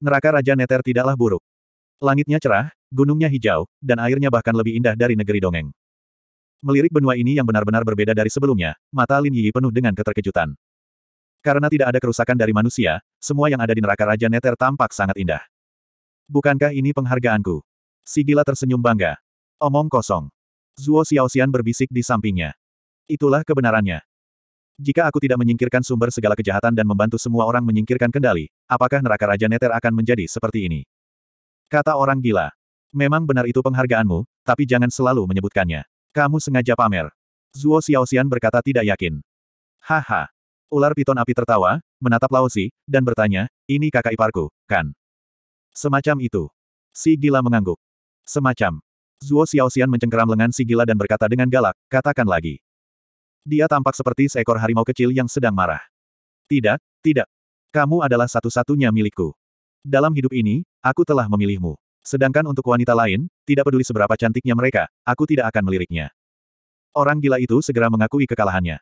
Neraka Raja Neter tidaklah buruk. Langitnya cerah, gunungnya hijau, dan airnya bahkan lebih indah dari negeri dongeng. Melirik benua ini yang benar-benar berbeda dari sebelumnya, mata Lin Yi penuh dengan keterkejutan. Karena tidak ada kerusakan dari manusia, semua yang ada di neraka Raja Neter tampak sangat indah. Bukankah ini penghargaanku? Si gila tersenyum bangga. Omong kosong. Zuo Xiaoxian berbisik di sampingnya. Itulah kebenarannya. Jika aku tidak menyingkirkan sumber segala kejahatan dan membantu semua orang menyingkirkan kendali, apakah neraka Raja Neter akan menjadi seperti ini? Kata orang gila. Memang benar itu penghargaanmu, tapi jangan selalu menyebutkannya. Kamu sengaja pamer. Zuo Xiaoxian berkata tidak yakin. Haha. Ular piton api tertawa, menatap Laosi, dan bertanya, ini kakak iparku, kan? Semacam itu. Si gila mengangguk. Semacam. Zuo Xiaoxian mencengkeram lengan si gila dan berkata dengan galak, katakan lagi. Dia tampak seperti seekor harimau kecil yang sedang marah. Tidak, tidak. Kamu adalah satu-satunya milikku. Dalam hidup ini, aku telah memilihmu. Sedangkan untuk wanita lain, tidak peduli seberapa cantiknya mereka, aku tidak akan meliriknya. Orang gila itu segera mengakui kekalahannya.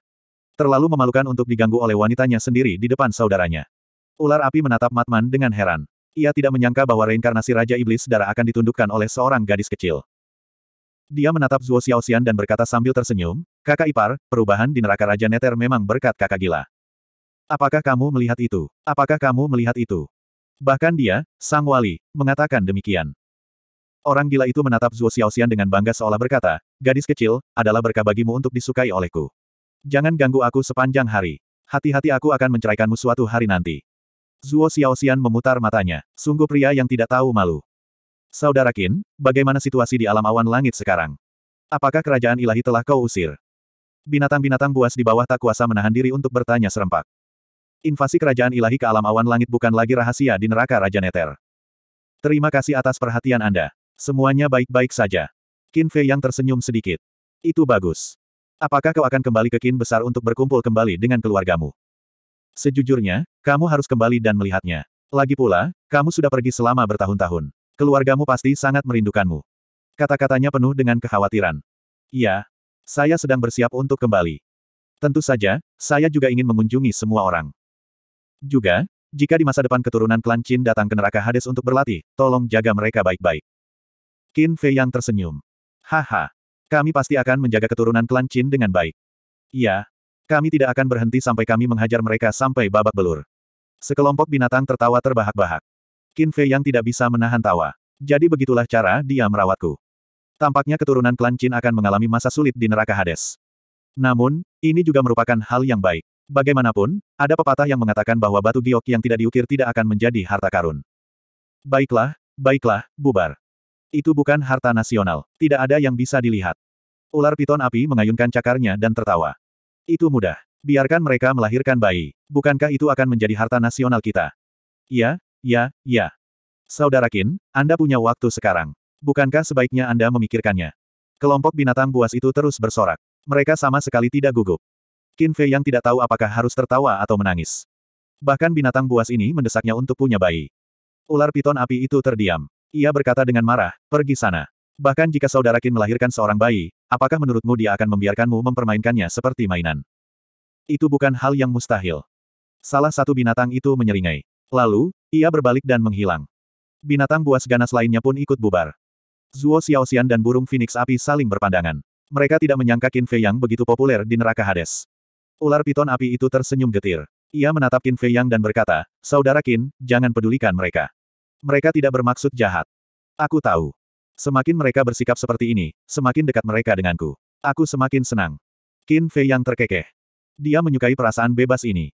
Terlalu memalukan untuk diganggu oleh wanitanya sendiri di depan saudaranya. Ular api menatap Matman dengan heran. Ia tidak menyangka bahwa reinkarnasi Raja Iblis darah akan ditundukkan oleh seorang gadis kecil. Dia menatap Zuo Xiaoxian dan berkata sambil tersenyum, Kakak ipar, perubahan di neraka Raja Neter memang berkat kakak gila. Apakah kamu melihat itu? Apakah kamu melihat itu? Bahkan dia, sang wali, mengatakan demikian. Orang gila itu menatap Zuo Xiaoxian dengan bangga seolah berkata, gadis kecil, adalah berkah bagimu untuk disukai olehku. Jangan ganggu aku sepanjang hari. Hati-hati aku akan menceraikanmu suatu hari nanti. Zuo Xiaoxian memutar matanya, sungguh pria yang tidak tahu malu. Saudara Qin, bagaimana situasi di alam awan langit sekarang? Apakah kerajaan ilahi telah kau usir? binatang-binatang buas di bawah tak kuasa menahan diri untuk bertanya serempak. Invasi kerajaan ilahi ke alam awan langit bukan lagi rahasia di neraka Raja Neter. Terima kasih atas perhatian Anda. Semuanya baik-baik saja. Qin Fei yang tersenyum sedikit. Itu bagus. Apakah kau akan kembali ke Qin besar untuk berkumpul kembali dengan keluargamu? Sejujurnya, kamu harus kembali dan melihatnya. Lagi pula, kamu sudah pergi selama bertahun-tahun. Keluargamu pasti sangat merindukanmu. Kata-katanya penuh dengan kekhawatiran. Iya, saya sedang bersiap untuk kembali. Tentu saja, saya juga ingin mengunjungi semua orang. Juga, jika di masa depan keturunan klan Qin datang ke neraka Hades untuk berlatih, tolong jaga mereka baik-baik. Qin Fei yang tersenyum. Haha. Kami pasti akan menjaga keturunan klan Qin dengan baik. Iya. Kami tidak akan berhenti sampai kami menghajar mereka sampai babak belur. Sekelompok binatang tertawa terbahak-bahak. Qin Fei yang tidak bisa menahan tawa. Jadi begitulah cara dia merawatku. Tampaknya keturunan klan Qin akan mengalami masa sulit di neraka Hades. Namun, ini juga merupakan hal yang baik. Bagaimanapun, ada pepatah yang mengatakan bahwa batu giok yang tidak diukir tidak akan menjadi harta karun. Baiklah, baiklah, bubar. Itu bukan harta nasional. Tidak ada yang bisa dilihat. Ular piton api mengayunkan cakarnya dan tertawa. Itu mudah. Biarkan mereka melahirkan bayi. Bukankah itu akan menjadi harta nasional kita? Ya, ya, ya. Saudara Kin, Anda punya waktu sekarang. Bukankah sebaiknya Anda memikirkannya? Kelompok binatang buas itu terus bersorak. Mereka sama sekali tidak gugup. Qin Fei yang tidak tahu apakah harus tertawa atau menangis. Bahkan binatang buas ini mendesaknya untuk punya bayi. Ular piton api itu terdiam. Ia berkata dengan marah, pergi sana. Bahkan jika saudara Qin melahirkan seorang bayi, apakah menurutmu dia akan membiarkanmu mempermainkannya seperti mainan? Itu bukan hal yang mustahil. Salah satu binatang itu menyeringai. Lalu, ia berbalik dan menghilang. Binatang buas ganas lainnya pun ikut bubar. Zuo Xiaoxian dan burung Phoenix api saling berpandangan. Mereka tidak menyangka Qin Fei Yang begitu populer di neraka Hades. Ular piton api itu tersenyum getir. Ia menatap Qin Fei Yang dan berkata, Saudara Qin, jangan pedulikan mereka. Mereka tidak bermaksud jahat. Aku tahu. Semakin mereka bersikap seperti ini, semakin dekat mereka denganku. Aku semakin senang. Qin Fei Yang terkekeh. Dia menyukai perasaan bebas ini.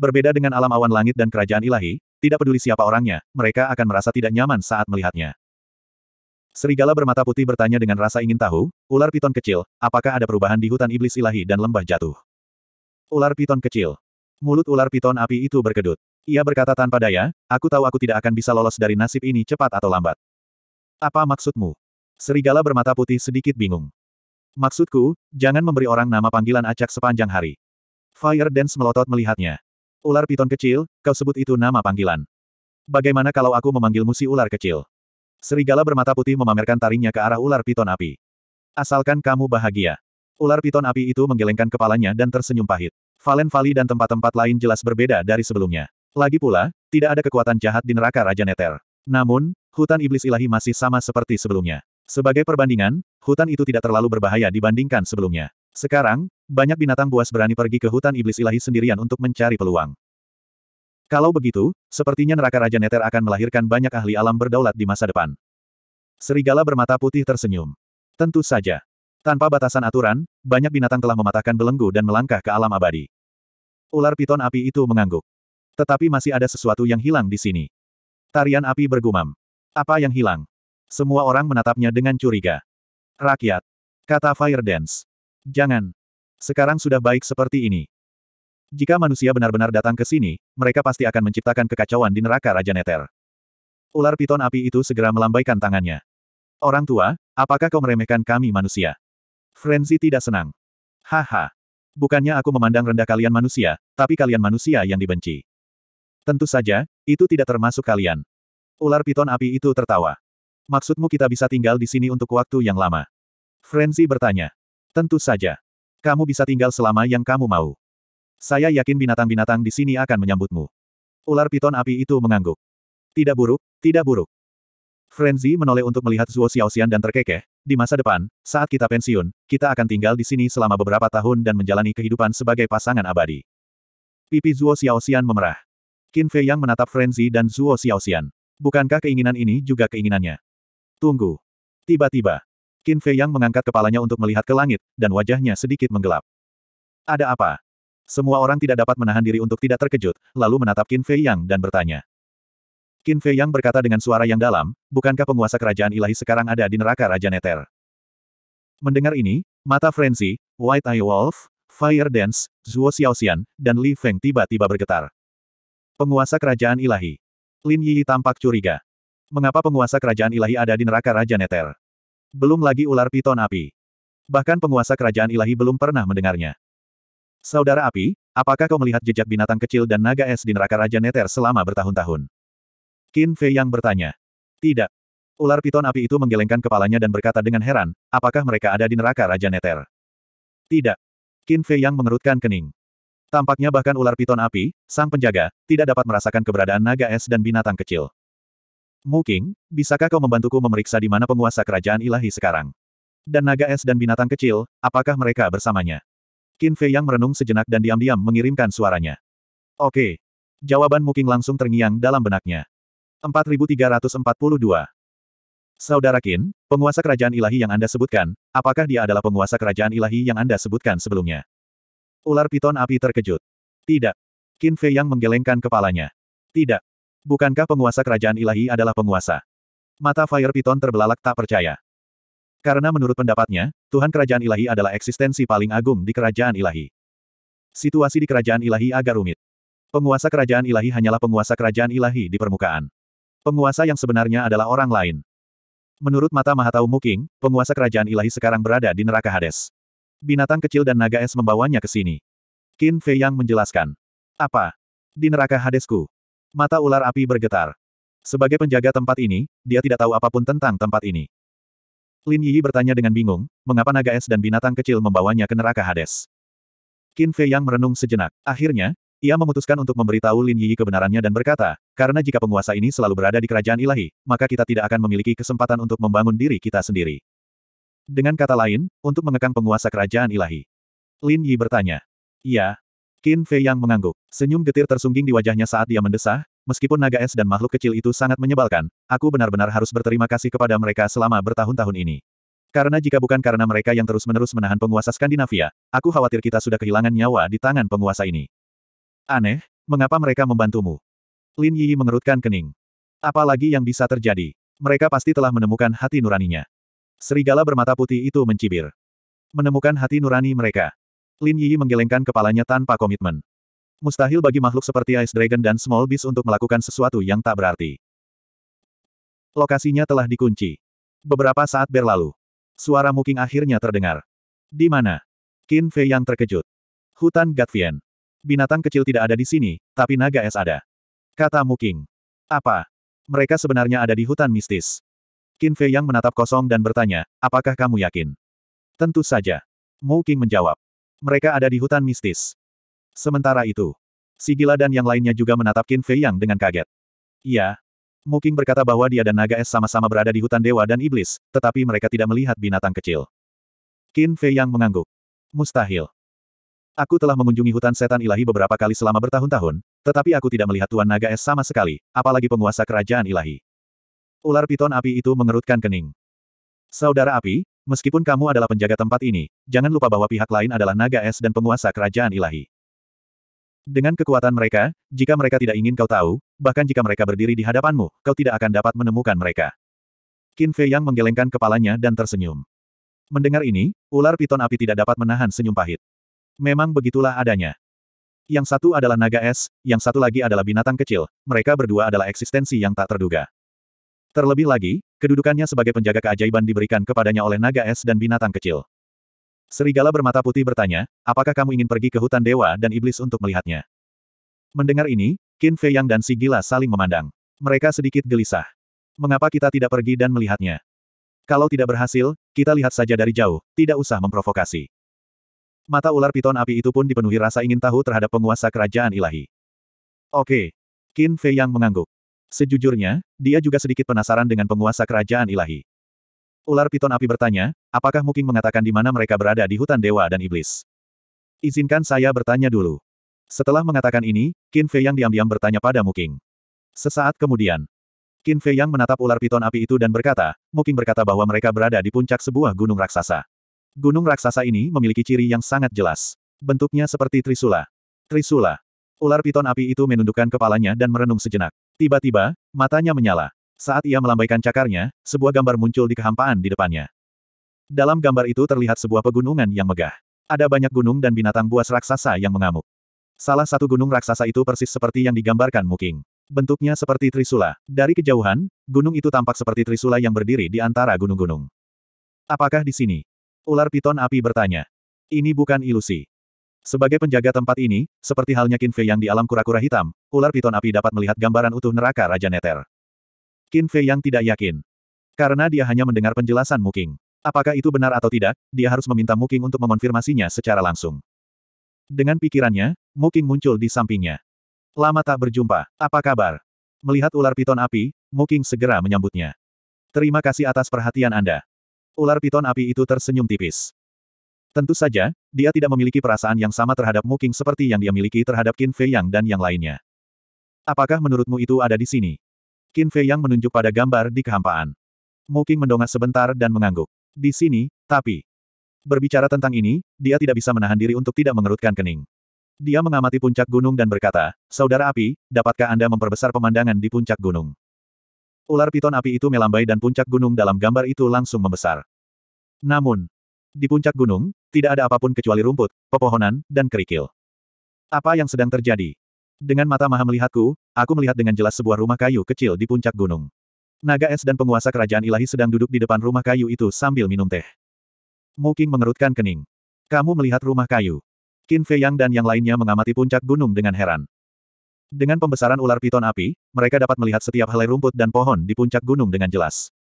Berbeda dengan alam awan langit dan kerajaan ilahi, tidak peduli siapa orangnya, mereka akan merasa tidak nyaman saat melihatnya. Serigala bermata putih bertanya dengan rasa ingin tahu, ular piton kecil, apakah ada perubahan di hutan iblis ilahi dan lembah jatuh? Ular piton kecil. Mulut ular piton api itu berkedut. Ia berkata tanpa daya, aku tahu aku tidak akan bisa lolos dari nasib ini cepat atau lambat. Apa maksudmu? Serigala bermata putih sedikit bingung. Maksudku, jangan memberi orang nama panggilan acak sepanjang hari. Fire Dance melotot melihatnya. Ular piton kecil, kau sebut itu nama panggilan. Bagaimana kalau aku memanggilmu si ular kecil? Serigala bermata putih memamerkan taringnya ke arah ular piton api. Asalkan kamu bahagia. Ular piton api itu menggelengkan kepalanya dan tersenyum pahit. Valen Valley dan tempat-tempat lain jelas berbeda dari sebelumnya. Lagi pula, tidak ada kekuatan jahat di neraka Raja Neter. Namun, hutan iblis ilahi masih sama seperti sebelumnya. Sebagai perbandingan, hutan itu tidak terlalu berbahaya dibandingkan sebelumnya. Sekarang, banyak binatang buas berani pergi ke hutan iblis ilahi sendirian untuk mencari peluang. Kalau begitu, sepertinya neraka Raja Neter akan melahirkan banyak ahli alam berdaulat di masa depan. Serigala bermata putih tersenyum. Tentu saja. Tanpa batasan aturan, banyak binatang telah mematahkan belenggu dan melangkah ke alam abadi. Ular piton api itu mengangguk. Tetapi masih ada sesuatu yang hilang di sini. Tarian api bergumam. Apa yang hilang? Semua orang menatapnya dengan curiga. Rakyat. Kata Fire Dance. Jangan. Sekarang sudah baik seperti ini. Jika manusia benar-benar datang ke sini, mereka pasti akan menciptakan kekacauan di neraka Raja Neter. Ular piton api itu segera melambaikan tangannya. Orang tua, apakah kau meremehkan kami manusia? Frenzy tidak senang. Haha. Bukannya aku memandang rendah kalian manusia, tapi kalian manusia yang dibenci. Tentu saja, itu tidak termasuk kalian. Ular piton api itu tertawa. Maksudmu kita bisa tinggal di sini untuk waktu yang lama? Frenzy bertanya. Tentu saja. Kamu bisa tinggal selama yang kamu mau. Saya yakin binatang-binatang di sini akan menyambutmu. Ular piton api itu mengangguk. Tidak buruk, tidak buruk. Frenzy menoleh untuk melihat Zuo Xiaoxian dan terkekeh, di masa depan, saat kita pensiun, kita akan tinggal di sini selama beberapa tahun dan menjalani kehidupan sebagai pasangan abadi. Pipi Zuo Xiaoxian memerah. Qin Fei Yang menatap Frenzy dan Zuo Xiaoxian. Bukankah keinginan ini juga keinginannya? Tunggu. Tiba-tiba, Qin Fei Yang mengangkat kepalanya untuk melihat ke langit, dan wajahnya sedikit menggelap. Ada apa? Semua orang tidak dapat menahan diri untuk tidak terkejut, lalu menatap Qin Fei Yang dan bertanya. Qin Fei Yang berkata dengan suara yang dalam, bukankah penguasa kerajaan ilahi sekarang ada di neraka Raja Neter? Mendengar ini, mata Frenzy, White Eye Wolf, Fire Dance, Zuo Xiaoxian, dan Li Feng tiba-tiba bergetar. Penguasa kerajaan ilahi. Lin Yi tampak curiga. Mengapa penguasa kerajaan ilahi ada di neraka Raja Neter? Belum lagi ular piton api. Bahkan penguasa kerajaan ilahi belum pernah mendengarnya. Saudara api, apakah kau melihat jejak binatang kecil dan naga es di neraka Raja Neter selama bertahun-tahun? Qin Fei yang bertanya. Tidak. Ular piton api itu menggelengkan kepalanya dan berkata dengan heran, apakah mereka ada di neraka Raja Neter? Tidak. Qin Fei yang mengerutkan kening. Tampaknya bahkan ular piton api, sang penjaga, tidak dapat merasakan keberadaan naga es dan binatang kecil. Muking, bisakah kau membantuku memeriksa di mana penguasa kerajaan ilahi sekarang? Dan naga es dan binatang kecil, apakah mereka bersamanya? Qin Fei yang merenung sejenak dan diam-diam mengirimkan suaranya. Oke. Jawaban Muking langsung terngiang dalam benaknya. 4342. Saudara Qin, penguasa kerajaan ilahi yang Anda sebutkan, apakah dia adalah penguasa kerajaan ilahi yang Anda sebutkan sebelumnya? Ular piton api terkejut. Tidak. Qin Fei yang menggelengkan kepalanya. Tidak. Bukankah penguasa kerajaan ilahi adalah penguasa? Mata Fire Piton terbelalak tak percaya. Karena menurut pendapatnya, Tuhan Kerajaan Ilahi adalah eksistensi paling agung di Kerajaan Ilahi. Situasi di Kerajaan Ilahi agak rumit. Penguasa Kerajaan Ilahi hanyalah penguasa Kerajaan Ilahi di permukaan. Penguasa yang sebenarnya adalah orang lain. Menurut mata Mahatau Muking, penguasa Kerajaan Ilahi sekarang berada di neraka Hades. Binatang kecil dan naga es membawanya ke sini. Qin Fei Yang menjelaskan. Apa? Di neraka Hadesku. Mata ular api bergetar. Sebagai penjaga tempat ini, dia tidak tahu apapun tentang tempat ini. Lin Yi bertanya dengan bingung, mengapa naga es dan binatang kecil membawanya ke neraka Hades. Qin Fei yang merenung sejenak. Akhirnya, ia memutuskan untuk memberitahu Lin Yi kebenarannya dan berkata, karena jika penguasa ini selalu berada di kerajaan ilahi, maka kita tidak akan memiliki kesempatan untuk membangun diri kita sendiri. Dengan kata lain, untuk mengekang penguasa kerajaan ilahi. Lin Yi bertanya. Ya. Qin Fei yang mengangguk. Senyum getir tersungging di wajahnya saat dia mendesah, meskipun naga es dan makhluk kecil itu sangat menyebalkan, aku benar-benar harus berterima kasih kepada mereka selama bertahun-tahun ini. Karena jika bukan karena mereka yang terus-menerus menahan penguasa Skandinavia, aku khawatir kita sudah kehilangan nyawa di tangan penguasa ini. Aneh, mengapa mereka membantumu? Lin Yi mengerutkan kening. Apalagi yang bisa terjadi? Mereka pasti telah menemukan hati nuraninya. Serigala bermata putih itu mencibir. Menemukan hati nurani mereka. Lin Yi menggelengkan kepalanya tanpa komitmen. Mustahil bagi makhluk seperti Ice Dragon dan Small Beast untuk melakukan sesuatu yang tak berarti. Lokasinya telah dikunci. Beberapa saat berlalu. Suara Muking akhirnya terdengar. Di mana? Qin Fei yang terkejut. Hutan Gatvian. Binatang kecil tidak ada di sini, tapi naga es ada. Kata Muking. Apa? Mereka sebenarnya ada di hutan mistis. Qin Fei yang menatap kosong dan bertanya, apakah kamu yakin? Tentu saja. Muking menjawab. Mereka ada di hutan mistis. Sementara itu, si gila dan yang lainnya juga menatap Qin Fei Yang dengan kaget. Iya. Muking berkata bahwa dia dan naga es sama-sama berada di hutan dewa dan iblis, tetapi mereka tidak melihat binatang kecil. Qin Fei Yang mengangguk. Mustahil. Aku telah mengunjungi hutan setan ilahi beberapa kali selama bertahun-tahun, tetapi aku tidak melihat Tuan Naga Es sama sekali, apalagi penguasa kerajaan ilahi. Ular piton api itu mengerutkan kening. Saudara api, meskipun kamu adalah penjaga tempat ini, jangan lupa bahwa pihak lain adalah Naga Es dan penguasa kerajaan ilahi. Dengan kekuatan mereka, jika mereka tidak ingin kau tahu, bahkan jika mereka berdiri di hadapanmu, kau tidak akan dapat menemukan mereka. Qin Fei Yang menggelengkan kepalanya dan tersenyum. Mendengar ini, ular piton api tidak dapat menahan senyum pahit. Memang begitulah adanya. Yang satu adalah naga es, yang satu lagi adalah binatang kecil, mereka berdua adalah eksistensi yang tak terduga. Terlebih lagi, kedudukannya sebagai penjaga keajaiban diberikan kepadanya oleh naga es dan binatang kecil. Serigala bermata putih bertanya, apakah kamu ingin pergi ke hutan dewa dan iblis untuk melihatnya? Mendengar ini, Qin Fei Yang dan si gila saling memandang. Mereka sedikit gelisah. Mengapa kita tidak pergi dan melihatnya? Kalau tidak berhasil, kita lihat saja dari jauh, tidak usah memprovokasi. Mata ular piton api itu pun dipenuhi rasa ingin tahu terhadap penguasa kerajaan ilahi. Oke. Qin Fei Yang mengangguk. Sejujurnya, dia juga sedikit penasaran dengan penguasa kerajaan ilahi. Ular piton api bertanya, apakah Muking mengatakan di mana mereka berada di hutan dewa dan iblis? Izinkan saya bertanya dulu. Setelah mengatakan ini, Qin Fei yang diam-diam bertanya pada Muking. Sesaat kemudian, Qin Fei yang menatap ular piton api itu dan berkata, Muking berkata bahwa mereka berada di puncak sebuah gunung raksasa. Gunung raksasa ini memiliki ciri yang sangat jelas. Bentuknya seperti trisula. Trisula. Ular piton api itu menundukkan kepalanya dan merenung sejenak. Tiba-tiba, matanya menyala. Saat ia melambaikan cakarnya, sebuah gambar muncul di kehampaan di depannya. Dalam gambar itu terlihat sebuah pegunungan yang megah. Ada banyak gunung dan binatang buas raksasa yang mengamuk. Salah satu gunung raksasa itu persis seperti yang digambarkan Muking. Bentuknya seperti trisula. Dari kejauhan, gunung itu tampak seperti trisula yang berdiri di antara gunung-gunung. Apakah di sini? Ular piton api bertanya. Ini bukan ilusi. Sebagai penjaga tempat ini, seperti halnya Kinfe yang di alam kura-kura hitam, ular piton api dapat melihat gambaran utuh neraka Raja Neter. Qin Fei yang tidak yakin. Karena dia hanya mendengar penjelasan Muking. Apakah itu benar atau tidak, dia harus meminta Muking untuk mengonfirmasinya secara langsung. Dengan pikirannya, Muking muncul di sampingnya. Lama tak berjumpa, apa kabar? Melihat ular piton api, Muking segera menyambutnya. Terima kasih atas perhatian Anda. Ular piton api itu tersenyum tipis. Tentu saja, dia tidak memiliki perasaan yang sama terhadap Muking seperti yang dia miliki terhadap Qin Fei Yang dan yang lainnya. Apakah menurutmu itu ada di sini? Qin Fei yang menunjuk pada gambar di kehampaan. Qing mendongak sebentar dan mengangguk. Di sini, tapi... Berbicara tentang ini, dia tidak bisa menahan diri untuk tidak mengerutkan kening. Dia mengamati puncak gunung dan berkata, Saudara api, dapatkah Anda memperbesar pemandangan di puncak gunung? Ular piton api itu melambai dan puncak gunung dalam gambar itu langsung membesar. Namun, di puncak gunung, tidak ada apapun kecuali rumput, pepohonan, dan kerikil. Apa yang sedang terjadi? Dengan mata maha melihatku, aku melihat dengan jelas sebuah rumah kayu kecil di puncak gunung. Naga es dan penguasa kerajaan ilahi sedang duduk di depan rumah kayu itu sambil minum teh. Muking mengerutkan kening. Kamu melihat rumah kayu. Qin Fei Yang dan yang lainnya mengamati puncak gunung dengan heran. Dengan pembesaran ular piton api, mereka dapat melihat setiap helai rumput dan pohon di puncak gunung dengan jelas.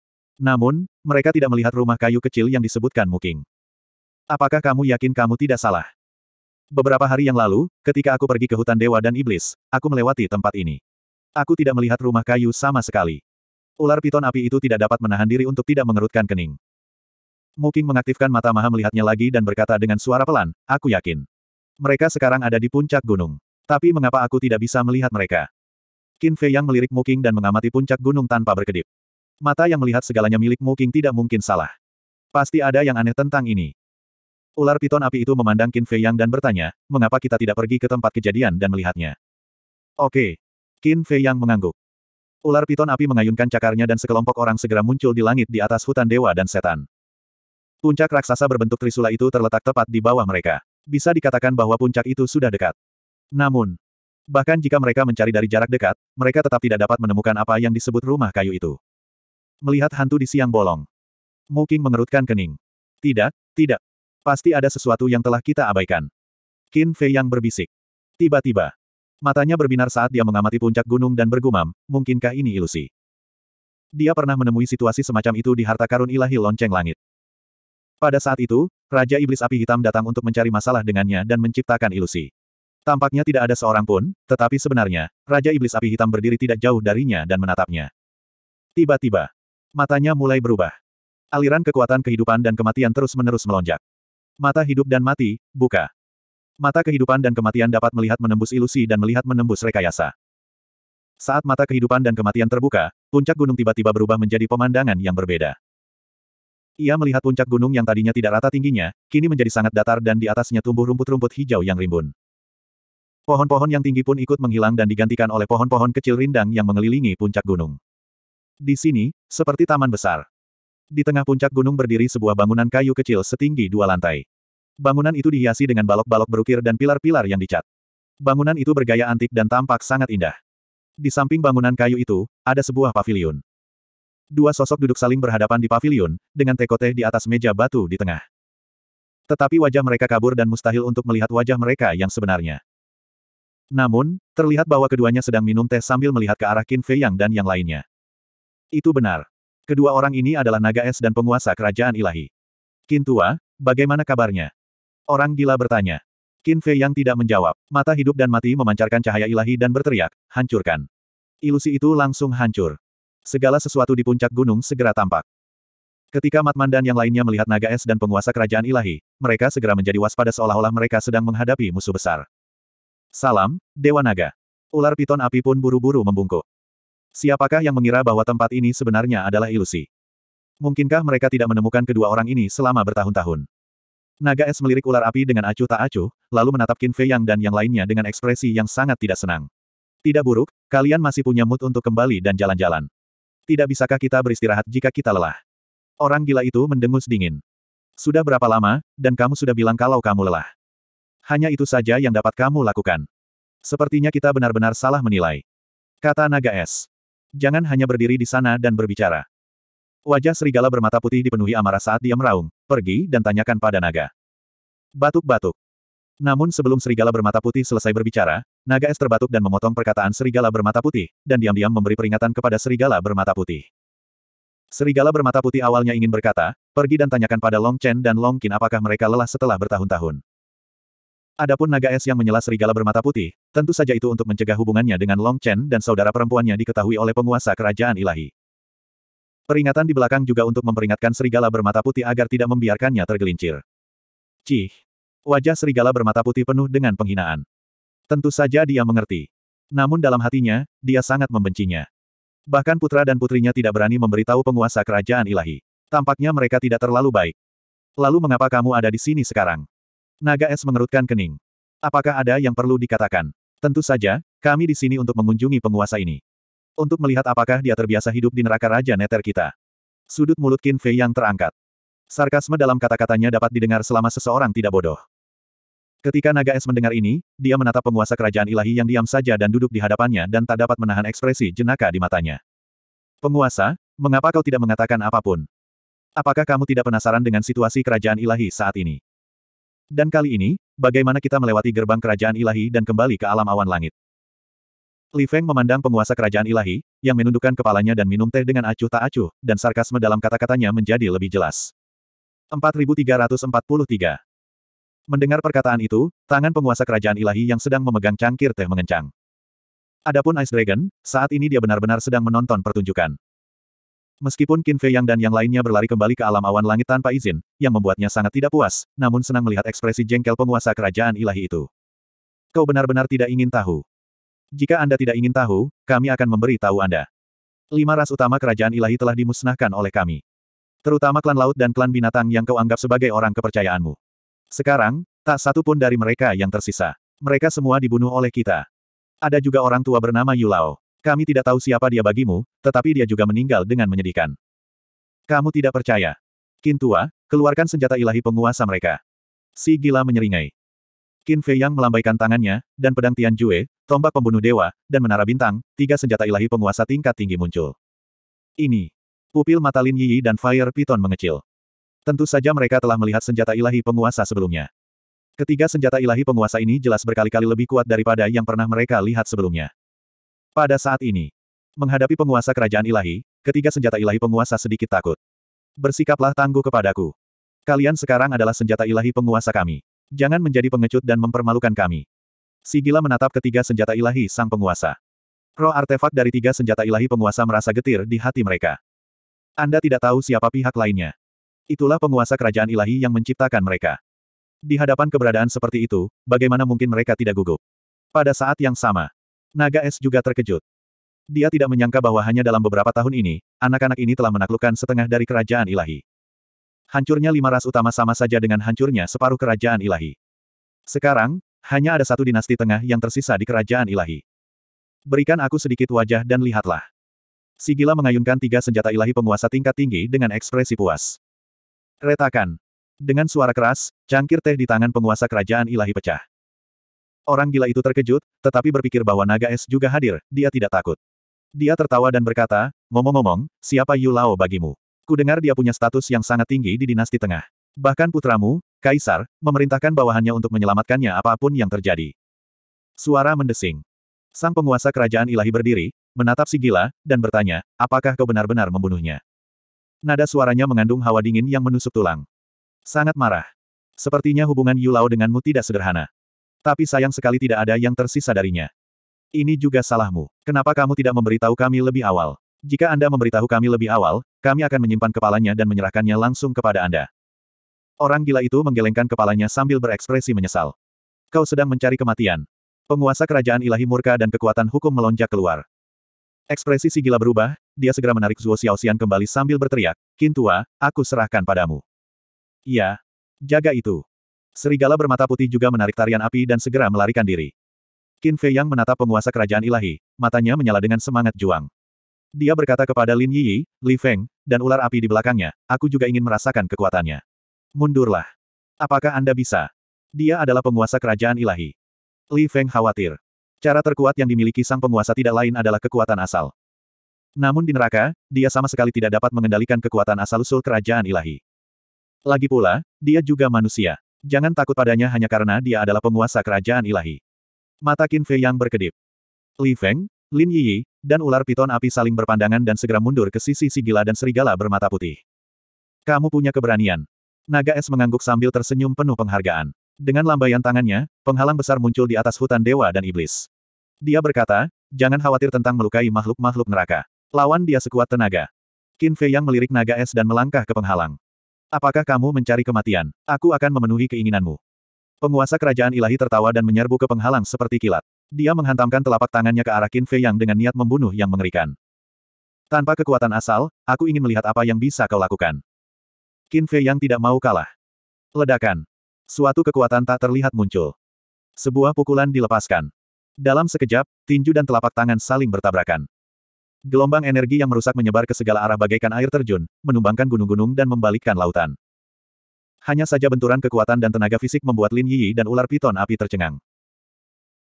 Namun, mereka tidak melihat rumah kayu kecil yang disebutkan Muking. Apakah kamu yakin kamu tidak salah? Beberapa hari yang lalu, ketika aku pergi ke hutan dewa dan iblis, aku melewati tempat ini. Aku tidak melihat rumah kayu sama sekali. Ular piton api itu tidak dapat menahan diri untuk tidak mengerutkan kening. Muking mengaktifkan mata maha melihatnya lagi dan berkata dengan suara pelan, aku yakin. Mereka sekarang ada di puncak gunung. Tapi mengapa aku tidak bisa melihat mereka? Qin Fei yang melirik Muking dan mengamati puncak gunung tanpa berkedip. Mata yang melihat segalanya milik Muking tidak mungkin salah. Pasti ada yang aneh tentang ini. Ular piton api itu memandang Qin Fei Yang dan bertanya, mengapa kita tidak pergi ke tempat kejadian dan melihatnya? Oke. Qin Fei Yang mengangguk. Ular piton api mengayunkan cakarnya dan sekelompok orang segera muncul di langit di atas hutan dewa dan setan. Puncak raksasa berbentuk trisula itu terletak tepat di bawah mereka. Bisa dikatakan bahwa puncak itu sudah dekat. Namun, bahkan jika mereka mencari dari jarak dekat, mereka tetap tidak dapat menemukan apa yang disebut rumah kayu itu. Melihat hantu di siang bolong, Mungkin mengerutkan kening. Tidak, tidak, Pasti ada sesuatu yang telah kita abaikan. Qin Fei yang berbisik. Tiba-tiba. Matanya berbinar saat dia mengamati puncak gunung dan bergumam, mungkinkah ini ilusi? Dia pernah menemui situasi semacam itu di harta karun ilahi lonceng langit. Pada saat itu, Raja Iblis Api Hitam datang untuk mencari masalah dengannya dan menciptakan ilusi. Tampaknya tidak ada seorang pun, tetapi sebenarnya, Raja Iblis Api Hitam berdiri tidak jauh darinya dan menatapnya. Tiba-tiba, matanya mulai berubah. Aliran kekuatan kehidupan dan kematian terus-menerus melonjak. Mata hidup dan mati, buka. Mata kehidupan dan kematian dapat melihat menembus ilusi dan melihat menembus rekayasa. Saat mata kehidupan dan kematian terbuka, puncak gunung tiba-tiba berubah menjadi pemandangan yang berbeda. Ia melihat puncak gunung yang tadinya tidak rata tingginya, kini menjadi sangat datar dan di atasnya tumbuh rumput-rumput hijau yang rimbun. Pohon-pohon yang tinggi pun ikut menghilang dan digantikan oleh pohon-pohon kecil rindang yang mengelilingi puncak gunung. Di sini, seperti taman besar, di tengah puncak gunung berdiri sebuah bangunan kayu kecil setinggi dua lantai. Bangunan itu dihiasi dengan balok-balok berukir dan pilar-pilar yang dicat. Bangunan itu bergaya antik dan tampak sangat indah. Di samping bangunan kayu itu, ada sebuah pavilion. Dua sosok duduk saling berhadapan di pavilion, dengan teko teh di atas meja batu di tengah. Tetapi wajah mereka kabur dan mustahil untuk melihat wajah mereka yang sebenarnya. Namun, terlihat bahwa keduanya sedang minum teh sambil melihat ke arah Qin Fei Yang dan yang lainnya. Itu benar. Kedua orang ini adalah naga es dan penguasa kerajaan ilahi. Kintua, tua, bagaimana kabarnya? Orang gila bertanya. Qin Fei yang tidak menjawab, mata hidup dan mati memancarkan cahaya ilahi dan berteriak, hancurkan. Ilusi itu langsung hancur. Segala sesuatu di puncak gunung segera tampak. Ketika Matman dan yang lainnya melihat naga es dan penguasa kerajaan ilahi, mereka segera menjadi waspada seolah-olah mereka sedang menghadapi musuh besar. Salam, Dewa Naga. Ular piton api pun buru-buru membungkuk. Siapakah yang mengira bahwa tempat ini sebenarnya adalah ilusi? Mungkinkah mereka tidak menemukan kedua orang ini selama bertahun-tahun? Naga es melirik ular api dengan acuh tak acuh, lalu menatap Qin Fei Yang dan yang lainnya dengan ekspresi yang sangat tidak senang. Tidak buruk, kalian masih punya mood untuk kembali dan jalan-jalan. Tidak bisakah kita beristirahat jika kita lelah? Orang gila itu mendengus dingin. Sudah berapa lama, dan kamu sudah bilang kalau kamu lelah. Hanya itu saja yang dapat kamu lakukan. Sepertinya kita benar-benar salah menilai. Kata naga es. Jangan hanya berdiri di sana dan berbicara. Wajah serigala bermata putih dipenuhi amarah saat dia meraung, pergi dan tanyakan pada naga. Batuk-batuk. Namun sebelum serigala bermata putih selesai berbicara, naga es terbatuk dan memotong perkataan serigala bermata putih, dan diam-diam memberi peringatan kepada serigala bermata putih. Serigala bermata putih awalnya ingin berkata, pergi dan tanyakan pada Long Chen dan Long Qin apakah mereka lelah setelah bertahun-tahun. Adapun naga es yang menyela serigala bermata putih, tentu saja itu untuk mencegah hubungannya dengan Long Chen dan saudara perempuannya diketahui oleh penguasa kerajaan ilahi. Peringatan di belakang juga untuk memperingatkan serigala bermata putih agar tidak membiarkannya tergelincir. Cih! Wajah serigala bermata putih penuh dengan penghinaan. Tentu saja dia mengerti. Namun dalam hatinya, dia sangat membencinya. Bahkan putra dan putrinya tidak berani memberitahu penguasa kerajaan ilahi. Tampaknya mereka tidak terlalu baik. Lalu mengapa kamu ada di sini sekarang? Naga es mengerutkan kening. Apakah ada yang perlu dikatakan? Tentu saja, kami di sini untuk mengunjungi penguasa ini. Untuk melihat apakah dia terbiasa hidup di neraka Raja Neter kita. Sudut mulut Qin Fei yang terangkat. Sarkasme dalam kata-katanya dapat didengar selama seseorang tidak bodoh. Ketika naga es mendengar ini, dia menatap penguasa kerajaan ilahi yang diam saja dan duduk di hadapannya dan tak dapat menahan ekspresi jenaka di matanya. Penguasa, mengapa kau tidak mengatakan apapun? Apakah kamu tidak penasaran dengan situasi kerajaan ilahi saat ini? Dan kali ini, bagaimana kita melewati gerbang kerajaan ilahi dan kembali ke alam awan langit? Li Feng memandang penguasa kerajaan ilahi, yang menundukkan kepalanya dan minum teh dengan acuh tak acuh, dan sarkasme dalam kata-katanya menjadi lebih jelas. 4343 Mendengar perkataan itu, tangan penguasa kerajaan ilahi yang sedang memegang cangkir teh mengencang. Adapun Ice Dragon, saat ini dia benar-benar sedang menonton pertunjukan. Meskipun Qin Fei Yang dan yang lainnya berlari kembali ke alam awan langit tanpa izin, yang membuatnya sangat tidak puas, namun senang melihat ekspresi jengkel penguasa kerajaan ilahi itu. Kau benar-benar tidak ingin tahu. Jika Anda tidak ingin tahu, kami akan memberi tahu Anda. Lima ras utama kerajaan ilahi telah dimusnahkan oleh kami. Terutama klan laut dan klan binatang yang kau anggap sebagai orang kepercayaanmu. Sekarang, tak satu pun dari mereka yang tersisa. Mereka semua dibunuh oleh kita. Ada juga orang tua bernama Yulao. Kami tidak tahu siapa dia bagimu, tetapi dia juga meninggal dengan menyedihkan. Kamu tidak percaya. Kintua, keluarkan senjata ilahi penguasa mereka. Si gila menyeringai. Qin Fei Yang melambaikan tangannya, dan pedang Tian Jue, tombak pembunuh dewa, dan menara bintang, tiga senjata ilahi penguasa tingkat tinggi muncul. Ini. Pupil mata Lin Yi dan Fire Piton mengecil. Tentu saja mereka telah melihat senjata ilahi penguasa sebelumnya. Ketiga senjata ilahi penguasa ini jelas berkali-kali lebih kuat daripada yang pernah mereka lihat sebelumnya. Pada saat ini, menghadapi penguasa kerajaan ilahi, ketiga senjata ilahi penguasa sedikit takut. Bersikaplah tangguh kepadaku. Kalian sekarang adalah senjata ilahi penguasa kami. Jangan menjadi pengecut dan mempermalukan kami. Sigila menatap ketiga senjata ilahi sang penguasa. Roh artefak dari tiga senjata ilahi penguasa merasa getir di hati mereka. Anda tidak tahu siapa pihak lainnya. Itulah penguasa kerajaan ilahi yang menciptakan mereka. Di hadapan keberadaan seperti itu, bagaimana mungkin mereka tidak gugup? Pada saat yang sama, Naga es juga terkejut. Dia tidak menyangka bahwa hanya dalam beberapa tahun ini, anak-anak ini telah menaklukkan setengah dari kerajaan ilahi. Hancurnya lima ras utama sama saja dengan hancurnya separuh kerajaan ilahi. Sekarang, hanya ada satu dinasti tengah yang tersisa di kerajaan ilahi. Berikan aku sedikit wajah dan lihatlah. Sigila mengayunkan tiga senjata ilahi penguasa tingkat tinggi dengan ekspresi puas. Retakan. Dengan suara keras, cangkir teh di tangan penguasa kerajaan ilahi pecah. Orang gila itu terkejut, tetapi berpikir bahwa naga es juga hadir, dia tidak takut. Dia tertawa dan berkata, ngomong-ngomong, siapa Yu Lao bagimu? Kudengar dia punya status yang sangat tinggi di dinasti tengah. Bahkan putramu, Kaisar, memerintahkan bawahannya untuk menyelamatkannya apapun yang terjadi. Suara mendesing. Sang penguasa kerajaan ilahi berdiri, menatap si gila, dan bertanya, apakah kau benar-benar membunuhnya? Nada suaranya mengandung hawa dingin yang menusuk tulang. Sangat marah. Sepertinya hubungan Yulao denganmu tidak sederhana. Tapi sayang sekali tidak ada yang tersisa darinya. Ini juga salahmu. Kenapa kamu tidak memberitahu kami lebih awal? Jika Anda memberitahu kami lebih awal, kami akan menyimpan kepalanya dan menyerahkannya langsung kepada Anda. Orang gila itu menggelengkan kepalanya sambil berekspresi menyesal. Kau sedang mencari kematian. Penguasa kerajaan ilahi murka dan kekuatan hukum melonjak keluar. Ekspresi si gila berubah, dia segera menarik Zuo Xiaoxian kembali sambil berteriak, Kintua, aku serahkan padamu. Iya. Jaga itu. Serigala bermata putih juga menarik tarian api dan segera melarikan diri. Qin Fei yang menatap penguasa kerajaan ilahi, matanya menyala dengan semangat juang. Dia berkata kepada Lin Yi, Li Feng, dan ular api di belakangnya, aku juga ingin merasakan kekuatannya. Mundurlah. Apakah Anda bisa? Dia adalah penguasa kerajaan ilahi. Li Feng khawatir. Cara terkuat yang dimiliki sang penguasa tidak lain adalah kekuatan asal. Namun di neraka, dia sama sekali tidak dapat mengendalikan kekuatan asal-usul kerajaan ilahi. Lagi pula, dia juga manusia. Jangan takut padanya hanya karena dia adalah penguasa kerajaan ilahi. Mata Qin Fei yang berkedip. Li Feng, Lin Yi, dan ular piton api saling berpandangan dan segera mundur ke sisi si gila dan serigala bermata putih. Kamu punya keberanian. Naga es mengangguk sambil tersenyum penuh penghargaan. Dengan lambaian tangannya, penghalang besar muncul di atas hutan dewa dan iblis. Dia berkata, jangan khawatir tentang melukai makhluk-makhluk neraka. Lawan dia sekuat tenaga. Qin Fei yang melirik naga es dan melangkah ke penghalang. Apakah kamu mencari kematian? Aku akan memenuhi keinginanmu. Penguasa kerajaan ilahi tertawa dan menyerbu ke penghalang seperti kilat. Dia menghantamkan telapak tangannya ke arah Qin Fei Yang dengan niat membunuh yang mengerikan. Tanpa kekuatan asal, aku ingin melihat apa yang bisa kau lakukan. Qin Fei Yang tidak mau kalah. Ledakan. Suatu kekuatan tak terlihat muncul. Sebuah pukulan dilepaskan. Dalam sekejap, tinju dan telapak tangan saling bertabrakan. Gelombang energi yang merusak menyebar ke segala arah bagaikan air terjun, menumbangkan gunung-gunung dan membalikkan lautan. Hanya saja benturan kekuatan dan tenaga fisik membuat Lin Yi dan ular piton api tercengang.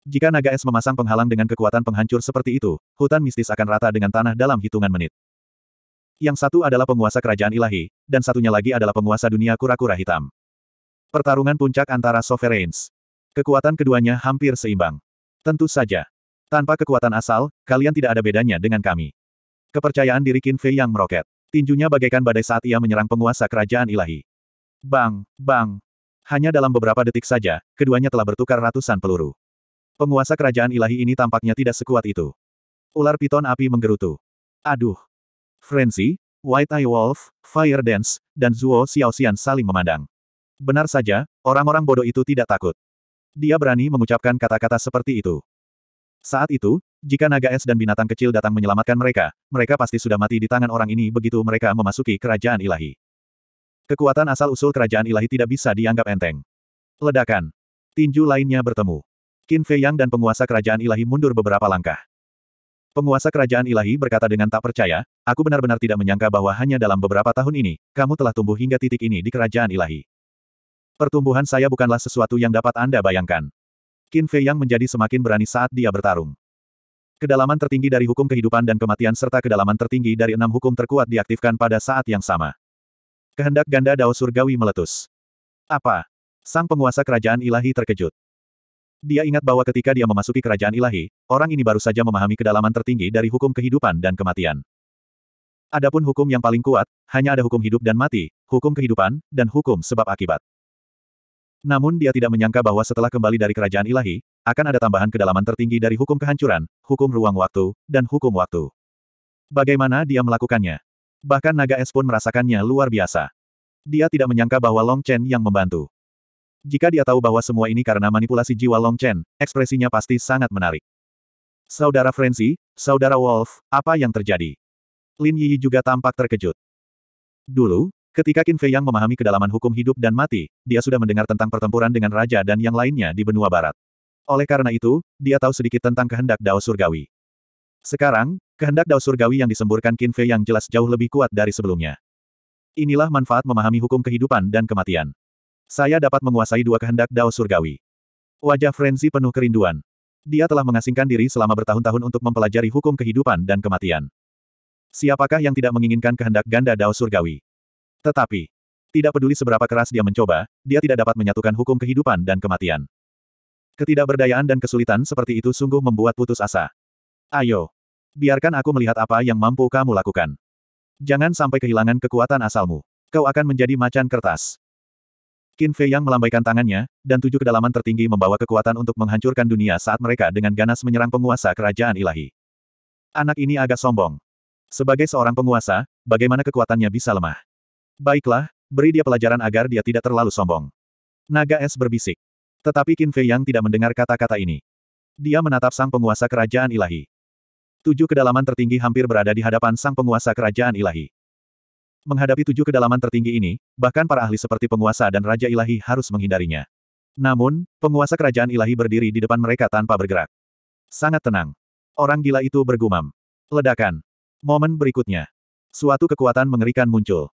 Jika naga es memasang penghalang dengan kekuatan penghancur seperti itu, hutan mistis akan rata dengan tanah dalam hitungan menit. Yang satu adalah penguasa kerajaan ilahi, dan satunya lagi adalah penguasa dunia kura-kura hitam. Pertarungan puncak antara sovereigns. Kekuatan keduanya hampir seimbang. Tentu saja, tanpa kekuatan asal, kalian tidak ada bedanya dengan kami. Kepercayaan diri Qin Fei yang meroket. Tinjunya bagaikan badai saat ia menyerang penguasa kerajaan ilahi. Bang, bang. Hanya dalam beberapa detik saja, keduanya telah bertukar ratusan peluru. Penguasa kerajaan ilahi ini tampaknya tidak sekuat itu. Ular piton api menggerutu. Aduh. Frenzy, White Eye Wolf, Fire Dance, dan Zuo Xiaoxian saling memandang. Benar saja, orang-orang bodoh itu tidak takut. Dia berani mengucapkan kata-kata seperti itu. Saat itu, jika naga es dan binatang kecil datang menyelamatkan mereka, mereka pasti sudah mati di tangan orang ini begitu mereka memasuki kerajaan ilahi. Kekuatan asal-usul kerajaan ilahi tidak bisa dianggap enteng. Ledakan. Tinju lainnya bertemu. Qin Fei Yang dan penguasa kerajaan ilahi mundur beberapa langkah. Penguasa kerajaan ilahi berkata dengan tak percaya, aku benar-benar tidak menyangka bahwa hanya dalam beberapa tahun ini, kamu telah tumbuh hingga titik ini di kerajaan ilahi. Pertumbuhan saya bukanlah sesuatu yang dapat Anda bayangkan. Qin Fei Yang menjadi semakin berani saat dia bertarung. Kedalaman tertinggi dari hukum kehidupan dan kematian serta kedalaman tertinggi dari enam hukum terkuat diaktifkan pada saat yang sama. Kehendak ganda Dao Surgawi meletus. Apa? Sang penguasa kerajaan ilahi terkejut. Dia ingat bahwa ketika dia memasuki kerajaan ilahi, orang ini baru saja memahami kedalaman tertinggi dari hukum kehidupan dan kematian. Adapun hukum yang paling kuat, hanya ada hukum hidup dan mati, hukum kehidupan, dan hukum sebab akibat. Namun dia tidak menyangka bahwa setelah kembali dari kerajaan ilahi, akan ada tambahan kedalaman tertinggi dari hukum kehancuran, hukum ruang waktu, dan hukum waktu. Bagaimana dia melakukannya? Bahkan naga es pun merasakannya luar biasa. Dia tidak menyangka bahwa Long Chen yang membantu. Jika dia tahu bahwa semua ini karena manipulasi jiwa Long Chen, ekspresinya pasti sangat menarik. Saudara Frenzy, Saudara Wolf, apa yang terjadi? Lin Yi juga tampak terkejut. Dulu, Ketika Qin Fei Yang memahami kedalaman hukum hidup dan mati, dia sudah mendengar tentang pertempuran dengan raja dan yang lainnya di benua barat. Oleh karena itu, dia tahu sedikit tentang kehendak Dao Surgawi. Sekarang, kehendak Dao Surgawi yang disemburkan Qin Fei Yang jelas jauh lebih kuat dari sebelumnya. Inilah manfaat memahami hukum kehidupan dan kematian. Saya dapat menguasai dua kehendak Dao Surgawi. Wajah Frenzy penuh kerinduan. Dia telah mengasingkan diri selama bertahun-tahun untuk mempelajari hukum kehidupan dan kematian. Siapakah yang tidak menginginkan kehendak ganda Dao Surgawi? Tetapi, tidak peduli seberapa keras dia mencoba, dia tidak dapat menyatukan hukum kehidupan dan kematian. Ketidakberdayaan dan kesulitan seperti itu sungguh membuat putus asa. Ayo, biarkan aku melihat apa yang mampu kamu lakukan. Jangan sampai kehilangan kekuatan asalmu. Kau akan menjadi macan kertas. Qin Fei yang melambaikan tangannya, dan tujuh kedalaman tertinggi membawa kekuatan untuk menghancurkan dunia saat mereka dengan ganas menyerang penguasa kerajaan ilahi. Anak ini agak sombong. Sebagai seorang penguasa, bagaimana kekuatannya bisa lemah? Baiklah, beri dia pelajaran agar dia tidak terlalu sombong. Naga es berbisik. Tetapi Qin Fei yang tidak mendengar kata-kata ini. Dia menatap sang penguasa kerajaan ilahi. Tujuh kedalaman tertinggi hampir berada di hadapan sang penguasa kerajaan ilahi. Menghadapi tujuh kedalaman tertinggi ini, bahkan para ahli seperti penguasa dan raja ilahi harus menghindarinya. Namun, penguasa kerajaan ilahi berdiri di depan mereka tanpa bergerak. Sangat tenang. Orang gila itu bergumam. Ledakan. Momen berikutnya. Suatu kekuatan mengerikan muncul.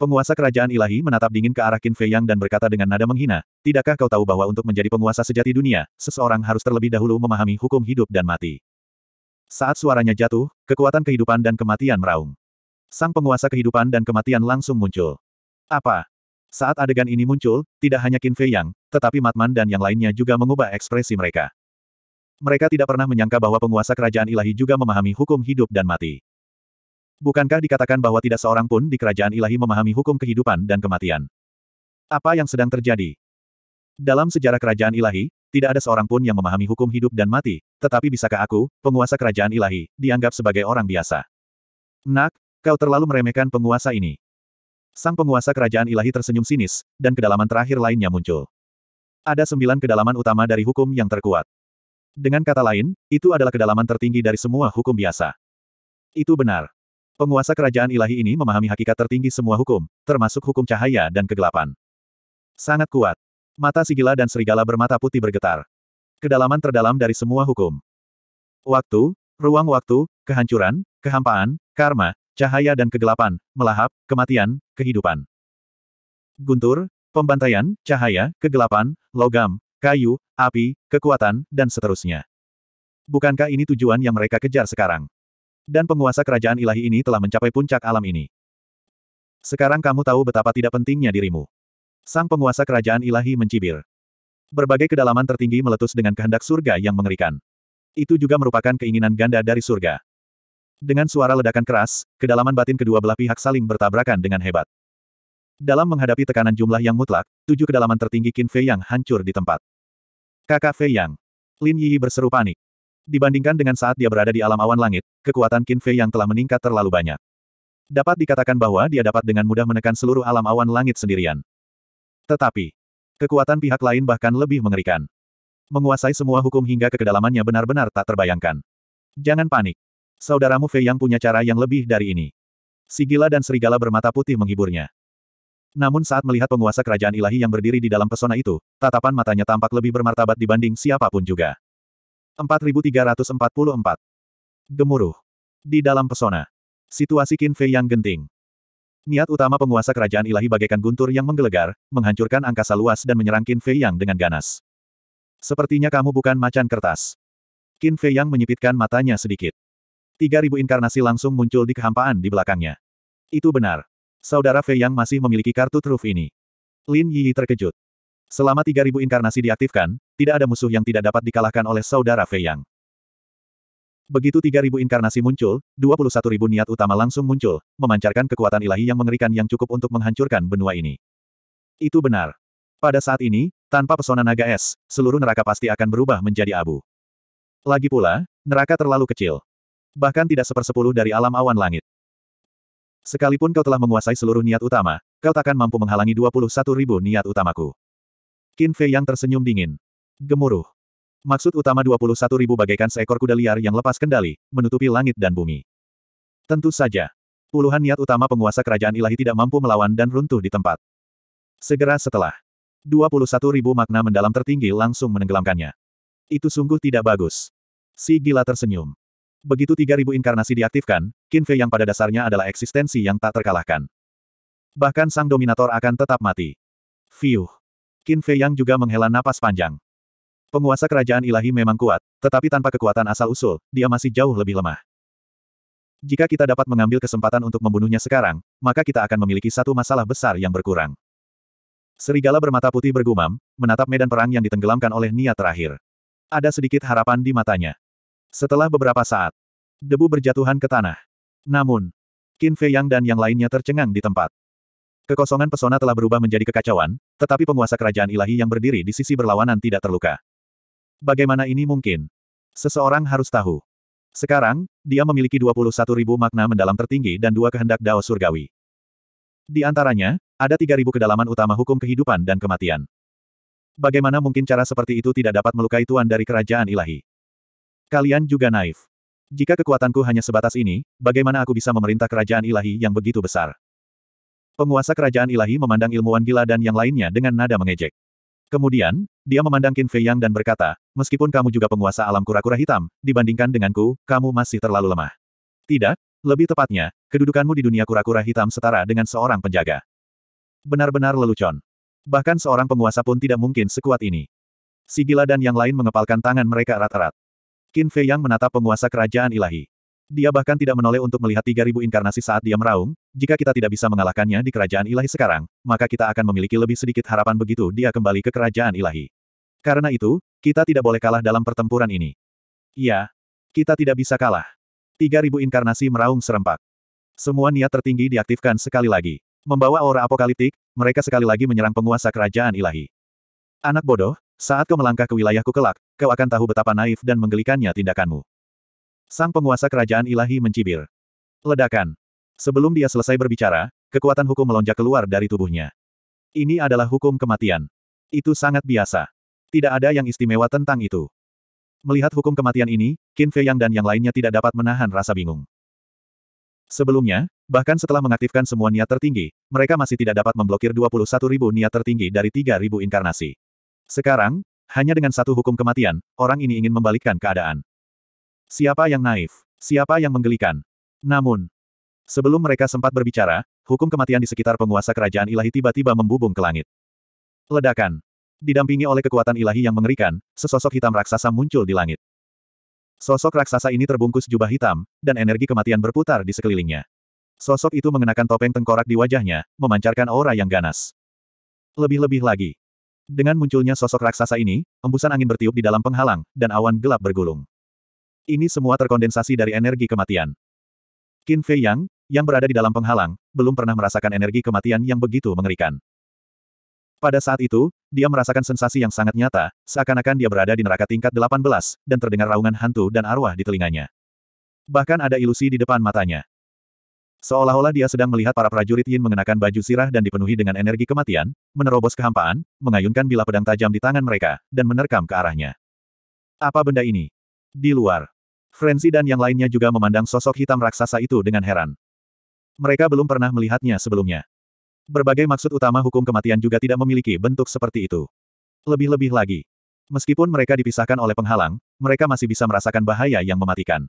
Penguasa kerajaan ilahi menatap dingin ke arah Qin Fei Yang dan berkata dengan nada menghina, Tidakkah kau tahu bahwa untuk menjadi penguasa sejati dunia, seseorang harus terlebih dahulu memahami hukum hidup dan mati. Saat suaranya jatuh, kekuatan kehidupan dan kematian meraung. Sang penguasa kehidupan dan kematian langsung muncul. Apa? Saat adegan ini muncul, tidak hanya Qin Fei Yang, tetapi Matman dan yang lainnya juga mengubah ekspresi mereka. Mereka tidak pernah menyangka bahwa penguasa kerajaan ilahi juga memahami hukum hidup dan mati. Bukankah dikatakan bahwa tidak seorang pun di kerajaan ilahi memahami hukum kehidupan dan kematian? Apa yang sedang terjadi? Dalam sejarah kerajaan ilahi, tidak ada seorang pun yang memahami hukum hidup dan mati, tetapi bisakah aku, penguasa kerajaan ilahi, dianggap sebagai orang biasa? Nak, kau terlalu meremehkan penguasa ini. Sang penguasa kerajaan ilahi tersenyum sinis, dan kedalaman terakhir lainnya muncul. Ada sembilan kedalaman utama dari hukum yang terkuat. Dengan kata lain, itu adalah kedalaman tertinggi dari semua hukum biasa. Itu benar. Penguasa kerajaan ilahi ini memahami hakikat tertinggi semua hukum, termasuk hukum cahaya dan kegelapan. Sangat kuat. Mata sigila dan serigala bermata putih bergetar. Kedalaman terdalam dari semua hukum. Waktu, ruang waktu, kehancuran, kehampaan, karma, cahaya dan kegelapan, melahap, kematian, kehidupan. Guntur, pembantaian, cahaya, kegelapan, logam, kayu, api, kekuatan, dan seterusnya. Bukankah ini tujuan yang mereka kejar sekarang? dan penguasa kerajaan ilahi ini telah mencapai puncak alam ini. Sekarang kamu tahu betapa tidak pentingnya dirimu. Sang penguasa kerajaan ilahi mencibir. Berbagai kedalaman tertinggi meletus dengan kehendak surga yang mengerikan. Itu juga merupakan keinginan ganda dari surga. Dengan suara ledakan keras, kedalaman batin kedua belah pihak saling bertabrakan dengan hebat. Dalam menghadapi tekanan jumlah yang mutlak, tujuh kedalaman tertinggi Qin Fei Yang hancur di tempat. Kakak Fei Yang. Lin Yi berseru panik. Dibandingkan dengan saat dia berada di alam awan langit, kekuatan Qin Fei yang telah meningkat terlalu banyak. Dapat dikatakan bahwa dia dapat dengan mudah menekan seluruh alam awan langit sendirian. Tetapi, kekuatan pihak lain bahkan lebih mengerikan. Menguasai semua hukum hingga ke kedalamannya benar-benar tak terbayangkan. Jangan panik. Saudaramu Fei yang punya cara yang lebih dari ini. Si dan serigala bermata putih menghiburnya. Namun saat melihat penguasa kerajaan ilahi yang berdiri di dalam pesona itu, tatapan matanya tampak lebih bermartabat dibanding siapapun juga. 4344. Gemuruh. Di dalam pesona. Situasi Qin Fei yang genting. Niat utama penguasa kerajaan ilahi bagaikan guntur yang menggelegar, menghancurkan angkasa luas dan menyerang Qin Fei yang dengan ganas. Sepertinya kamu bukan macan kertas. Qin Fei yang menyipitkan matanya sedikit. 3000 inkarnasi langsung muncul di kehampaan di belakangnya. Itu benar. Saudara Fei yang masih memiliki kartu truf ini. Lin Yi terkejut. Selama 3000 inkarnasi diaktifkan, tidak ada musuh yang tidak dapat dikalahkan oleh saudara Fei Yang. Begitu 3000 inkarnasi muncul, 21000 niat utama langsung muncul, memancarkan kekuatan ilahi yang mengerikan yang cukup untuk menghancurkan benua ini. Itu benar. Pada saat ini, tanpa pesona naga es, seluruh neraka pasti akan berubah menjadi abu. Lagi pula, neraka terlalu kecil. Bahkan tidak sepersepuluh dari alam awan langit. Sekalipun kau telah menguasai seluruh niat utama, kau takkan mampu menghalangi 21.000 niat utamaku. Qin Fei yang tersenyum dingin. Gemuruh. Maksud utama 21.000 bagaikan seekor kuda liar yang lepas kendali, menutupi langit dan bumi. Tentu saja. Puluhan niat utama penguasa kerajaan ilahi tidak mampu melawan dan runtuh di tempat. Segera setelah. 21.000 makna mendalam tertinggi langsung menenggelamkannya. Itu sungguh tidak bagus. Si gila tersenyum. Begitu 3.000 inkarnasi diaktifkan, Kinfei yang pada dasarnya adalah eksistensi yang tak terkalahkan. Bahkan sang dominator akan tetap mati. Fiuh. Qin Fei Yang juga menghela napas panjang. Penguasa kerajaan ilahi memang kuat, tetapi tanpa kekuatan asal-usul, dia masih jauh lebih lemah. Jika kita dapat mengambil kesempatan untuk membunuhnya sekarang, maka kita akan memiliki satu masalah besar yang berkurang. Serigala bermata putih bergumam, menatap medan perang yang ditenggelamkan oleh niat terakhir. Ada sedikit harapan di matanya. Setelah beberapa saat, debu berjatuhan ke tanah. Namun, Qin Fei Yang dan yang lainnya tercengang di tempat. Kekosongan pesona telah berubah menjadi kekacauan, tetapi penguasa kerajaan ilahi yang berdiri di sisi berlawanan tidak terluka. Bagaimana ini mungkin? Seseorang harus tahu. Sekarang, dia memiliki 21.000 makna mendalam tertinggi dan dua kehendak Dao Surgawi. Di antaranya, ada 3.000 kedalaman utama hukum kehidupan dan kematian. Bagaimana mungkin cara seperti itu tidak dapat melukai tuan dari kerajaan ilahi? Kalian juga naif. Jika kekuatanku hanya sebatas ini, bagaimana aku bisa memerintah kerajaan ilahi yang begitu besar? Penguasa kerajaan ilahi memandang ilmuwan gila dan yang lainnya dengan nada mengejek. Kemudian, dia memandang Qin Fei Yang dan berkata, meskipun kamu juga penguasa alam kura-kura hitam, dibandingkan denganku, kamu masih terlalu lemah. Tidak, lebih tepatnya, kedudukanmu di dunia kura-kura hitam setara dengan seorang penjaga. Benar-benar lelucon. Bahkan seorang penguasa pun tidak mungkin sekuat ini. Si gila dan yang lain mengepalkan tangan mereka erat-erat. Qin Fei Yang menatap penguasa kerajaan ilahi. Dia bahkan tidak menoleh untuk melihat 3000 inkarnasi saat dia meraung, jika kita tidak bisa mengalahkannya di kerajaan ilahi sekarang, maka kita akan memiliki lebih sedikit harapan begitu dia kembali ke kerajaan ilahi. Karena itu, kita tidak boleh kalah dalam pertempuran ini. Iya, kita tidak bisa kalah. 3000 inkarnasi meraung serempak. Semua niat tertinggi diaktifkan sekali lagi. Membawa aura apokaliptik, mereka sekali lagi menyerang penguasa kerajaan ilahi. Anak bodoh, saat kau melangkah ke wilayahku kelak, kau akan tahu betapa naif dan menggelikannya tindakanmu. Sang penguasa kerajaan ilahi mencibir. Ledakan. Sebelum dia selesai berbicara, kekuatan hukum melonjak keluar dari tubuhnya. Ini adalah hukum kematian. Itu sangat biasa. Tidak ada yang istimewa tentang itu. Melihat hukum kematian ini, Qin Fei Yang dan yang lainnya tidak dapat menahan rasa bingung. Sebelumnya, bahkan setelah mengaktifkan semua niat tertinggi, mereka masih tidak dapat memblokir ribu niat tertinggi dari ribu inkarnasi. Sekarang, hanya dengan satu hukum kematian, orang ini ingin membalikkan keadaan. Siapa yang naif? Siapa yang menggelikan? Namun, sebelum mereka sempat berbicara, hukum kematian di sekitar penguasa kerajaan ilahi tiba-tiba membubung ke langit. Ledakan. Didampingi oleh kekuatan ilahi yang mengerikan, sesosok hitam raksasa muncul di langit. Sosok raksasa ini terbungkus jubah hitam, dan energi kematian berputar di sekelilingnya. Sosok itu mengenakan topeng tengkorak di wajahnya, memancarkan aura yang ganas. Lebih-lebih lagi. Dengan munculnya sosok raksasa ini, embusan angin bertiup di dalam penghalang, dan awan gelap bergulung. Ini semua terkondensasi dari energi kematian. Qin Fei Yang, yang berada di dalam penghalang, belum pernah merasakan energi kematian yang begitu mengerikan. Pada saat itu, dia merasakan sensasi yang sangat nyata, seakan-akan dia berada di neraka tingkat 18, dan terdengar raungan hantu dan arwah di telinganya. Bahkan ada ilusi di depan matanya. Seolah-olah dia sedang melihat para prajurit Yin mengenakan baju sirah dan dipenuhi dengan energi kematian, menerobos kehampaan, mengayunkan bilah pedang tajam di tangan mereka, dan menerkam ke arahnya. Apa benda ini? Di luar. Frenzy dan yang lainnya juga memandang sosok hitam raksasa itu dengan heran. Mereka belum pernah melihatnya sebelumnya. Berbagai maksud utama hukum kematian juga tidak memiliki bentuk seperti itu. Lebih-lebih lagi. Meskipun mereka dipisahkan oleh penghalang, mereka masih bisa merasakan bahaya yang mematikan.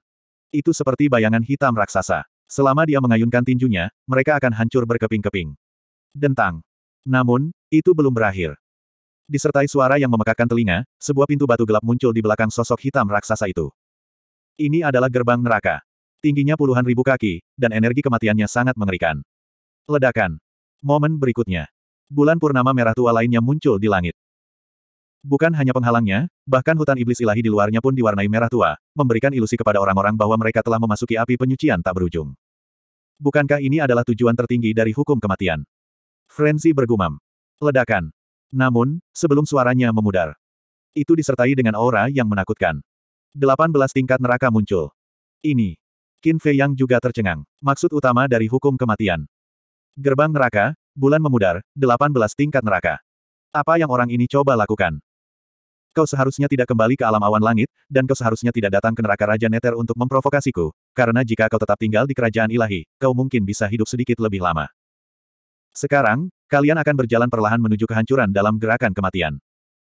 Itu seperti bayangan hitam raksasa. Selama dia mengayunkan tinjunya, mereka akan hancur berkeping-keping. Dentang. Namun, itu belum berakhir. Disertai suara yang memekakkan telinga, sebuah pintu batu gelap muncul di belakang sosok hitam raksasa itu. Ini adalah gerbang neraka. Tingginya puluhan ribu kaki, dan energi kematiannya sangat mengerikan. Ledakan. Momen berikutnya. Bulan purnama merah tua lainnya muncul di langit. Bukan hanya penghalangnya, bahkan hutan iblis ilahi di luarnya pun diwarnai merah tua, memberikan ilusi kepada orang-orang bahwa mereka telah memasuki api penyucian tak berujung. Bukankah ini adalah tujuan tertinggi dari hukum kematian? Frenzy bergumam. Ledakan. Namun, sebelum suaranya memudar. Itu disertai dengan aura yang menakutkan. Delapan belas tingkat neraka muncul. Ini. Qin Fei yang juga tercengang. Maksud utama dari hukum kematian. Gerbang neraka, bulan memudar, Delapan belas tingkat neraka. Apa yang orang ini coba lakukan? Kau seharusnya tidak kembali ke alam awan langit, dan kau seharusnya tidak datang ke neraka Raja Neter untuk memprovokasiku, karena jika kau tetap tinggal di kerajaan ilahi, kau mungkin bisa hidup sedikit lebih lama. Sekarang, kalian akan berjalan perlahan menuju kehancuran dalam gerakan kematian.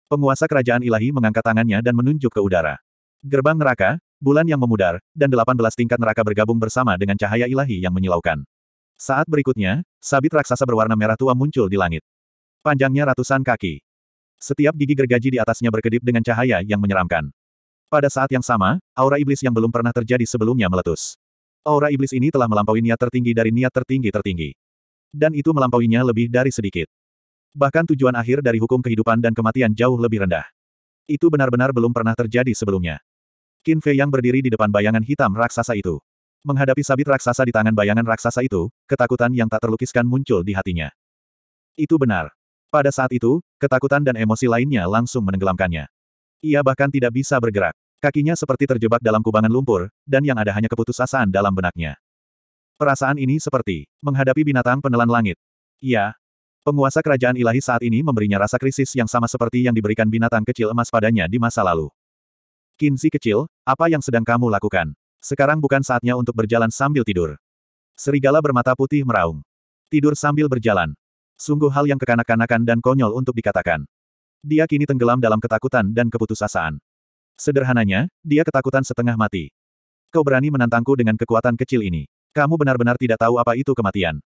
Penguasa kerajaan ilahi mengangkat tangannya dan menunjuk ke udara. Gerbang neraka, bulan yang memudar, dan delapan belas tingkat neraka bergabung bersama dengan cahaya ilahi yang menyilaukan. Saat berikutnya, sabit raksasa berwarna merah tua muncul di langit. Panjangnya ratusan kaki. Setiap gigi gergaji di atasnya berkedip dengan cahaya yang menyeramkan. Pada saat yang sama, aura iblis yang belum pernah terjadi sebelumnya meletus. Aura iblis ini telah melampaui niat tertinggi dari niat tertinggi tertinggi. Dan itu melampauinya lebih dari sedikit. Bahkan tujuan akhir dari hukum kehidupan dan kematian jauh lebih rendah. Itu benar-benar belum pernah terjadi sebelumnya. Qin Fei yang berdiri di depan bayangan hitam raksasa itu. Menghadapi sabit raksasa di tangan bayangan raksasa itu, ketakutan yang tak terlukiskan muncul di hatinya. Itu benar. Pada saat itu, ketakutan dan emosi lainnya langsung menenggelamkannya. Ia bahkan tidak bisa bergerak. Kakinya seperti terjebak dalam kubangan lumpur, dan yang ada hanya keputusasaan dalam benaknya. Perasaan ini seperti menghadapi binatang penelan langit. Ya, Penguasa kerajaan ilahi saat ini memberinya rasa krisis yang sama seperti yang diberikan binatang kecil emas padanya di masa lalu. Kinzi kecil, apa yang sedang kamu lakukan? Sekarang bukan saatnya untuk berjalan sambil tidur. Serigala bermata putih meraung. Tidur sambil berjalan. Sungguh hal yang kekanak-kanakan dan konyol untuk dikatakan. Dia kini tenggelam dalam ketakutan dan keputusasaan. Sederhananya, dia ketakutan setengah mati. Kau berani menantangku dengan kekuatan kecil ini. Kamu benar-benar tidak tahu apa itu kematian.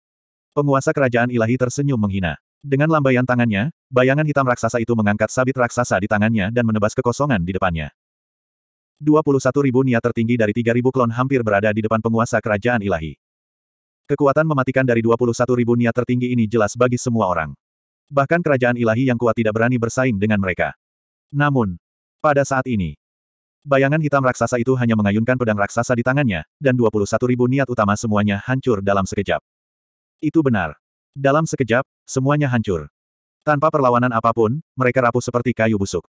Penguasa kerajaan ilahi tersenyum menghina. Dengan lambaian tangannya, bayangan hitam raksasa itu mengangkat sabit raksasa di tangannya dan menebas kekosongan di depannya ribu niat tertinggi dari ribu klon hampir berada di depan penguasa kerajaan ilahi. Kekuatan mematikan dari ribu niat tertinggi ini jelas bagi semua orang. Bahkan kerajaan ilahi yang kuat tidak berani bersaing dengan mereka. Namun, pada saat ini, bayangan hitam raksasa itu hanya mengayunkan pedang raksasa di tangannya, dan ribu niat utama semuanya hancur dalam sekejap. Itu benar. Dalam sekejap, semuanya hancur. Tanpa perlawanan apapun, mereka rapuh seperti kayu busuk.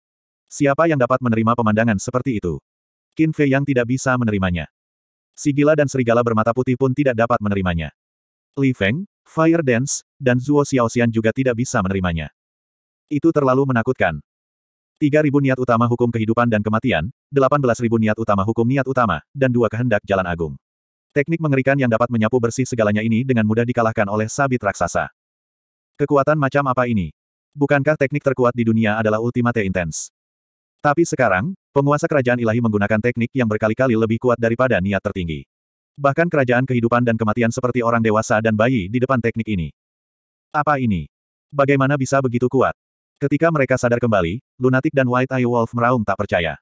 Siapa yang dapat menerima pemandangan seperti itu? Qin Fei yang tidak bisa menerimanya. Sigila dan serigala bermata putih pun tidak dapat menerimanya. Li Feng, Fire Dance, dan Zuo Xiaoxian juga tidak bisa menerimanya. Itu terlalu menakutkan. 3.000 niat utama hukum kehidupan dan kematian, 18.000 niat utama hukum niat utama, dan dua kehendak jalan agung. Teknik mengerikan yang dapat menyapu bersih segalanya ini dengan mudah dikalahkan oleh sabit raksasa. Kekuatan macam apa ini? Bukankah teknik terkuat di dunia adalah Ultimate Intense? Tapi sekarang, penguasa kerajaan ilahi menggunakan teknik yang berkali-kali lebih kuat daripada niat tertinggi. Bahkan kerajaan kehidupan dan kematian seperti orang dewasa dan bayi di depan teknik ini. Apa ini? Bagaimana bisa begitu kuat? Ketika mereka sadar kembali, Lunatic dan White Eye Wolf meraung tak percaya.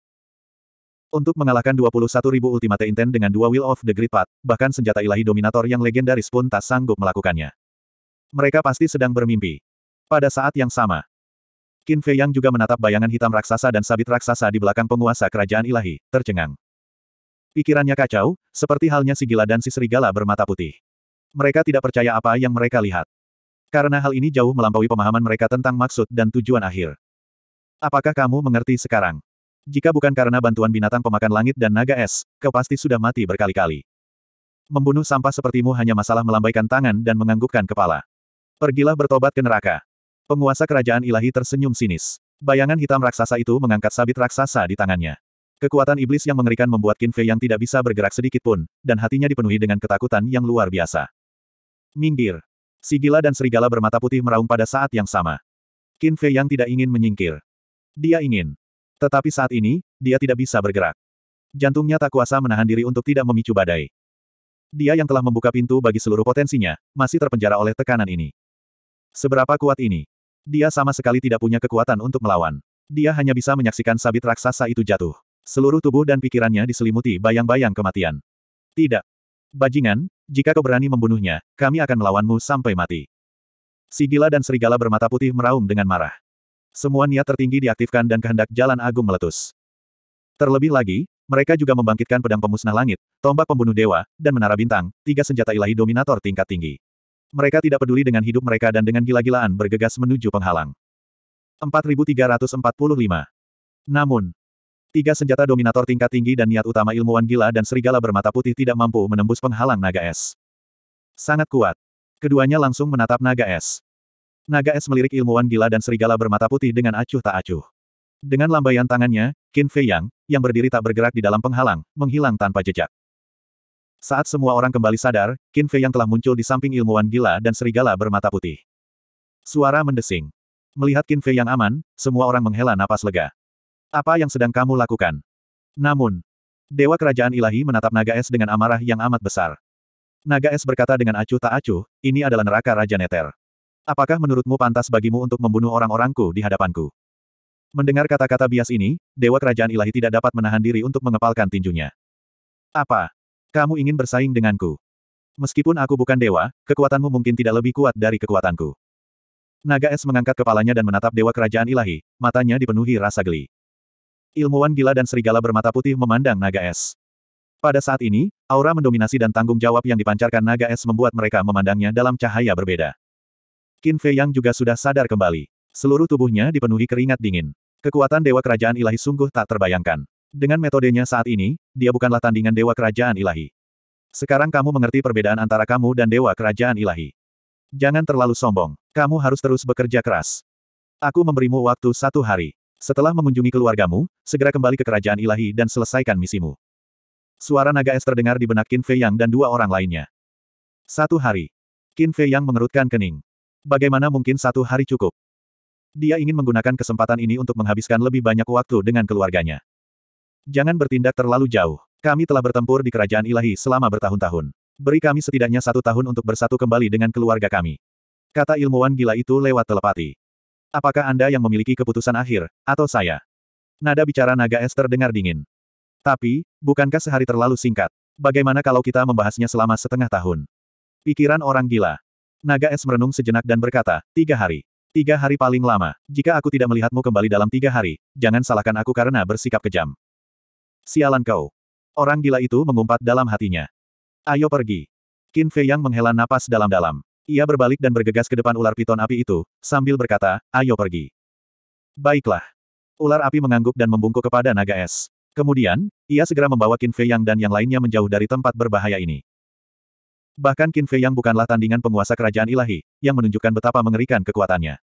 Untuk mengalahkan 21.000 Ultimate Intent dengan dua Will of the Great Path, bahkan senjata ilahi dominator yang legendaris pun tak sanggup melakukannya. Mereka pasti sedang bermimpi. Pada saat yang sama, Qin Fei Yang juga menatap bayangan hitam raksasa dan sabit raksasa di belakang penguasa kerajaan ilahi, tercengang. Pikirannya kacau, seperti halnya si gila dan si serigala bermata putih. Mereka tidak percaya apa yang mereka lihat. Karena hal ini jauh melampaui pemahaman mereka tentang maksud dan tujuan akhir. Apakah kamu mengerti sekarang? Jika bukan karena bantuan binatang pemakan langit dan naga es, kau pasti sudah mati berkali-kali. Membunuh sampah sepertimu hanya masalah melambaikan tangan dan menganggukkan kepala. Pergilah bertobat ke neraka. Penguasa kerajaan ilahi tersenyum sinis. Bayangan hitam raksasa itu mengangkat sabit raksasa di tangannya. Kekuatan iblis yang mengerikan membuat Qin Fei yang tidak bisa bergerak sedikit pun, dan hatinya dipenuhi dengan ketakutan yang luar biasa. Minggir. Si gila dan serigala bermata putih meraung pada saat yang sama. Qin Fei yang tidak ingin menyingkir. Dia ingin. Tetapi saat ini, dia tidak bisa bergerak. Jantungnya tak kuasa menahan diri untuk tidak memicu badai. Dia yang telah membuka pintu bagi seluruh potensinya, masih terpenjara oleh tekanan ini. Seberapa kuat ini? Dia sama sekali tidak punya kekuatan untuk melawan. Dia hanya bisa menyaksikan sabit raksasa itu jatuh. Seluruh tubuh dan pikirannya diselimuti bayang-bayang kematian. Tidak. Bajingan, jika kau berani membunuhnya, kami akan melawanmu sampai mati. Sigila dan serigala bermata putih meraung dengan marah. Semua niat tertinggi diaktifkan dan kehendak jalan agung meletus. Terlebih lagi, mereka juga membangkitkan pedang pemusnah langit, tombak pembunuh dewa, dan menara bintang, tiga senjata ilahi dominator tingkat tinggi. Mereka tidak peduli dengan hidup mereka dan dengan gila-gilaan bergegas menuju penghalang. 4345. Namun, tiga senjata dominator tingkat tinggi dan niat utama ilmuwan gila dan serigala bermata putih tidak mampu menembus penghalang naga es. Sangat kuat. Keduanya langsung menatap naga es. Naga es melirik ilmuwan gila dan serigala bermata putih dengan acuh tak acuh. Dengan lambaian tangannya, Qin Fei Yang, yang berdiri tak bergerak di dalam penghalang, menghilang tanpa jejak. Saat semua orang kembali sadar, Qin Fei yang telah muncul di samping ilmuwan gila dan serigala bermata putih. Suara mendesing. Melihat Qin Fei yang aman, semua orang menghela napas lega. Apa yang sedang kamu lakukan? Namun, Dewa Kerajaan Ilahi menatap naga es dengan amarah yang amat besar. Naga es berkata dengan acuh tak acuh, ini adalah neraka Raja Neter. Apakah menurutmu pantas bagimu untuk membunuh orang-orangku di hadapanku? Mendengar kata-kata bias ini, Dewa Kerajaan Ilahi tidak dapat menahan diri untuk mengepalkan tinjunya. Apa? Kamu ingin bersaing denganku. Meskipun aku bukan dewa, kekuatanmu mungkin tidak lebih kuat dari kekuatanku. Naga es mengangkat kepalanya dan menatap dewa kerajaan ilahi, matanya dipenuhi rasa geli. Ilmuwan gila dan serigala bermata putih memandang naga es. Pada saat ini, aura mendominasi dan tanggung jawab yang dipancarkan naga es membuat mereka memandangnya dalam cahaya berbeda. Qin Fei Yang juga sudah sadar kembali. Seluruh tubuhnya dipenuhi keringat dingin. Kekuatan Dewa Kerajaan Ilahi sungguh tak terbayangkan. Dengan metodenya saat ini, dia bukanlah tandingan Dewa Kerajaan Ilahi. Sekarang kamu mengerti perbedaan antara kamu dan Dewa Kerajaan Ilahi. Jangan terlalu sombong. Kamu harus terus bekerja keras. Aku memberimu waktu satu hari. Setelah mengunjungi keluargamu, segera kembali ke Kerajaan Ilahi dan selesaikan misimu. Suara naga es terdengar di benak Qin Fei Yang dan dua orang lainnya. Satu hari. Qin Fei Yang mengerutkan kening. Bagaimana mungkin satu hari cukup? Dia ingin menggunakan kesempatan ini untuk menghabiskan lebih banyak waktu dengan keluarganya. Jangan bertindak terlalu jauh. Kami telah bertempur di kerajaan ilahi selama bertahun-tahun. Beri kami setidaknya satu tahun untuk bersatu kembali dengan keluarga kami. Kata ilmuwan gila itu lewat telepati. Apakah Anda yang memiliki keputusan akhir, atau saya? Nada bicara naga es terdengar dingin. Tapi, bukankah sehari terlalu singkat? Bagaimana kalau kita membahasnya selama setengah tahun? Pikiran orang gila. Naga es merenung sejenak dan berkata, tiga hari. Tiga hari paling lama. Jika aku tidak melihatmu kembali dalam tiga hari, jangan salahkan aku karena bersikap kejam. Sialan kau. Orang gila itu mengumpat dalam hatinya. Ayo pergi. Qin Fei Yang menghela napas dalam-dalam. Ia berbalik dan bergegas ke depan ular piton api itu, sambil berkata, ayo pergi. Baiklah. Ular api mengangguk dan membungkuk kepada naga es. Kemudian, ia segera membawa Qin Fei Yang dan yang lainnya menjauh dari tempat berbahaya ini. Bahkan Qin Fei Yang bukanlah tandingan penguasa kerajaan ilahi, yang menunjukkan betapa mengerikan kekuatannya.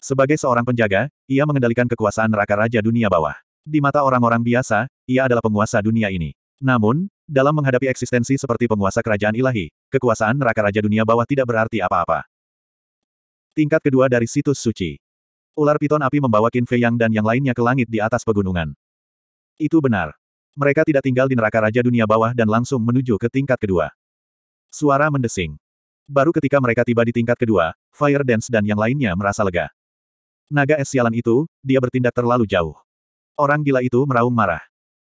Sebagai seorang penjaga, ia mengendalikan kekuasaan neraka Raja Dunia Bawah. Di mata orang-orang biasa, ia adalah penguasa dunia ini. Namun, dalam menghadapi eksistensi seperti penguasa kerajaan ilahi, kekuasaan neraka raja dunia bawah tidak berarti apa-apa. Tingkat kedua dari situs suci. Ular piton api membawa Qin Fei Yang dan yang lainnya ke langit di atas pegunungan. Itu benar. Mereka tidak tinggal di neraka raja dunia bawah dan langsung menuju ke tingkat kedua. Suara mendesing. Baru ketika mereka tiba di tingkat kedua, Fire Dance dan yang lainnya merasa lega. Naga es sialan itu, dia bertindak terlalu jauh. Orang gila itu meraung marah.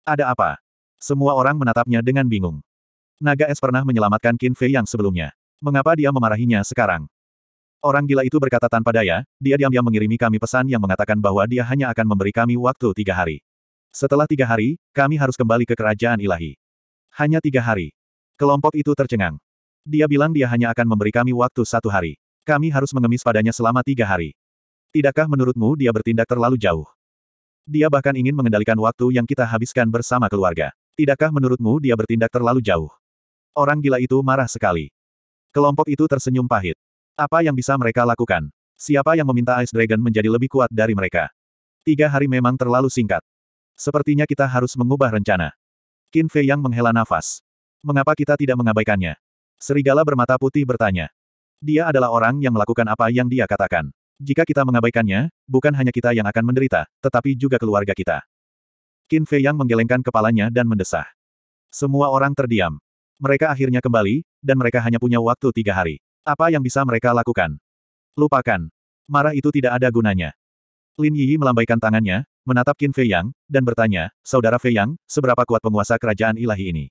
Ada apa? Semua orang menatapnya dengan bingung. Naga es pernah menyelamatkan Qin Fei yang sebelumnya. Mengapa dia memarahinya sekarang? Orang gila itu berkata tanpa daya, dia diam-diam mengirimi kami pesan yang mengatakan bahwa dia hanya akan memberi kami waktu tiga hari. Setelah tiga hari, kami harus kembali ke kerajaan ilahi. Hanya tiga hari. Kelompok itu tercengang. Dia bilang dia hanya akan memberi kami waktu satu hari. Kami harus mengemis padanya selama tiga hari. Tidakkah menurutmu dia bertindak terlalu jauh? Dia bahkan ingin mengendalikan waktu yang kita habiskan bersama keluarga. Tidakkah menurutmu dia bertindak terlalu jauh? Orang gila itu marah sekali. Kelompok itu tersenyum pahit. Apa yang bisa mereka lakukan? Siapa yang meminta Ice Dragon menjadi lebih kuat dari mereka? Tiga hari memang terlalu singkat. Sepertinya kita harus mengubah rencana. Qin Fei yang menghela nafas. Mengapa kita tidak mengabaikannya? Serigala bermata putih bertanya. Dia adalah orang yang melakukan apa yang dia katakan. Jika kita mengabaikannya, bukan hanya kita yang akan menderita, tetapi juga keluarga kita. Qin Fei Yang menggelengkan kepalanya dan mendesah. Semua orang terdiam. Mereka akhirnya kembali, dan mereka hanya punya waktu tiga hari. Apa yang bisa mereka lakukan? Lupakan. Marah itu tidak ada gunanya. Lin Yi melambaikan tangannya, menatap Qin Fei Yang, dan bertanya, Saudara Fei Yang, seberapa kuat penguasa kerajaan ilahi ini?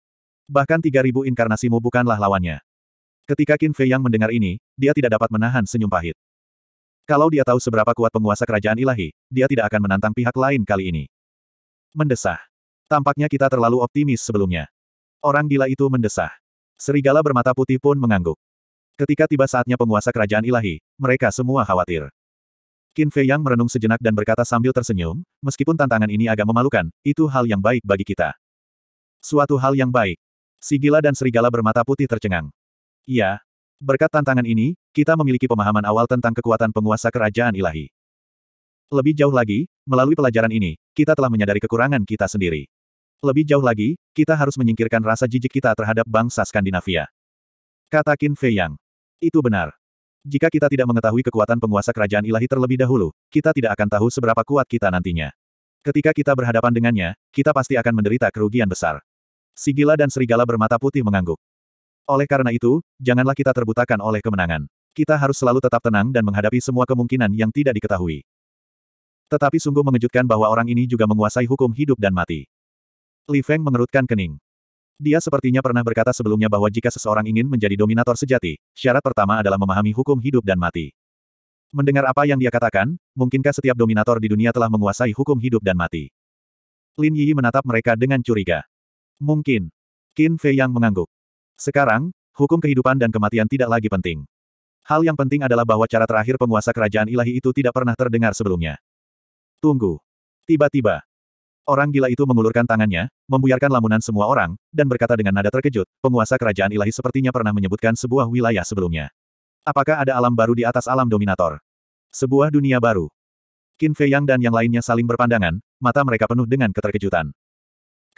Bahkan tiga 3000 inkarnasimu bukanlah lawannya. Ketika Qin Fei Yang mendengar ini, dia tidak dapat menahan senyum pahit. Kalau dia tahu seberapa kuat penguasa kerajaan ilahi, dia tidak akan menantang pihak lain kali ini. Mendesah. Tampaknya kita terlalu optimis sebelumnya. Orang gila itu mendesah. Serigala bermata putih pun mengangguk. Ketika tiba saatnya penguasa kerajaan ilahi, mereka semua khawatir. Qin Fei Yang merenung sejenak dan berkata sambil tersenyum, meskipun tantangan ini agak memalukan, itu hal yang baik bagi kita. Suatu hal yang baik. Si gila dan serigala bermata putih tercengang. Iya, Berkat tantangan ini, kita memiliki pemahaman awal tentang kekuatan penguasa kerajaan ilahi. Lebih jauh lagi, melalui pelajaran ini, kita telah menyadari kekurangan kita sendiri. Lebih jauh lagi, kita harus menyingkirkan rasa jijik kita terhadap bangsa Skandinavia. Kata Qin Fei Yang. Itu benar. Jika kita tidak mengetahui kekuatan penguasa kerajaan ilahi terlebih dahulu, kita tidak akan tahu seberapa kuat kita nantinya. Ketika kita berhadapan dengannya, kita pasti akan menderita kerugian besar. Sigila dan serigala bermata putih mengangguk. Oleh karena itu, janganlah kita terbutakan oleh kemenangan. Kita harus selalu tetap tenang dan menghadapi semua kemungkinan yang tidak diketahui. Tetapi sungguh mengejutkan bahwa orang ini juga menguasai hukum hidup dan mati. Li Feng mengerutkan kening. Dia sepertinya pernah berkata sebelumnya bahwa jika seseorang ingin menjadi dominator sejati, syarat pertama adalah memahami hukum hidup dan mati. Mendengar apa yang dia katakan, mungkinkah setiap dominator di dunia telah menguasai hukum hidup dan mati? Lin Yi menatap mereka dengan curiga. Mungkin. Qin Fei yang mengangguk. Sekarang, hukum kehidupan dan kematian tidak lagi penting. Hal yang penting adalah bahwa cara terakhir penguasa kerajaan ilahi itu tidak pernah terdengar sebelumnya. Tunggu. Tiba-tiba, orang gila itu mengulurkan tangannya, membuyarkan lamunan semua orang, dan berkata dengan nada terkejut, penguasa kerajaan ilahi sepertinya pernah menyebutkan sebuah wilayah sebelumnya. Apakah ada alam baru di atas alam dominator? Sebuah dunia baru. Qin Fei Yang dan yang lainnya saling berpandangan, mata mereka penuh dengan keterkejutan.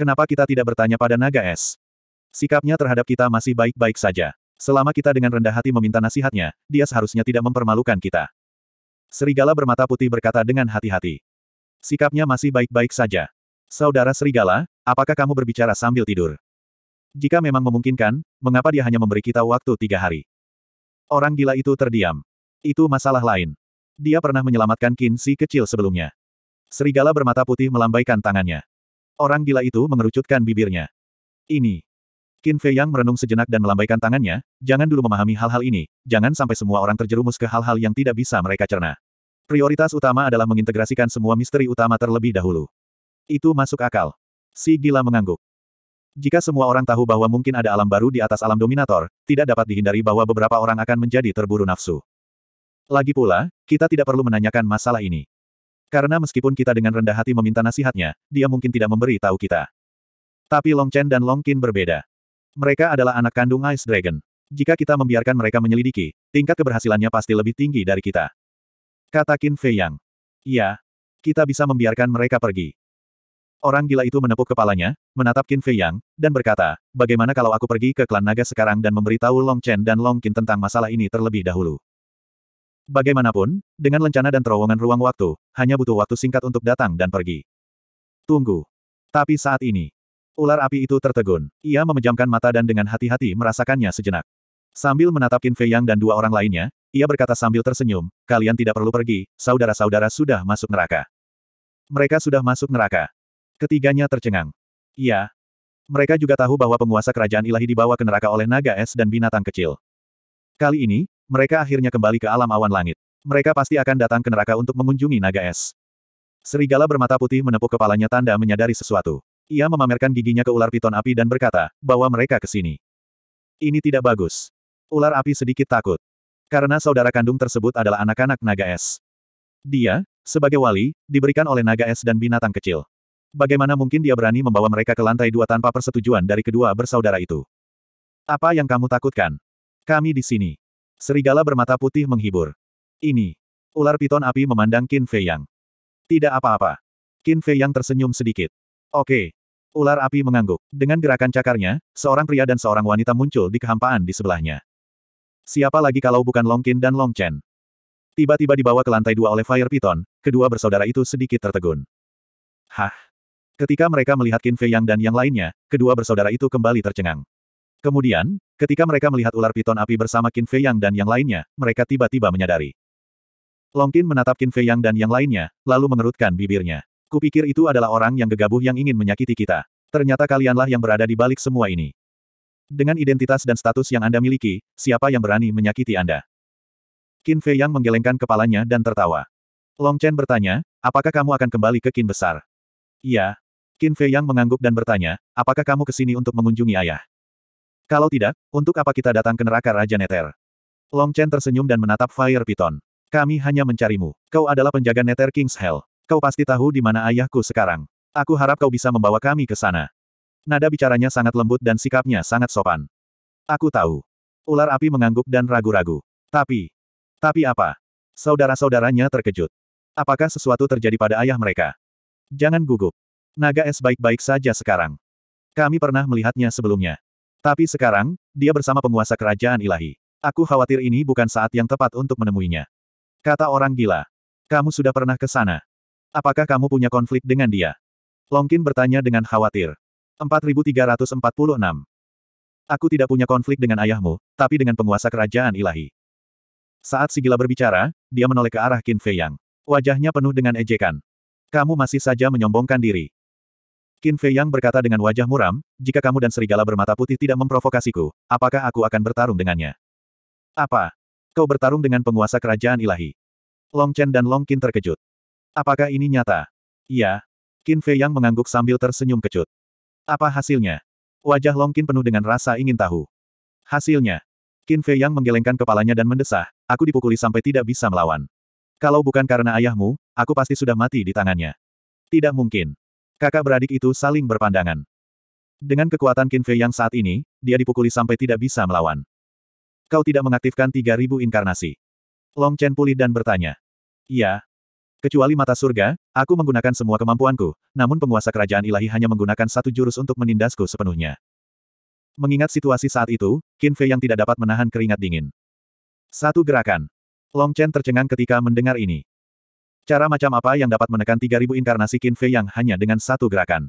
Kenapa kita tidak bertanya pada naga es? Sikapnya terhadap kita masih baik-baik saja. Selama kita dengan rendah hati meminta nasihatnya, dia seharusnya tidak mempermalukan kita. Serigala bermata putih berkata dengan hati-hati. Sikapnya masih baik-baik saja. Saudara Serigala, apakah kamu berbicara sambil tidur? Jika memang memungkinkan, mengapa dia hanya memberi kita waktu tiga hari? Orang gila itu terdiam. Itu masalah lain. Dia pernah menyelamatkan Kinsi kecil sebelumnya. Serigala bermata putih melambaikan tangannya. Orang gila itu mengerucutkan bibirnya. Ini, Qin Fei Yang merenung sejenak dan melambaikan tangannya, jangan dulu memahami hal-hal ini, jangan sampai semua orang terjerumus ke hal-hal yang tidak bisa mereka cerna. Prioritas utama adalah mengintegrasikan semua misteri utama terlebih dahulu. Itu masuk akal. Si gila mengangguk. Jika semua orang tahu bahwa mungkin ada alam baru di atas alam dominator, tidak dapat dihindari bahwa beberapa orang akan menjadi terburu nafsu. Lagi pula, kita tidak perlu menanyakan masalah ini. Karena meskipun kita dengan rendah hati meminta nasihatnya, dia mungkin tidak memberi tahu kita. Tapi Long Chen dan Long Qin berbeda. Mereka adalah anak kandung Ice Dragon. Jika kita membiarkan mereka menyelidiki, tingkat keberhasilannya pasti lebih tinggi dari kita. Kata Qin Fei Yang. Iya. Kita bisa membiarkan mereka pergi. Orang gila itu menepuk kepalanya, menatap Qin Fei Yang, dan berkata, bagaimana kalau aku pergi ke klan naga sekarang dan memberitahu Long Chen dan Long Qin tentang masalah ini terlebih dahulu. Bagaimanapun, dengan lencana dan terowongan ruang waktu, hanya butuh waktu singkat untuk datang dan pergi. Tunggu. Tapi saat ini, Ular api itu tertegun. Ia memejamkan mata dan dengan hati-hati merasakannya sejenak. Sambil menatap Qin Fei Yang dan dua orang lainnya, ia berkata sambil tersenyum, kalian tidak perlu pergi, saudara-saudara sudah masuk neraka. Mereka sudah masuk neraka. Ketiganya tercengang. Iya. Mereka juga tahu bahwa penguasa kerajaan ilahi dibawa ke neraka oleh naga es dan binatang kecil. Kali ini, mereka akhirnya kembali ke alam awan langit. Mereka pasti akan datang ke neraka untuk mengunjungi naga es. Serigala bermata putih menepuk kepalanya tanda menyadari sesuatu. Ia memamerkan giginya ke ular piton api dan berkata, bawa mereka ke sini. Ini tidak bagus. Ular api sedikit takut. Karena saudara kandung tersebut adalah anak-anak naga es. Dia, sebagai wali, diberikan oleh naga es dan binatang kecil. Bagaimana mungkin dia berani membawa mereka ke lantai dua tanpa persetujuan dari kedua bersaudara itu? Apa yang kamu takutkan? Kami di sini. Serigala bermata putih menghibur. Ini. Ular piton api memandang Qin Fei Yang. Tidak apa-apa. Qin Fei Yang tersenyum sedikit. Oke. Ular api mengangguk. Dengan gerakan cakarnya, seorang pria dan seorang wanita muncul di kehampaan di sebelahnya. Siapa lagi kalau bukan Longkin dan Longchen? Tiba-tiba dibawa ke lantai dua oleh Fire Python, kedua bersaudara itu sedikit tertegun. Hah? Ketika mereka melihat Qin Fei Yang dan yang lainnya, kedua bersaudara itu kembali tercengang. Kemudian, ketika mereka melihat ular piton api bersama Qin Fei Yang dan yang lainnya, mereka tiba-tiba menyadari. Longkin menatap Qin Fei Yang dan yang lainnya, lalu mengerutkan bibirnya. Kupikir itu adalah orang yang gegabah yang ingin menyakiti kita. Ternyata kalianlah yang berada di balik semua ini. Dengan identitas dan status yang Anda miliki, siapa yang berani menyakiti Anda? Qin Fei yang menggelengkan kepalanya dan tertawa. Long Chen bertanya, apakah kamu akan kembali ke Qin Besar? Iya. Qin Fei yang mengangguk dan bertanya, apakah kamu ke sini untuk mengunjungi ayah? Kalau tidak, untuk apa kita datang ke neraka Raja Neter? Long Chen tersenyum dan menatap Fire Piton. Kami hanya mencarimu. Kau adalah penjaga Neter King's Hell. Kau pasti tahu di mana ayahku sekarang. Aku harap kau bisa membawa kami ke sana. Nada bicaranya sangat lembut dan sikapnya sangat sopan. Aku tahu. Ular api mengangguk dan ragu-ragu. Tapi, tapi apa? Saudara-saudaranya terkejut. Apakah sesuatu terjadi pada ayah mereka? Jangan gugup. Naga es baik-baik saja sekarang. Kami pernah melihatnya sebelumnya. Tapi sekarang, dia bersama penguasa kerajaan ilahi. Aku khawatir ini bukan saat yang tepat untuk menemuinya. Kata orang gila. Kamu sudah pernah ke sana. Apakah kamu punya konflik dengan dia? Longkin bertanya dengan khawatir. 4346. Aku tidak punya konflik dengan ayahmu, tapi dengan penguasa kerajaan ilahi. Saat Sigila berbicara, dia menoleh ke arah Qin Fei Yang. Wajahnya penuh dengan ejekan. Kamu masih saja menyombongkan diri. Qin Fei Yang berkata dengan wajah muram, jika kamu dan serigala bermata putih tidak memprovokasiku, apakah aku akan bertarung dengannya? Apa? Kau bertarung dengan penguasa kerajaan ilahi. Long Chen dan Long Qin terkejut. Apakah ini nyata? Iya. Qin Fei Yang mengangguk sambil tersenyum kecut. Apa hasilnya? Wajah Long Qin penuh dengan rasa ingin tahu. Hasilnya. Qin Fei Yang menggelengkan kepalanya dan mendesah, aku dipukuli sampai tidak bisa melawan. Kalau bukan karena ayahmu, aku pasti sudah mati di tangannya. Tidak mungkin. Kakak beradik itu saling berpandangan. Dengan kekuatan Qin Fei Yang saat ini, dia dipukuli sampai tidak bisa melawan. Kau tidak mengaktifkan 3000 inkarnasi. Long Chen pulih dan bertanya. Iya, Kecuali mata surga, aku menggunakan semua kemampuanku, namun penguasa kerajaan ilahi hanya menggunakan satu jurus untuk menindasku sepenuhnya. Mengingat situasi saat itu, Qin Fei yang tidak dapat menahan keringat dingin. Satu gerakan. Long Chen tercengang ketika mendengar ini. Cara macam apa yang dapat menekan 3000 inkarnasi Qin Fei yang hanya dengan satu gerakan?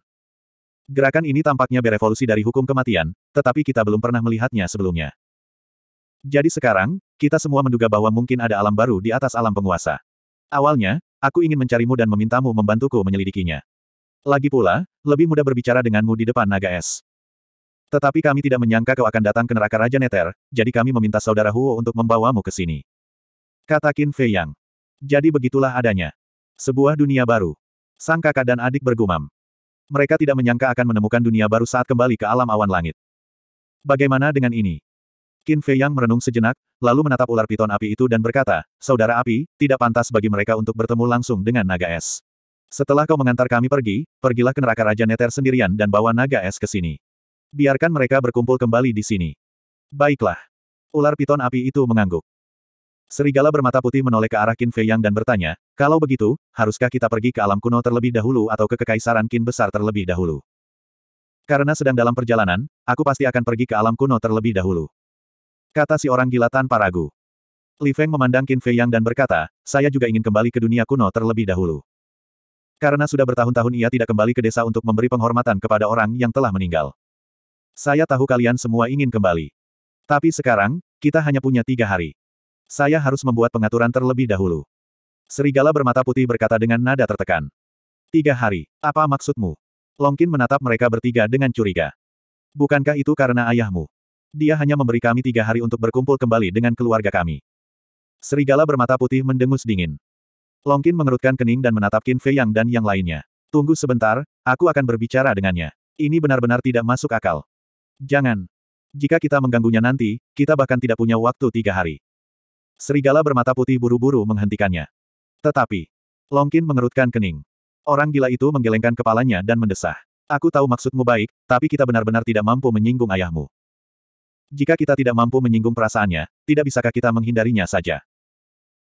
Gerakan ini tampaknya berevolusi dari hukum kematian, tetapi kita belum pernah melihatnya sebelumnya. Jadi sekarang, kita semua menduga bahwa mungkin ada alam baru di atas alam penguasa. Awalnya, aku ingin mencarimu dan memintamu membantuku menyelidikinya. Lagi pula, lebih mudah berbicara denganmu di depan naga es. Tetapi kami tidak menyangka kau akan datang ke neraka Raja Neter, jadi kami meminta saudara Huo untuk membawamu ke sini. Kata Qin Fei Yang. Jadi begitulah adanya. Sebuah dunia baru. Sang kakak dan adik bergumam. Mereka tidak menyangka akan menemukan dunia baru saat kembali ke alam awan langit. Bagaimana dengan ini? Qin Fei Yang merenung sejenak, lalu menatap ular piton api itu dan berkata, Saudara api, tidak pantas bagi mereka untuk bertemu langsung dengan naga es. Setelah kau mengantar kami pergi, pergilah ke neraka Raja Neter sendirian dan bawa naga es ke sini. Biarkan mereka berkumpul kembali di sini. Baiklah. Ular piton api itu mengangguk. Serigala bermata putih menoleh ke arah Qin Fei Yang dan bertanya, kalau begitu, haruskah kita pergi ke alam kuno terlebih dahulu atau ke kekaisaran Qin besar terlebih dahulu? Karena sedang dalam perjalanan, aku pasti akan pergi ke alam kuno terlebih dahulu kata si orang gila tanpa ragu. Li Feng memandang Qin Fei Yang dan berkata, saya juga ingin kembali ke dunia kuno terlebih dahulu. Karena sudah bertahun-tahun ia tidak kembali ke desa untuk memberi penghormatan kepada orang yang telah meninggal. Saya tahu kalian semua ingin kembali. Tapi sekarang, kita hanya punya tiga hari. Saya harus membuat pengaturan terlebih dahulu. Serigala bermata putih berkata dengan nada tertekan. Tiga hari, apa maksudmu? Longkin menatap mereka bertiga dengan curiga. Bukankah itu karena ayahmu? dia hanya memberi kami tiga hari untuk berkumpul kembali dengan keluarga kami. Serigala bermata putih mendengus dingin. Longkin mengerutkan kening dan menatap Qin Fei Yang dan yang lainnya. Tunggu sebentar, aku akan berbicara dengannya. Ini benar-benar tidak masuk akal. Jangan. Jika kita mengganggunya nanti, kita bahkan tidak punya waktu tiga hari. Serigala bermata putih buru-buru menghentikannya. Tetapi, Longkin mengerutkan kening. Orang gila itu menggelengkan kepalanya dan mendesah. Aku tahu maksudmu baik, tapi kita benar-benar tidak mampu menyinggung ayahmu. Jika kita tidak mampu menyinggung perasaannya, tidak bisakah kita menghindarinya saja?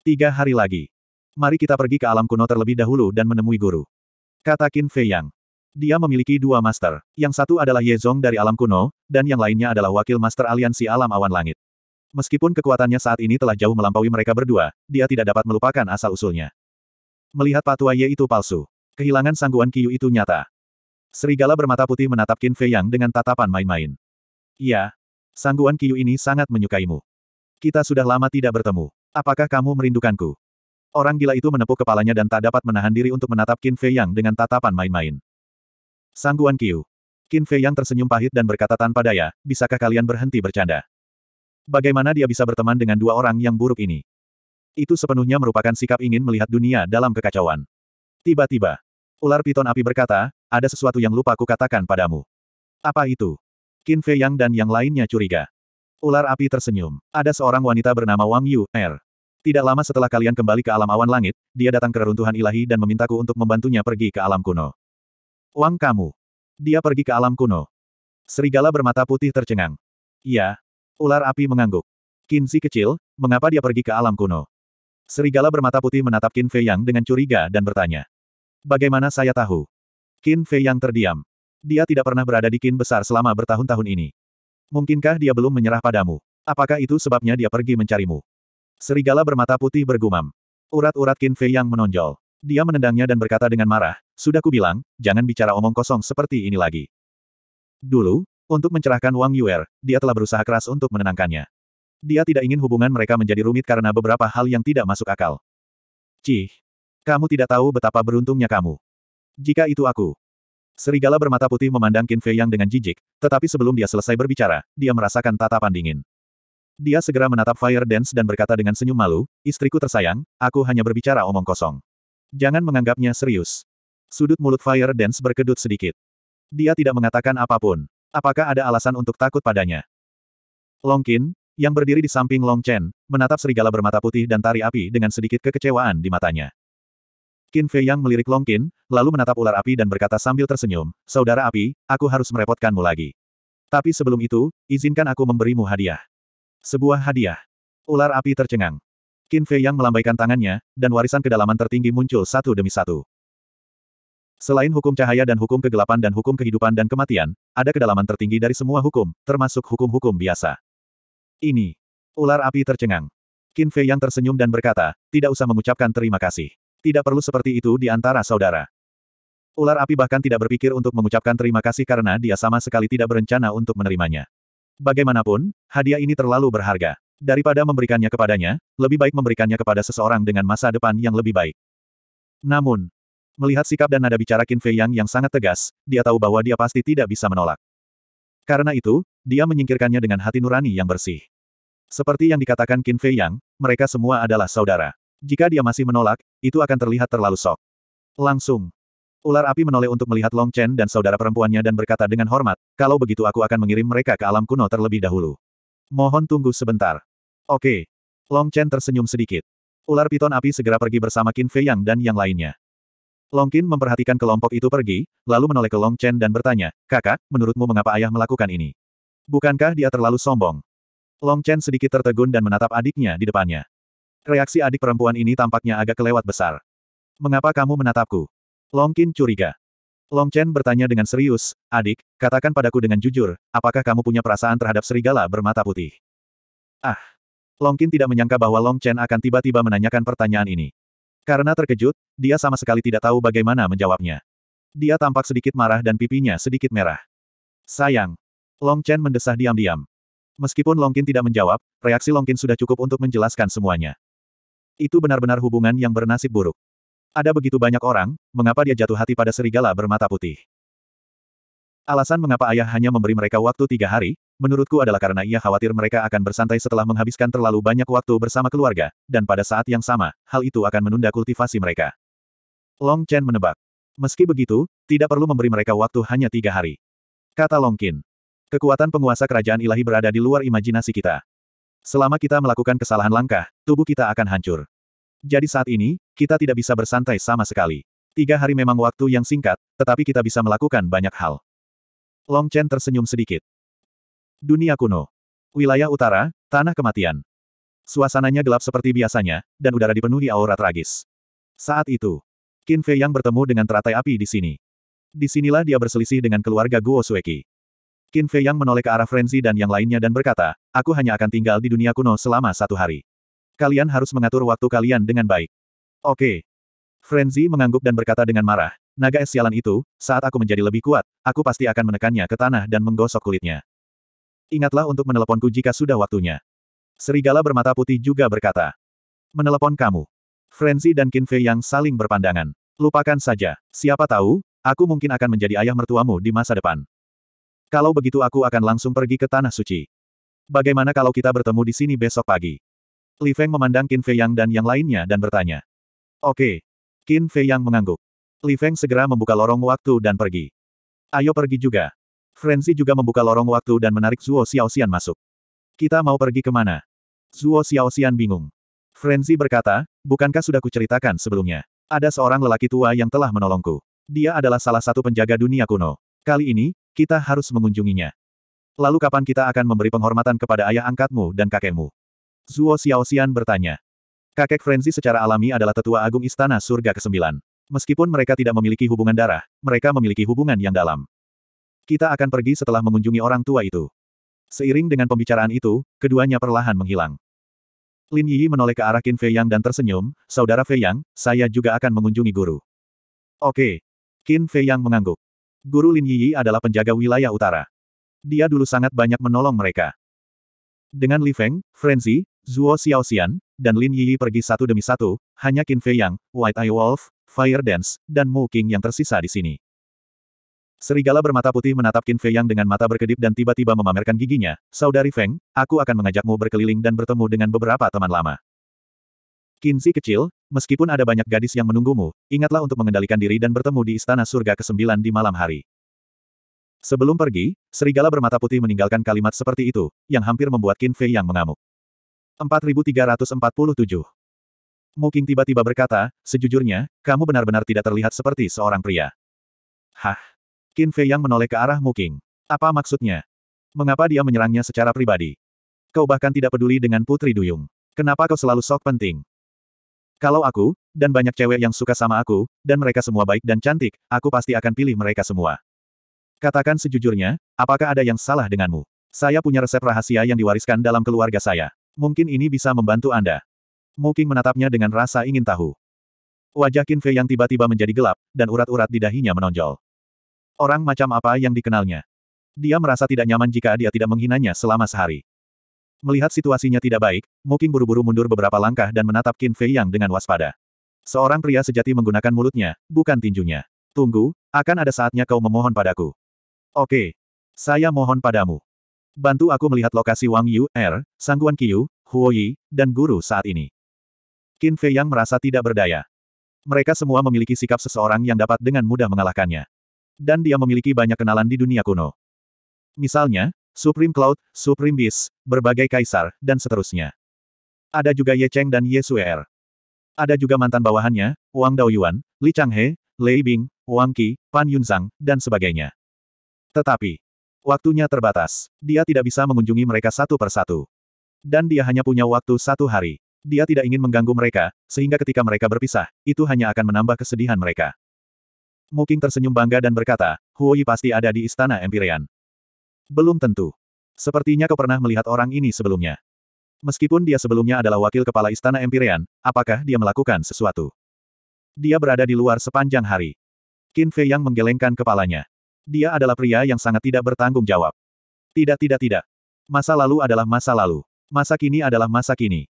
Tiga hari lagi. Mari kita pergi ke alam kuno terlebih dahulu dan menemui guru. Kata Qin Fei Yang. Dia memiliki dua master. Yang satu adalah Ye Zong dari alam kuno, dan yang lainnya adalah wakil master aliansi alam awan langit. Meskipun kekuatannya saat ini telah jauh melampaui mereka berdua, dia tidak dapat melupakan asal-usulnya. Melihat patua Ye itu palsu. Kehilangan sangguan Kiyu itu nyata. Serigala bermata putih menatap Qin Fei Yang dengan tatapan main-main. Iya, Sangguan Kiyu ini sangat menyukaimu. Kita sudah lama tidak bertemu. Apakah kamu merindukanku? Orang gila itu menepuk kepalanya dan tak dapat menahan diri untuk menatap Qin Fei Yang dengan tatapan main-main. Sangguan Kiyu. Qin Fei Yang tersenyum pahit dan berkata tanpa daya, bisakah kalian berhenti bercanda? Bagaimana dia bisa berteman dengan dua orang yang buruk ini? Itu sepenuhnya merupakan sikap ingin melihat dunia dalam kekacauan. Tiba-tiba, ular piton api berkata, ada sesuatu yang lupa ku katakan padamu. Apa itu? Qin Fei Yang dan yang lainnya curiga. Ular api tersenyum. Ada seorang wanita bernama Wang Yu, Er. Tidak lama setelah kalian kembali ke alam awan langit, dia datang ke reruntuhan ilahi dan memintaku untuk membantunya pergi ke alam kuno. Wang kamu. Dia pergi ke alam kuno. Serigala bermata putih tercengang. Iya. Ular api mengangguk. si kecil, mengapa dia pergi ke alam kuno? Serigala bermata putih menatap Qin Fei Yang dengan curiga dan bertanya. Bagaimana saya tahu? Qin Fei Yang terdiam. Dia tidak pernah berada di kin besar selama bertahun-tahun ini. Mungkinkah dia belum menyerah padamu? Apakah itu sebabnya dia pergi mencarimu? Serigala bermata putih bergumam. Urat-urat Kin Fei yang menonjol. Dia menendangnya dan berkata dengan marah, Sudah kubilang, jangan bicara omong kosong seperti ini lagi. Dulu, untuk mencerahkan Wang Yuer, dia telah berusaha keras untuk menenangkannya. Dia tidak ingin hubungan mereka menjadi rumit karena beberapa hal yang tidak masuk akal. Cih! Kamu tidak tahu betapa beruntungnya kamu. Jika itu aku, Serigala bermata putih memandang Qin Fei Yang dengan jijik, tetapi sebelum dia selesai berbicara, dia merasakan tatapan dingin. Dia segera menatap Fire Dance dan berkata dengan senyum malu, istriku tersayang, aku hanya berbicara omong kosong. Jangan menganggapnya serius. Sudut mulut Fire Dance berkedut sedikit. Dia tidak mengatakan apapun. Apakah ada alasan untuk takut padanya? Long Qin, yang berdiri di samping Long Chen, menatap serigala bermata putih dan tari api dengan sedikit kekecewaan di matanya. Qin Fei Yang melirik Long Qin, lalu menatap ular api dan berkata sambil tersenyum, Saudara api, aku harus merepotkanmu lagi. Tapi sebelum itu, izinkan aku memberimu hadiah. Sebuah hadiah. Ular api tercengang. Qin Fei Yang melambaikan tangannya, dan warisan kedalaman tertinggi muncul satu demi satu. Selain hukum cahaya dan hukum kegelapan dan hukum kehidupan dan kematian, ada kedalaman tertinggi dari semua hukum, termasuk hukum-hukum biasa. Ini. Ular api tercengang. Qin Fei yang tersenyum dan berkata, tidak usah mengucapkan terima kasih. Tidak perlu seperti itu di antara saudara. Ular api bahkan tidak berpikir untuk mengucapkan terima kasih karena dia sama sekali tidak berencana untuk menerimanya. Bagaimanapun, hadiah ini terlalu berharga. Daripada memberikannya kepadanya, lebih baik memberikannya kepada seseorang dengan masa depan yang lebih baik. Namun, melihat sikap dan nada bicara Qin Fei Yang yang sangat tegas, dia tahu bahwa dia pasti tidak bisa menolak. Karena itu, dia menyingkirkannya dengan hati nurani yang bersih. Seperti yang dikatakan Qin Fei Yang, mereka semua adalah saudara. Jika dia masih menolak, itu akan terlihat terlalu sok. Langsung. Ular api menoleh untuk melihat Long Chen dan saudara perempuannya dan berkata dengan hormat, kalau begitu aku akan mengirim mereka ke alam kuno terlebih dahulu. Mohon tunggu sebentar. Oke. Long Chen tersenyum sedikit. Ular piton api segera pergi bersama Qin Fei Yang dan yang lainnya. Long Qin memperhatikan kelompok itu pergi, lalu menoleh ke Long Chen dan bertanya, kakak, menurutmu mengapa ayah melakukan ini? Bukankah dia terlalu sombong? Long Chen sedikit tertegun dan menatap adiknya di depannya. Reaksi adik perempuan ini tampaknya agak kelewat besar. Mengapa kamu menatapku? Long Longkin curiga. Long Chen bertanya dengan serius, adik, katakan padaku dengan jujur, apakah kamu punya perasaan terhadap serigala bermata putih? Ah. Long Longkin tidak menyangka bahwa Long Chen akan tiba-tiba menanyakan pertanyaan ini. Karena terkejut, dia sama sekali tidak tahu bagaimana menjawabnya. Dia tampak sedikit marah dan pipinya sedikit merah. Sayang. Long Chen mendesah diam-diam. Meskipun Long Longkin tidak menjawab, reaksi Long Longkin sudah cukup untuk menjelaskan semuanya. Itu benar-benar hubungan yang bernasib buruk. Ada begitu banyak orang, mengapa dia jatuh hati pada serigala bermata putih? Alasan mengapa ayah hanya memberi mereka waktu tiga hari, menurutku adalah karena ia khawatir mereka akan bersantai setelah menghabiskan terlalu banyak waktu bersama keluarga, dan pada saat yang sama, hal itu akan menunda kultivasi mereka. Long Chen menebak. Meski begitu, tidak perlu memberi mereka waktu hanya tiga hari. Kata Long Qin. Kekuatan penguasa kerajaan ilahi berada di luar imajinasi kita. Selama kita melakukan kesalahan langkah, tubuh kita akan hancur. Jadi saat ini, kita tidak bisa bersantai sama sekali. Tiga hari memang waktu yang singkat, tetapi kita bisa melakukan banyak hal. Long Chen tersenyum sedikit. Dunia kuno. Wilayah utara, tanah kematian. Suasananya gelap seperti biasanya, dan udara dipenuhi aura tragis. Saat itu, Qin Fei yang bertemu dengan teratai api di sini. Disinilah dia berselisih dengan keluarga Guo Sueki. Qin Fei Yang menoleh ke arah Frenzy dan yang lainnya dan berkata, aku hanya akan tinggal di dunia kuno selama satu hari. Kalian harus mengatur waktu kalian dengan baik. Oke. Frenzy mengangguk dan berkata dengan marah, naga es sialan itu, saat aku menjadi lebih kuat, aku pasti akan menekannya ke tanah dan menggosok kulitnya. Ingatlah untuk meneleponku jika sudah waktunya. Serigala bermata putih juga berkata. Menelepon kamu. Frenzy dan Qin Fei Yang saling berpandangan. Lupakan saja. Siapa tahu, aku mungkin akan menjadi ayah mertuamu di masa depan. Kalau begitu aku akan langsung pergi ke Tanah Suci. Bagaimana kalau kita bertemu di sini besok pagi? Li Feng memandang Qin Fei Yang dan yang lainnya dan bertanya. Oke. Qin Fei Yang mengangguk. Li Feng segera membuka lorong waktu dan pergi. Ayo pergi juga. Frenzy juga membuka lorong waktu dan menarik Zuo Xiaoxian masuk. Kita mau pergi kemana? Zuo Xiaoxian bingung. Frenzy berkata, bukankah sudah kuceritakan sebelumnya? Ada seorang lelaki tua yang telah menolongku. Dia adalah salah satu penjaga dunia kuno. Kali ini, kita harus mengunjunginya. Lalu kapan kita akan memberi penghormatan kepada ayah angkatmu dan kakekmu? Zuo Xiaoxian bertanya. Kakek Frenzy secara alami adalah tetua agung istana surga ke-9. Meskipun mereka tidak memiliki hubungan darah, mereka memiliki hubungan yang dalam. Kita akan pergi setelah mengunjungi orang tua itu. Seiring dengan pembicaraan itu, keduanya perlahan menghilang. Lin Yi menoleh ke arah Qin Fei Yang dan tersenyum, Saudara Fei Yang, saya juga akan mengunjungi guru. Oke. Qin Fei Yang mengangguk. Guru Lin Yi adalah penjaga wilayah utara. Dia dulu sangat banyak menolong mereka. Dengan Li Feng, Frenzy, Zhuo Xiaoxian, dan Lin Yi pergi satu demi satu, hanya Qin Fei Yang, White Eye Wolf, Fire Dance, dan Mu King yang tersisa di sini. Serigala bermata putih menatap Qin Fei Yang dengan mata berkedip dan tiba-tiba memamerkan giginya. Saudari Feng, aku akan mengajakmu berkeliling dan bertemu dengan beberapa teman lama. Qin Si kecil, Meskipun ada banyak gadis yang menunggumu, ingatlah untuk mengendalikan diri dan bertemu di Istana Surga ke-9 di malam hari. Sebelum pergi, serigala bermata putih meninggalkan kalimat seperti itu, yang hampir membuat Qin Fei yang mengamuk. 4347 Muking tiba-tiba berkata, sejujurnya, kamu benar-benar tidak terlihat seperti seorang pria. Hah? Qin Fei yang menoleh ke arah Muking. Apa maksudnya? Mengapa dia menyerangnya secara pribadi? Kau bahkan tidak peduli dengan Putri Duyung. Kenapa kau selalu sok penting? Kalau aku, dan banyak cewek yang suka sama aku, dan mereka semua baik dan cantik, aku pasti akan pilih mereka semua. Katakan sejujurnya, apakah ada yang salah denganmu? Saya punya resep rahasia yang diwariskan dalam keluarga saya. Mungkin ini bisa membantu Anda. Mungkin menatapnya dengan rasa ingin tahu. Wajah Kinfe yang tiba-tiba menjadi gelap, dan urat-urat di dahinya menonjol. Orang macam apa yang dikenalnya? Dia merasa tidak nyaman jika dia tidak menghinanya selama sehari. Melihat situasinya tidak baik, Moking buru-buru mundur beberapa langkah dan menatap Qin Fei Yang dengan waspada. Seorang pria sejati menggunakan mulutnya, bukan tinjunya. Tunggu, akan ada saatnya kau memohon padaku. Oke. Saya mohon padamu. Bantu aku melihat lokasi Wang Yu, Er, Sangguan Qiu, Huo Yi, dan guru saat ini. Qin Fei Yang merasa tidak berdaya. Mereka semua memiliki sikap seseorang yang dapat dengan mudah mengalahkannya. Dan dia memiliki banyak kenalan di dunia kuno. Misalnya, Supreme Cloud, Supreme Beast, berbagai kaisar, dan seterusnya. Ada juga Ye Cheng dan Ye Suer. Er. Ada juga mantan bawahannya, Wang Daoyuan, Li Changhe, Lei Bing, Wang Qi, Pan Yunzang, dan sebagainya. Tetapi, waktunya terbatas. Dia tidak bisa mengunjungi mereka satu per satu. Dan dia hanya punya waktu satu hari. Dia tidak ingin mengganggu mereka, sehingga ketika mereka berpisah, itu hanya akan menambah kesedihan mereka. Muking tersenyum bangga dan berkata, Huoyi pasti ada di Istana Empirean. Belum tentu. Sepertinya kau pernah melihat orang ini sebelumnya. Meskipun dia sebelumnya adalah wakil kepala istana Empyrean, apakah dia melakukan sesuatu? Dia berada di luar sepanjang hari. Qin Fei yang menggelengkan kepalanya. Dia adalah pria yang sangat tidak bertanggung jawab. Tidak tidak tidak. Masa lalu adalah masa lalu. Masa kini adalah masa kini.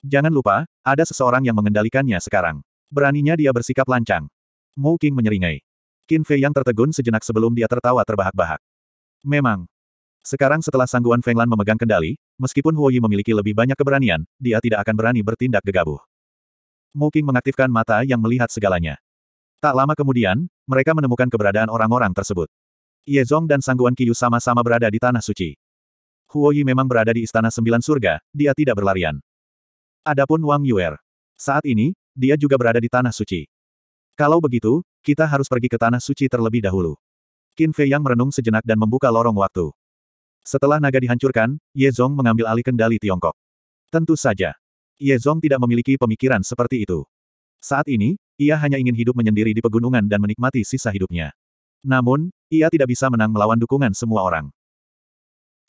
Jangan lupa, ada seseorang yang mengendalikannya sekarang. Beraninya dia bersikap lancang. Mu King menyeringai. Qin Fei yang tertegun sejenak sebelum dia tertawa terbahak-bahak. Memang. Sekarang setelah sangguan Fenglan memegang kendali, meskipun Huoyi memiliki lebih banyak keberanian, dia tidak akan berani bertindak gegabah. Qing mengaktifkan mata yang melihat segalanya. Tak lama kemudian, mereka menemukan keberadaan orang-orang tersebut. Ye Yezong dan Sangguan Qiyu sama-sama berada di Tanah Suci. Huoyi memang berada di Istana Sembilan Surga, dia tidak berlarian. Adapun Wang Yuer. Saat ini, dia juga berada di Tanah Suci. Kalau begitu, kita harus pergi ke Tanah Suci terlebih dahulu. Qin Fei Yang merenung sejenak dan membuka lorong waktu. Setelah naga dihancurkan, Ye Zong mengambil alih kendali Tiongkok. Tentu saja. Ye Zong tidak memiliki pemikiran seperti itu. Saat ini, ia hanya ingin hidup menyendiri di pegunungan dan menikmati sisa hidupnya. Namun, ia tidak bisa menang melawan dukungan semua orang.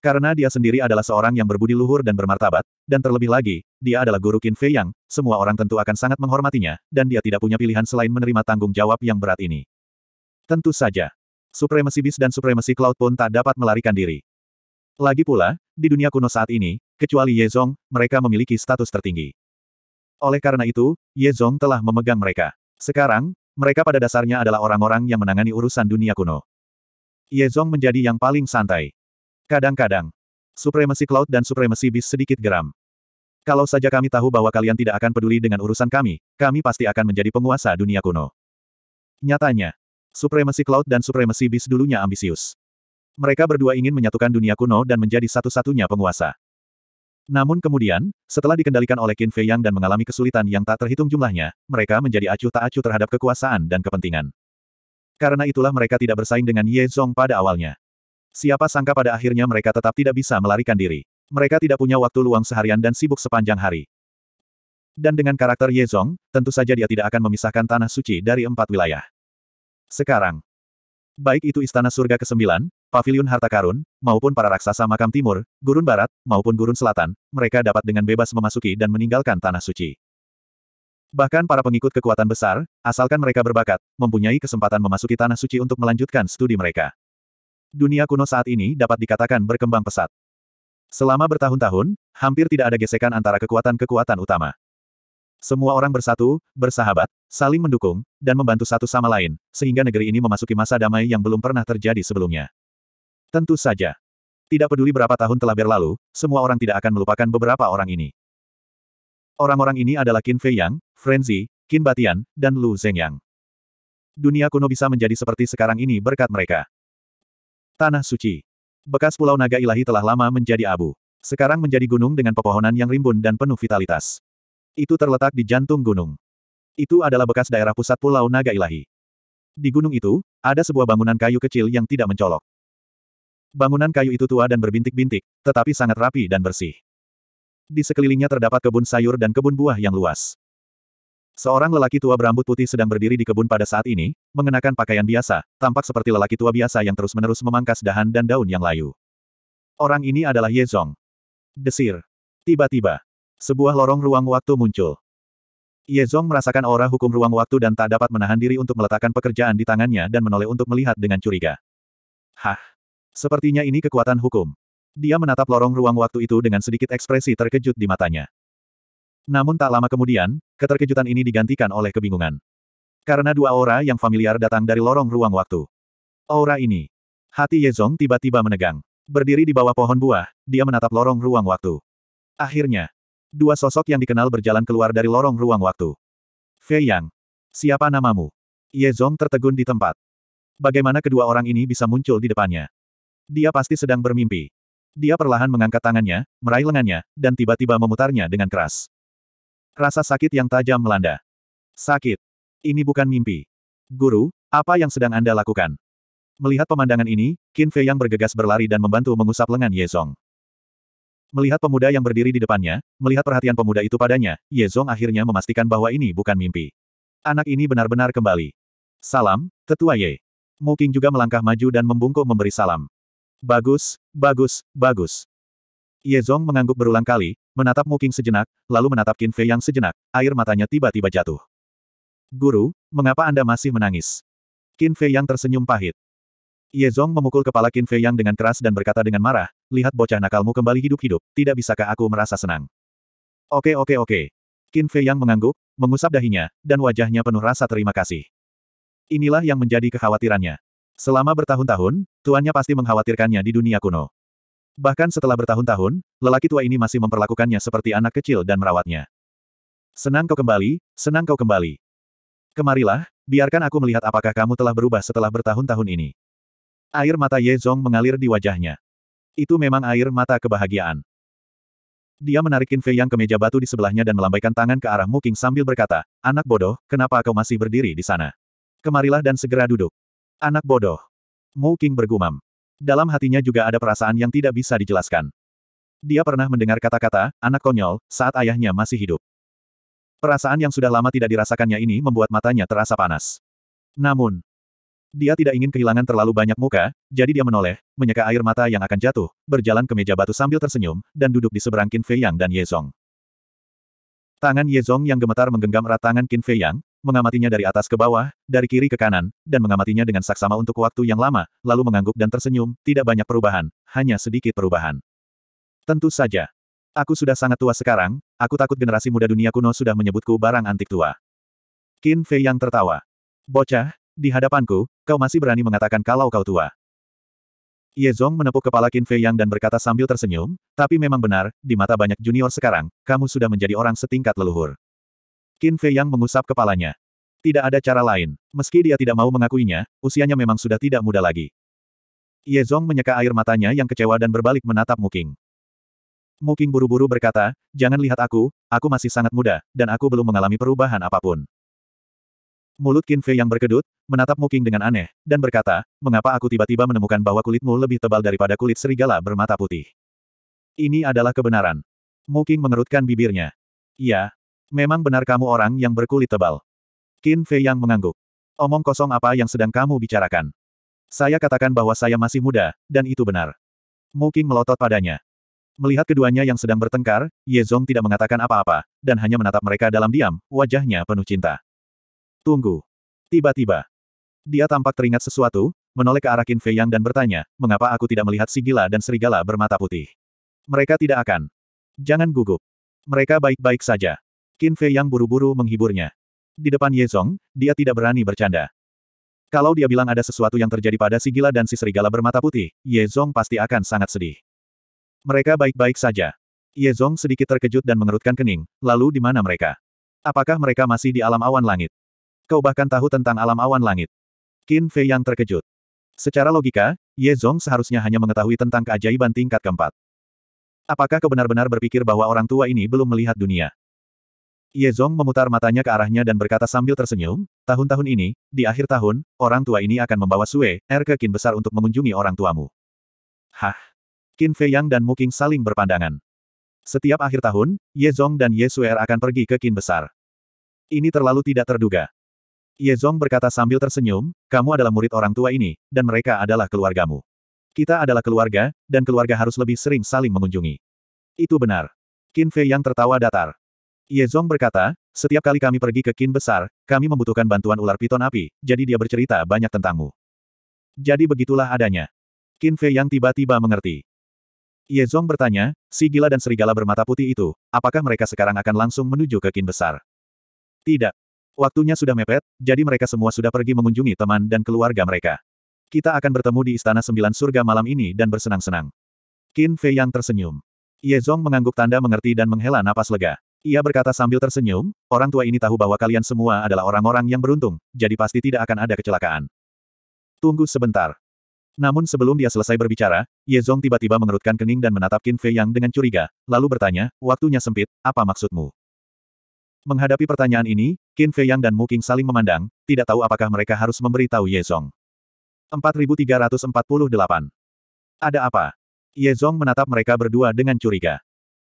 Karena dia sendiri adalah seorang yang berbudi luhur dan bermartabat, dan terlebih lagi, dia adalah guru Qin Fei Yang, semua orang tentu akan sangat menghormatinya, dan dia tidak punya pilihan selain menerima tanggung jawab yang berat ini. Tentu saja. Supremasi bis dan supremasi cloud pun tak dapat melarikan diri. Lagi pula, di dunia kuno saat ini, kecuali Ye Yezong, mereka memiliki status tertinggi. Oleh karena itu, Ye Yezong telah memegang mereka. Sekarang, mereka pada dasarnya adalah orang-orang yang menangani urusan dunia kuno. Ye Yezong menjadi yang paling santai. Kadang-kadang, supremasi cloud dan supremasi bis sedikit geram. Kalau saja kami tahu bahwa kalian tidak akan peduli dengan urusan kami, kami pasti akan menjadi penguasa dunia kuno. Nyatanya, Supremasi Cloud dan Supremasi Bis dulunya ambisius. Mereka berdua ingin menyatukan dunia kuno dan menjadi satu-satunya penguasa. Namun kemudian, setelah dikendalikan oleh Qin Fei Yang dan mengalami kesulitan yang tak terhitung jumlahnya, mereka menjadi acuh tak acuh terhadap kekuasaan dan kepentingan. Karena itulah mereka tidak bersaing dengan Ye Zong pada awalnya. Siapa sangka pada akhirnya mereka tetap tidak bisa melarikan diri. Mereka tidak punya waktu luang seharian dan sibuk sepanjang hari. Dan dengan karakter Ye Zong, tentu saja dia tidak akan memisahkan tanah suci dari empat wilayah. Sekarang. Baik itu Istana Surga ke-9, Paviliun Harta Karun, maupun para raksasa makam timur, gurun barat, maupun gurun selatan, mereka dapat dengan bebas memasuki dan meninggalkan tanah suci. Bahkan para pengikut kekuatan besar, asalkan mereka berbakat, mempunyai kesempatan memasuki tanah suci untuk melanjutkan studi mereka. Dunia kuno saat ini dapat dikatakan berkembang pesat. Selama bertahun-tahun, hampir tidak ada gesekan antara kekuatan-kekuatan utama. Semua orang bersatu, bersahabat, saling mendukung, dan membantu satu sama lain, sehingga negeri ini memasuki masa damai yang belum pernah terjadi sebelumnya. Tentu saja. Tidak peduli berapa tahun telah berlalu, semua orang tidak akan melupakan beberapa orang ini. Orang-orang ini adalah Qin Fei Yang, Frenzy, Qin Batian, dan Lu Zhengyang. Dunia kuno bisa menjadi seperti sekarang ini berkat mereka. Tanah Suci. Bekas Pulau Naga Ilahi telah lama menjadi abu. Sekarang menjadi gunung dengan pepohonan yang rimbun dan penuh vitalitas. Itu terletak di jantung gunung. Itu adalah bekas daerah pusat Pulau Naga Ilahi. Di gunung itu, ada sebuah bangunan kayu kecil yang tidak mencolok. Bangunan kayu itu tua dan berbintik-bintik, tetapi sangat rapi dan bersih. Di sekelilingnya terdapat kebun sayur dan kebun buah yang luas. Seorang lelaki tua berambut putih sedang berdiri di kebun pada saat ini, mengenakan pakaian biasa, tampak seperti lelaki tua biasa yang terus-menerus memangkas dahan dan daun yang layu. Orang ini adalah Ye Zong. Desir. Tiba-tiba, sebuah lorong ruang waktu muncul. Ye Zong merasakan aura hukum ruang waktu dan tak dapat menahan diri untuk meletakkan pekerjaan di tangannya dan menoleh untuk melihat dengan curiga. Hah. Sepertinya ini kekuatan hukum. Dia menatap lorong ruang waktu itu dengan sedikit ekspresi terkejut di matanya. Namun tak lama kemudian, keterkejutan ini digantikan oleh kebingungan. Karena dua aura yang familiar datang dari lorong ruang waktu. Aura ini. Hati Ye Zong tiba-tiba menegang. Berdiri di bawah pohon buah, dia menatap lorong ruang waktu. Akhirnya, Dua sosok yang dikenal berjalan keluar dari lorong ruang waktu. Fei Yang. Siapa namamu? Ye Zong tertegun di tempat. Bagaimana kedua orang ini bisa muncul di depannya? Dia pasti sedang bermimpi. Dia perlahan mengangkat tangannya, meraih lengannya, dan tiba-tiba memutarnya dengan keras. Rasa sakit yang tajam melanda. Sakit. Ini bukan mimpi. Guru, apa yang sedang Anda lakukan? Melihat pemandangan ini, Qin Fei yang bergegas berlari dan membantu mengusap lengan Ye Zong. Melihat pemuda yang berdiri di depannya, melihat perhatian pemuda itu padanya, Ye Zong akhirnya memastikan bahwa ini bukan mimpi. Anak ini benar-benar kembali. Salam, Tetua Ye. Moking juga melangkah maju dan membungkuk memberi salam. Bagus, bagus, bagus. Ye Zong mengangguk berulang kali, menatap Moking sejenak, lalu menatap Qin Fei yang sejenak, air matanya tiba-tiba jatuh. Guru, mengapa Anda masih menangis? Qin Fei yang tersenyum pahit. Ye Zong memukul kepala Qin Fei Yang dengan keras dan berkata dengan marah, lihat bocah nakalmu kembali hidup-hidup, tidak bisakah aku merasa senang? Oke oke oke. Qin Fei Yang mengangguk, mengusap dahinya, dan wajahnya penuh rasa terima kasih. Inilah yang menjadi kekhawatirannya. Selama bertahun-tahun, tuannya pasti mengkhawatirkannya di dunia kuno. Bahkan setelah bertahun-tahun, lelaki tua ini masih memperlakukannya seperti anak kecil dan merawatnya. Senang kau kembali, senang kau kembali. Kemarilah, biarkan aku melihat apakah kamu telah berubah setelah bertahun-tahun ini. Air mata Ye Zong mengalir di wajahnya. Itu memang air mata kebahagiaan. Dia menarikin Fei yang ke meja batu di sebelahnya dan melambaikan tangan ke arah Muking sambil berkata, Anak bodoh, kenapa kau masih berdiri di sana? Kemarilah dan segera duduk. Anak bodoh. Muking bergumam. Dalam hatinya juga ada perasaan yang tidak bisa dijelaskan. Dia pernah mendengar kata-kata, anak konyol, saat ayahnya masih hidup. Perasaan yang sudah lama tidak dirasakannya ini membuat matanya terasa panas. Namun, dia tidak ingin kehilangan terlalu banyak muka, jadi dia menoleh, menyeka air mata yang akan jatuh, berjalan ke meja batu sambil tersenyum, dan duduk di seberang Qin Fei Yang dan Ye Zong. Tangan Ye Zong yang gemetar menggenggam erat tangan Qin Fei Yang, mengamatinya dari atas ke bawah, dari kiri ke kanan, dan mengamatinya dengan saksama untuk waktu yang lama, lalu mengangguk dan tersenyum, tidak banyak perubahan, hanya sedikit perubahan. Tentu saja. Aku sudah sangat tua sekarang, aku takut generasi muda dunia kuno sudah menyebutku barang antik tua. Qin Fei yang tertawa. Bocah, di hadapanku, kau masih berani mengatakan kalau kau tua. Ye Zong menepuk kepala Qin Fei Yang dan berkata sambil tersenyum, tapi memang benar, di mata banyak junior sekarang, kamu sudah menjadi orang setingkat leluhur. Qin Fei Yang mengusap kepalanya. Tidak ada cara lain. Meski dia tidak mau mengakuinya, usianya memang sudah tidak muda lagi. Ye Zong menyeka air matanya yang kecewa dan berbalik menatap Muking. Muking buru-buru berkata, jangan lihat aku, aku masih sangat muda, dan aku belum mengalami perubahan apapun. Mulut Qin Fei yang berkedut, menatap Qing dengan aneh, dan berkata, mengapa aku tiba-tiba menemukan bahwa kulitmu lebih tebal daripada kulit serigala bermata putih? Ini adalah kebenaran. Qing mengerutkan bibirnya. "Ya, memang benar kamu orang yang berkulit tebal. Qin Fei yang mengangguk. Omong kosong apa yang sedang kamu bicarakan? Saya katakan bahwa saya masih muda, dan itu benar. Qing melotot padanya. Melihat keduanya yang sedang bertengkar, Ye Zong tidak mengatakan apa-apa, dan hanya menatap mereka dalam diam, wajahnya penuh cinta. Tunggu. Tiba-tiba. Dia tampak teringat sesuatu, menoleh ke arah Qin Fei Yang dan bertanya, mengapa aku tidak melihat Sigila dan serigala bermata putih? Mereka tidak akan. Jangan gugup. Mereka baik-baik saja. Qin Fei Yang buru-buru menghiburnya. Di depan Ye Zong, dia tidak berani bercanda. Kalau dia bilang ada sesuatu yang terjadi pada si gila dan si serigala bermata putih, Ye Zong pasti akan sangat sedih. Mereka baik-baik saja. Ye Zong sedikit terkejut dan mengerutkan kening, lalu di mana mereka? Apakah mereka masih di alam awan langit? Kau bahkan tahu tentang alam awan langit. Qin Fei yang terkejut. Secara logika, Ye Zong seharusnya hanya mengetahui tentang keajaiban tingkat keempat. Apakah kau benar-benar berpikir bahwa orang tua ini belum melihat dunia? Ye Zong memutar matanya ke arahnya dan berkata sambil tersenyum, tahun-tahun ini, di akhir tahun, orang tua ini akan membawa Sue, Er ke Qin besar untuk mengunjungi orang tuamu. Hah? Qin Fei Yang dan Muking saling berpandangan. Setiap akhir tahun, Ye Zong dan Ye Er akan pergi ke Qin besar. Ini terlalu tidak terduga. Ye Zong berkata sambil tersenyum, kamu adalah murid orang tua ini, dan mereka adalah keluargamu. Kita adalah keluarga, dan keluarga harus lebih sering saling mengunjungi. Itu benar. Qin Fei yang tertawa datar. Ye Zong berkata, setiap kali kami pergi ke Qin Besar, kami membutuhkan bantuan ular piton api, jadi dia bercerita banyak tentangmu. Jadi begitulah adanya. Qin Fei yang tiba-tiba mengerti. Ye Zong bertanya, si gila dan serigala bermata putih itu, apakah mereka sekarang akan langsung menuju ke Qin Besar? Tidak. Waktunya sudah mepet, jadi mereka semua sudah pergi mengunjungi teman dan keluarga mereka. Kita akan bertemu di Istana Sembilan Surga malam ini dan bersenang-senang. Qin Fei yang tersenyum. Ye Zong mengangguk tanda mengerti dan menghela napas lega. Ia berkata sambil tersenyum, orang tua ini tahu bahwa kalian semua adalah orang-orang yang beruntung, jadi pasti tidak akan ada kecelakaan. Tunggu sebentar. Namun sebelum dia selesai berbicara, Ye Zong tiba-tiba mengerutkan kening dan menatap Qin Fei Yang dengan curiga, lalu bertanya, waktunya sempit, apa maksudmu? Menghadapi pertanyaan ini, Qin Yang dan Mu Qing saling memandang, tidak tahu apakah mereka harus memberitahu Ye Zong. 4348. Ada apa? Ye Zong menatap mereka berdua dengan curiga.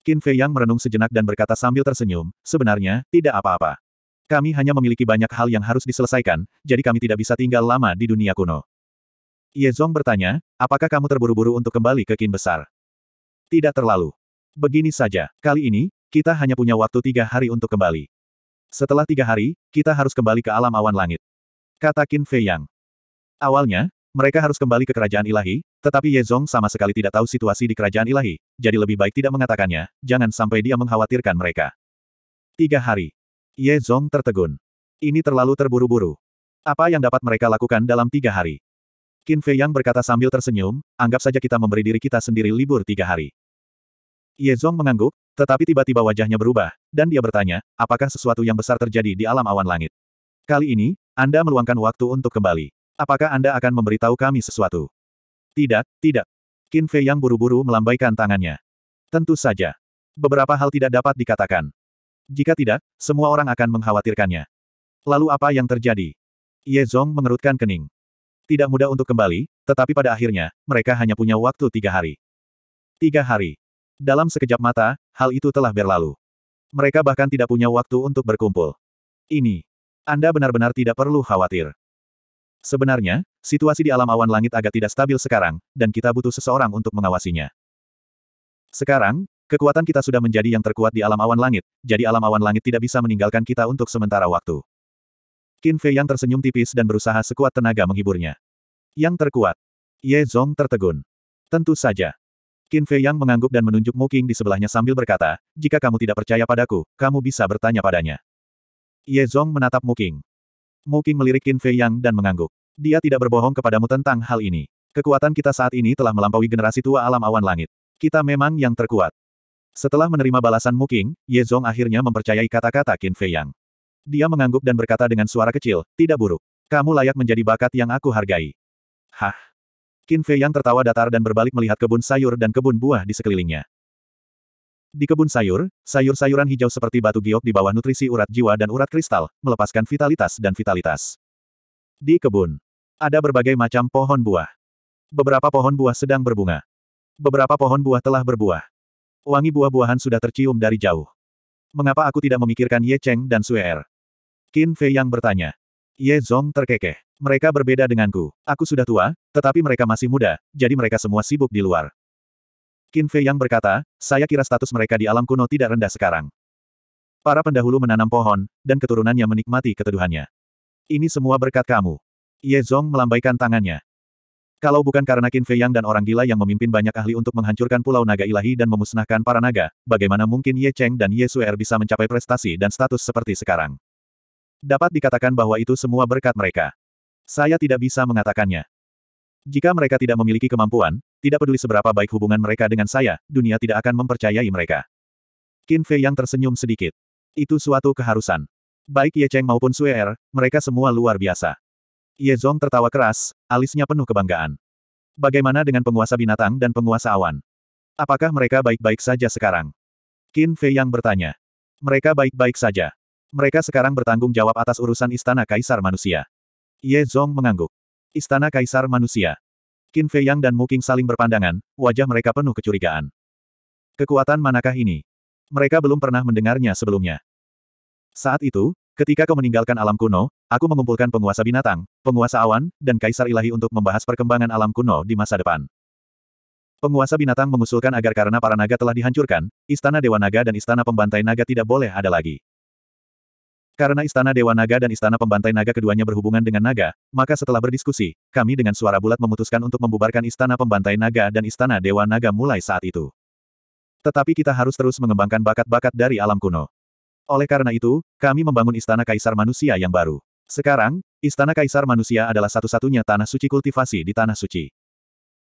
Qin Yang merenung sejenak dan berkata sambil tersenyum, sebenarnya, tidak apa-apa. Kami hanya memiliki banyak hal yang harus diselesaikan, jadi kami tidak bisa tinggal lama di dunia kuno. Ye Zong bertanya, apakah kamu terburu-buru untuk kembali ke Qin Besar? Tidak terlalu. Begini saja, kali ini, kita hanya punya waktu tiga hari untuk kembali. Setelah tiga hari, kita harus kembali ke alam awan langit. Kata Qin Fei Yang. Awalnya, mereka harus kembali ke kerajaan ilahi, tetapi Ye Zong sama sekali tidak tahu situasi di kerajaan ilahi, jadi lebih baik tidak mengatakannya, jangan sampai dia mengkhawatirkan mereka. Tiga hari. Ye Zong tertegun. Ini terlalu terburu-buru. Apa yang dapat mereka lakukan dalam tiga hari? Qin Fei Yang berkata sambil tersenyum, anggap saja kita memberi diri kita sendiri libur tiga hari. Ye Zong mengangguk, tetapi tiba-tiba wajahnya berubah, dan dia bertanya, apakah sesuatu yang besar terjadi di alam awan langit? Kali ini, Anda meluangkan waktu untuk kembali. Apakah Anda akan memberitahu kami sesuatu? Tidak, tidak. Qin Fei yang buru-buru melambaikan tangannya. Tentu saja. Beberapa hal tidak dapat dikatakan. Jika tidak, semua orang akan mengkhawatirkannya. Lalu apa yang terjadi? Ye Zong mengerutkan kening. Tidak mudah untuk kembali, tetapi pada akhirnya, mereka hanya punya waktu tiga hari. Tiga hari. Dalam sekejap mata, hal itu telah berlalu. Mereka bahkan tidak punya waktu untuk berkumpul. Ini. Anda benar-benar tidak perlu khawatir. Sebenarnya, situasi di alam awan langit agak tidak stabil sekarang, dan kita butuh seseorang untuk mengawasinya. Sekarang, kekuatan kita sudah menjadi yang terkuat di alam awan langit, jadi alam awan langit tidak bisa meninggalkan kita untuk sementara waktu. Qin Fei yang tersenyum tipis dan berusaha sekuat tenaga menghiburnya. Yang terkuat. Ye Zong tertegun. Tentu saja. Qin Fei Yang mengangguk dan menunjuk Mu Qing di sebelahnya sambil berkata, jika kamu tidak percaya padaku, kamu bisa bertanya padanya. Ye Zong menatap Mu Qing. Mu Qing melirik Qin Fei Yang dan mengangguk. Dia tidak berbohong kepadamu tentang hal ini. Kekuatan kita saat ini telah melampaui generasi tua alam awan langit. Kita memang yang terkuat. Setelah menerima balasan Mu Qing, Ye Zong akhirnya mempercayai kata-kata Qin Fei Yang. Dia mengangguk dan berkata dengan suara kecil, tidak buruk. Kamu layak menjadi bakat yang aku hargai. Hah? Qin Fei yang tertawa datar dan berbalik melihat kebun sayur dan kebun buah di sekelilingnya. Di kebun sayur, sayur-sayuran hijau seperti batu giok di bawah nutrisi urat jiwa dan urat kristal, melepaskan vitalitas dan vitalitas. Di kebun, ada berbagai macam pohon buah. Beberapa pohon buah sedang berbunga. Beberapa pohon buah telah berbuah. Wangi buah-buahan sudah tercium dari jauh. Mengapa aku tidak memikirkan Ye Cheng dan Sue Er? Qin Fei yang bertanya. Ye Zong terkekeh. Mereka berbeda denganku. Aku sudah tua, tetapi mereka masih muda, jadi mereka semua sibuk di luar. Qin Fei yang berkata, saya kira status mereka di alam kuno tidak rendah sekarang. Para pendahulu menanam pohon, dan keturunannya menikmati keteduhannya. Ini semua berkat kamu. Ye Zong melambaikan tangannya. Kalau bukan karena Qin Fei Yang dan orang gila yang memimpin banyak ahli untuk menghancurkan Pulau Naga Ilahi dan memusnahkan para naga, bagaimana mungkin Ye Cheng dan Ye Suer er bisa mencapai prestasi dan status seperti sekarang? Dapat dikatakan bahwa itu semua berkat mereka. Saya tidak bisa mengatakannya. Jika mereka tidak memiliki kemampuan, tidak peduli seberapa baik hubungan mereka dengan saya, dunia tidak akan mempercayai mereka. Qin Fei yang tersenyum sedikit. Itu suatu keharusan. Baik Ye Cheng maupun Sue Er, mereka semua luar biasa. Ye Zong tertawa keras, alisnya penuh kebanggaan. Bagaimana dengan penguasa binatang dan penguasa awan? Apakah mereka baik-baik saja sekarang? Qin Fei yang bertanya. Mereka baik-baik saja. Mereka sekarang bertanggung jawab atas urusan Istana Kaisar Manusia. Ye Zong mengangguk. Istana Kaisar Manusia. Qin Fei Yang dan Muking saling berpandangan, wajah mereka penuh kecurigaan. Kekuatan manakah ini? Mereka belum pernah mendengarnya sebelumnya. Saat itu, Ketika kau meninggalkan alam kuno, aku mengumpulkan penguasa binatang, penguasa awan, dan kaisar ilahi untuk membahas perkembangan alam kuno di masa depan. Penguasa binatang mengusulkan agar karena para naga telah dihancurkan, istana dewa naga dan istana pembantai naga tidak boleh ada lagi. Karena Istana Dewa Naga dan Istana Pembantai Naga keduanya berhubungan dengan naga, maka setelah berdiskusi, kami dengan suara bulat memutuskan untuk membubarkan Istana Pembantai Naga dan Istana Dewa Naga mulai saat itu. Tetapi kita harus terus mengembangkan bakat-bakat dari alam kuno. Oleh karena itu, kami membangun Istana Kaisar Manusia yang baru. Sekarang, Istana Kaisar Manusia adalah satu-satunya tanah suci kultivasi di Tanah Suci.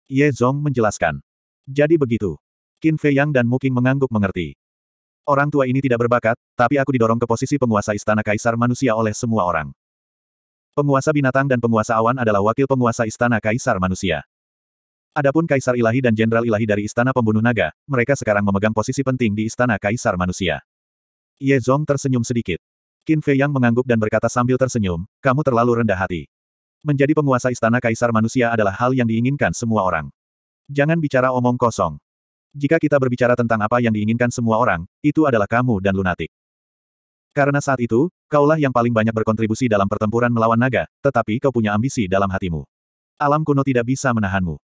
Ye Zong menjelaskan. Jadi begitu. Qin Fei Yang dan Mu Qing mengangguk mengerti. Orang tua ini tidak berbakat, tapi aku didorong ke posisi penguasa istana kaisar manusia oleh semua orang. Penguasa binatang dan penguasa awan adalah wakil penguasa istana kaisar manusia. Adapun kaisar ilahi dan jenderal ilahi dari istana pembunuh naga, mereka sekarang memegang posisi penting di istana kaisar manusia. Ye Zong tersenyum sedikit. Qin Fei Yang mengangguk dan berkata sambil tersenyum, kamu terlalu rendah hati. Menjadi penguasa istana kaisar manusia adalah hal yang diinginkan semua orang. Jangan bicara omong kosong. Jika kita berbicara tentang apa yang diinginkan semua orang, itu adalah kamu dan lunatik. Karena saat itu, kaulah yang paling banyak berkontribusi dalam pertempuran melawan naga, tetapi kau punya ambisi dalam hatimu. Alam kuno tidak bisa menahanmu.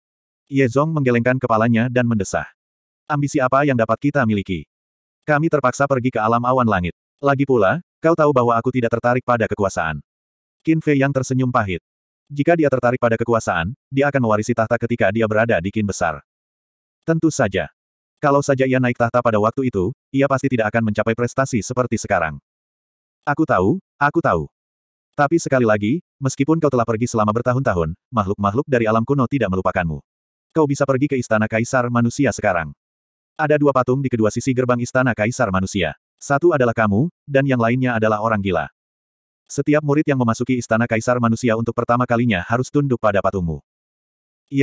Ye Zong menggelengkan kepalanya dan mendesah. Ambisi apa yang dapat kita miliki? Kami terpaksa pergi ke alam awan langit. Lagi pula, kau tahu bahwa aku tidak tertarik pada kekuasaan. Qin Fei yang tersenyum pahit. Jika dia tertarik pada kekuasaan, dia akan mewarisi tahta ketika dia berada di Qin besar. Tentu saja. Kalau saja ia naik tahta pada waktu itu, ia pasti tidak akan mencapai prestasi seperti sekarang. Aku tahu, aku tahu. Tapi sekali lagi, meskipun kau telah pergi selama bertahun-tahun, makhluk-makhluk dari alam kuno tidak melupakanmu. Kau bisa pergi ke istana kaisar manusia sekarang. Ada dua patung di kedua sisi gerbang istana kaisar manusia. Satu adalah kamu, dan yang lainnya adalah orang gila. Setiap murid yang memasuki istana kaisar manusia untuk pertama kalinya harus tunduk pada patungmu.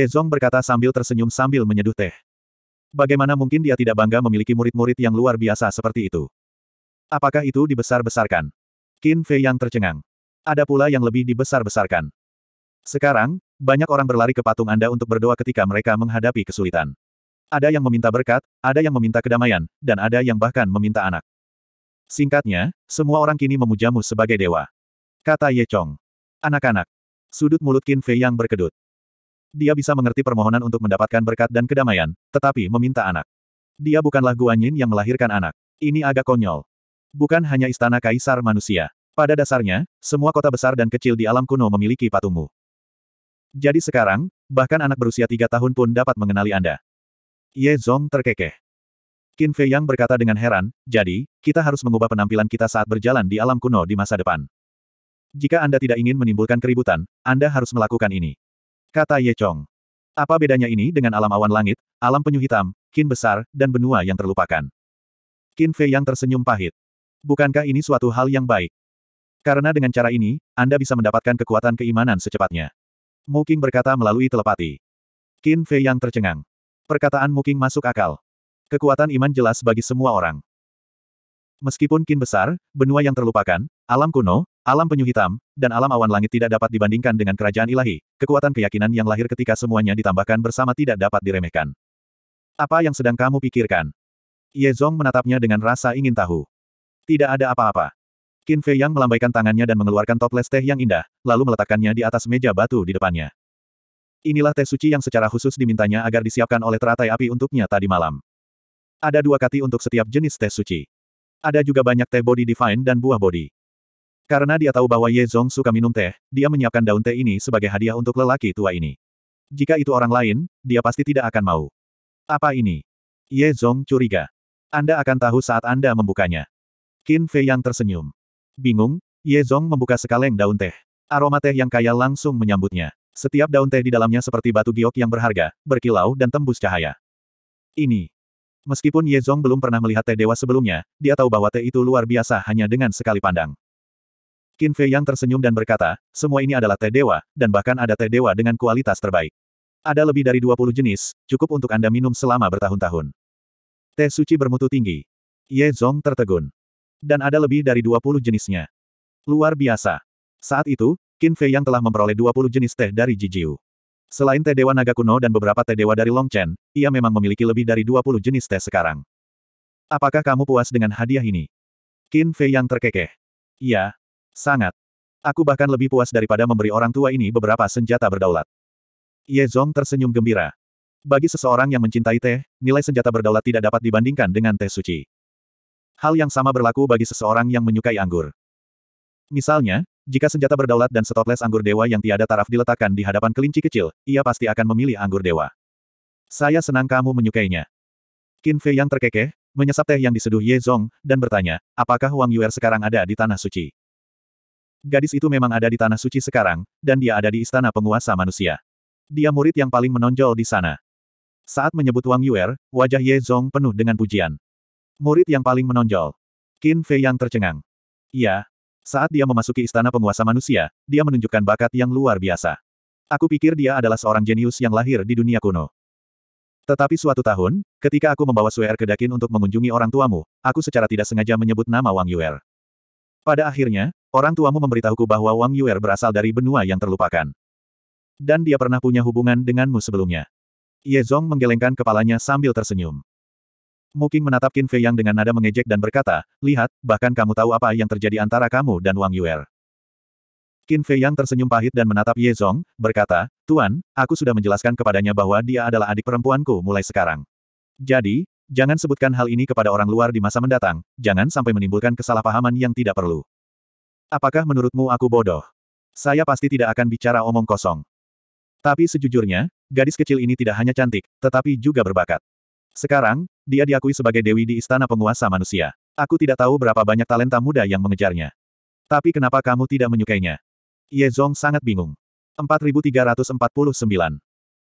Zong berkata sambil tersenyum sambil menyeduh teh. Bagaimana mungkin dia tidak bangga memiliki murid-murid yang luar biasa seperti itu? Apakah itu dibesar-besarkan? Qin Fei yang tercengang. Ada pula yang lebih dibesar-besarkan. Sekarang, banyak orang berlari ke patung Anda untuk berdoa ketika mereka menghadapi kesulitan. Ada yang meminta berkat, ada yang meminta kedamaian, dan ada yang bahkan meminta anak. Singkatnya, semua orang kini memujamu sebagai dewa. Kata Ye Chong. Anak-anak. Sudut mulut Qin Fei yang berkedut. Dia bisa mengerti permohonan untuk mendapatkan berkat dan kedamaian, tetapi meminta anak. Dia bukanlah Guanyin yang melahirkan anak. Ini agak konyol. Bukan hanya istana kaisar manusia. Pada dasarnya, semua kota besar dan kecil di alam kuno memiliki patungmu. Jadi sekarang, bahkan anak berusia tiga tahun pun dapat mengenali Anda. Ye Zong terkekeh. Qin Fei Yang berkata dengan heran, jadi, kita harus mengubah penampilan kita saat berjalan di alam kuno di masa depan. Jika Anda tidak ingin menimbulkan keributan, Anda harus melakukan ini. Kata Ye Chong. Apa bedanya ini dengan alam awan langit, alam penyu hitam, kin besar, dan benua yang terlupakan? Qin Fei yang tersenyum pahit. Bukankah ini suatu hal yang baik? Karena dengan cara ini, Anda bisa mendapatkan kekuatan keimanan secepatnya. Muking berkata melalui telepati. Qin Fei yang tercengang. Perkataan Muking masuk akal. Kekuatan iman jelas bagi semua orang. Meskipun kin besar, benua yang terlupakan, alam kuno, Alam penyu hitam, dan alam awan langit tidak dapat dibandingkan dengan kerajaan ilahi, kekuatan keyakinan yang lahir ketika semuanya ditambahkan bersama tidak dapat diremehkan. Apa yang sedang kamu pikirkan? Ye Zong menatapnya dengan rasa ingin tahu. Tidak ada apa-apa. Qin Fei yang melambaikan tangannya dan mengeluarkan toples teh yang indah, lalu meletakkannya di atas meja batu di depannya. Inilah teh suci yang secara khusus dimintanya agar disiapkan oleh teratai api untuknya tadi malam. Ada dua kati untuk setiap jenis teh suci. Ada juga banyak teh body divine dan buah body. Karena dia tahu bahwa Ye Zong suka minum teh, dia menyiapkan daun teh ini sebagai hadiah untuk lelaki tua ini. Jika itu orang lain, dia pasti tidak akan mau. Apa ini? Ye Zong curiga. Anda akan tahu saat Anda membukanya. Qin Fei yang tersenyum. Bingung, Ye Zong membuka sekaleng daun teh. Aroma teh yang kaya langsung menyambutnya. Setiap daun teh di dalamnya seperti batu giok yang berharga, berkilau dan tembus cahaya. Ini. Meskipun Ye Zong belum pernah melihat teh dewa sebelumnya, dia tahu bahwa teh itu luar biasa hanya dengan sekali pandang. Qin Fei yang tersenyum dan berkata, semua ini adalah teh dewa, dan bahkan ada teh dewa dengan kualitas terbaik. Ada lebih dari 20 jenis, cukup untuk Anda minum selama bertahun-tahun. Teh suci bermutu tinggi. Ye Zong tertegun. Dan ada lebih dari 20 jenisnya. Luar biasa. Saat itu, Qin Fei yang telah memperoleh 20 jenis teh dari Jijiu. Selain teh dewa naga kuno dan beberapa teh dewa dari Long Chen, ia memang memiliki lebih dari 20 jenis teh sekarang. Apakah kamu puas dengan hadiah ini? Qin Fei yang terkekeh. Iya, Sangat. Aku bahkan lebih puas daripada memberi orang tua ini beberapa senjata berdaulat. Ye Zong tersenyum gembira. Bagi seseorang yang mencintai teh, nilai senjata berdaulat tidak dapat dibandingkan dengan teh suci. Hal yang sama berlaku bagi seseorang yang menyukai anggur. Misalnya, jika senjata berdaulat dan setoples anggur dewa yang tiada taraf diletakkan di hadapan kelinci kecil, ia pasti akan memilih anggur dewa. Saya senang kamu menyukainya. Qin Fei yang terkekeh, menyesap teh yang diseduh Ye Zong, dan bertanya, apakah Wang Yuer sekarang ada di Tanah Suci? Gadis itu memang ada di Tanah Suci sekarang, dan dia ada di Istana Penguasa Manusia. Dia murid yang paling menonjol di sana. Saat menyebut Wang Yuer, wajah Ye Zong penuh dengan pujian. Murid yang paling menonjol. Qin Fei yang tercengang. Iya. Saat dia memasuki Istana Penguasa Manusia, dia menunjukkan bakat yang luar biasa. Aku pikir dia adalah seorang jenius yang lahir di dunia kuno. Tetapi suatu tahun, ketika aku membawa Suer ke Dakin untuk mengunjungi orang tuamu, aku secara tidak sengaja menyebut nama Wang Yuer. Pada akhirnya, Orang tuamu memberitahuku bahwa Wang Yuer berasal dari benua yang terlupakan. Dan dia pernah punya hubungan denganmu sebelumnya. Ye Zong menggelengkan kepalanya sambil tersenyum. Muking menatap Qin Fei Yang dengan nada mengejek dan berkata, Lihat, bahkan kamu tahu apa yang terjadi antara kamu dan Wang Yuer. Qin Fei Yang tersenyum pahit dan menatap Ye Zong, berkata, Tuan, aku sudah menjelaskan kepadanya bahwa dia adalah adik perempuanku mulai sekarang. Jadi, jangan sebutkan hal ini kepada orang luar di masa mendatang, jangan sampai menimbulkan kesalahpahaman yang tidak perlu. Apakah menurutmu aku bodoh? Saya pasti tidak akan bicara omong kosong. Tapi sejujurnya, gadis kecil ini tidak hanya cantik, tetapi juga berbakat. Sekarang, dia diakui sebagai dewi di istana penguasa manusia. Aku tidak tahu berapa banyak talenta muda yang mengejarnya. Tapi kenapa kamu tidak menyukainya? Ye Yezong sangat bingung. 4349.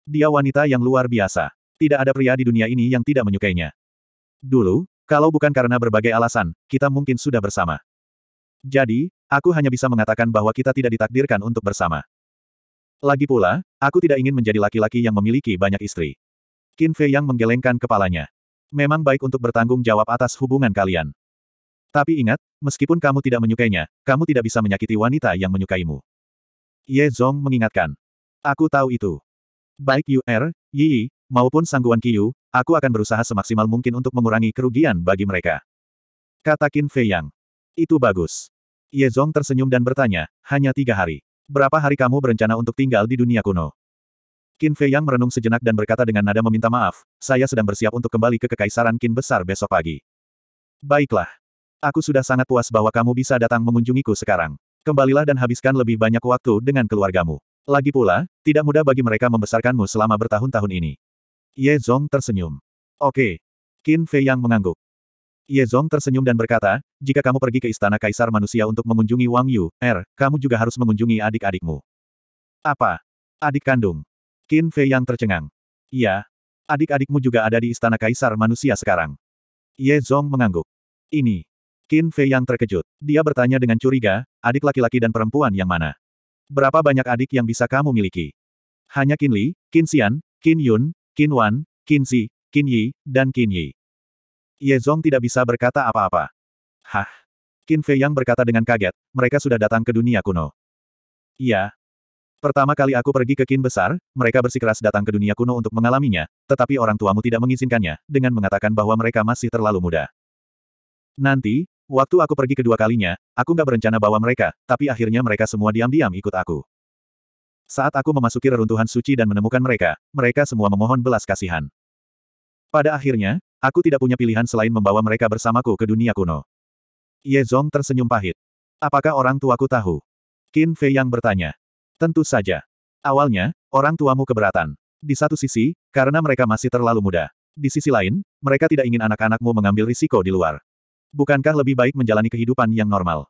Dia wanita yang luar biasa. Tidak ada pria di dunia ini yang tidak menyukainya. Dulu, kalau bukan karena berbagai alasan, kita mungkin sudah bersama. Jadi, Aku hanya bisa mengatakan bahwa kita tidak ditakdirkan untuk bersama. Lagi pula, aku tidak ingin menjadi laki-laki yang memiliki banyak istri. Qin Fei yang menggelengkan kepalanya. Memang baik untuk bertanggung jawab atas hubungan kalian. Tapi ingat, meskipun kamu tidak menyukainya, kamu tidak bisa menyakiti wanita yang menyukaimu. Ye Zong mengingatkan. Aku tahu itu. Baik Yu Er, Yi, maupun sangguan Qiyu, aku akan berusaha semaksimal mungkin untuk mengurangi kerugian bagi mereka. Kata Qin Fei Yang. Itu bagus. Ye Zong tersenyum dan bertanya, hanya tiga hari. Berapa hari kamu berencana untuk tinggal di dunia kuno? Qin Fei Yang merenung sejenak dan berkata dengan nada meminta maaf, saya sedang bersiap untuk kembali ke Kekaisaran Qin Besar besok pagi. Baiklah. Aku sudah sangat puas bahwa kamu bisa datang mengunjungiku sekarang. Kembalilah dan habiskan lebih banyak waktu dengan keluargamu. Lagi pula, tidak mudah bagi mereka membesarkanmu selama bertahun-tahun ini. Ye Zong tersenyum. Oke. Qin Fei Yang mengangguk. Ye Zong tersenyum dan berkata, jika kamu pergi ke istana kaisar manusia untuk mengunjungi Wang Yu, Er, kamu juga harus mengunjungi adik-adikmu. Apa? Adik kandung? Qin Fei yang tercengang. Iya. Adik-adikmu juga ada di istana kaisar manusia sekarang. Ye Zong mengangguk. Ini. Qin Fei yang terkejut. Dia bertanya dengan curiga, adik laki-laki dan perempuan yang mana? Berapa banyak adik yang bisa kamu miliki? Hanya Qin Li, Qin Xian, Qin Yun, Qin Wan, Qin Zi, Qin Yi, dan Qin Yi. Ye Zong tidak bisa berkata apa-apa. Hah? Qin Fei Yang berkata dengan kaget, mereka sudah datang ke dunia kuno. Iya. Pertama kali aku pergi ke Qin Besar, mereka bersikeras datang ke dunia kuno untuk mengalaminya, tetapi orang tuamu tidak mengizinkannya, dengan mengatakan bahwa mereka masih terlalu muda. Nanti, waktu aku pergi kedua kalinya, aku nggak berencana bawa mereka, tapi akhirnya mereka semua diam-diam ikut aku. Saat aku memasuki reruntuhan suci dan menemukan mereka, mereka semua memohon belas kasihan. Pada akhirnya, Aku tidak punya pilihan selain membawa mereka bersamaku ke dunia kuno. Ye Zong tersenyum pahit. Apakah orang tuaku tahu? Qin Fei yang bertanya. Tentu saja. Awalnya, orang tuamu keberatan. Di satu sisi, karena mereka masih terlalu muda. Di sisi lain, mereka tidak ingin anak-anakmu mengambil risiko di luar. Bukankah lebih baik menjalani kehidupan yang normal?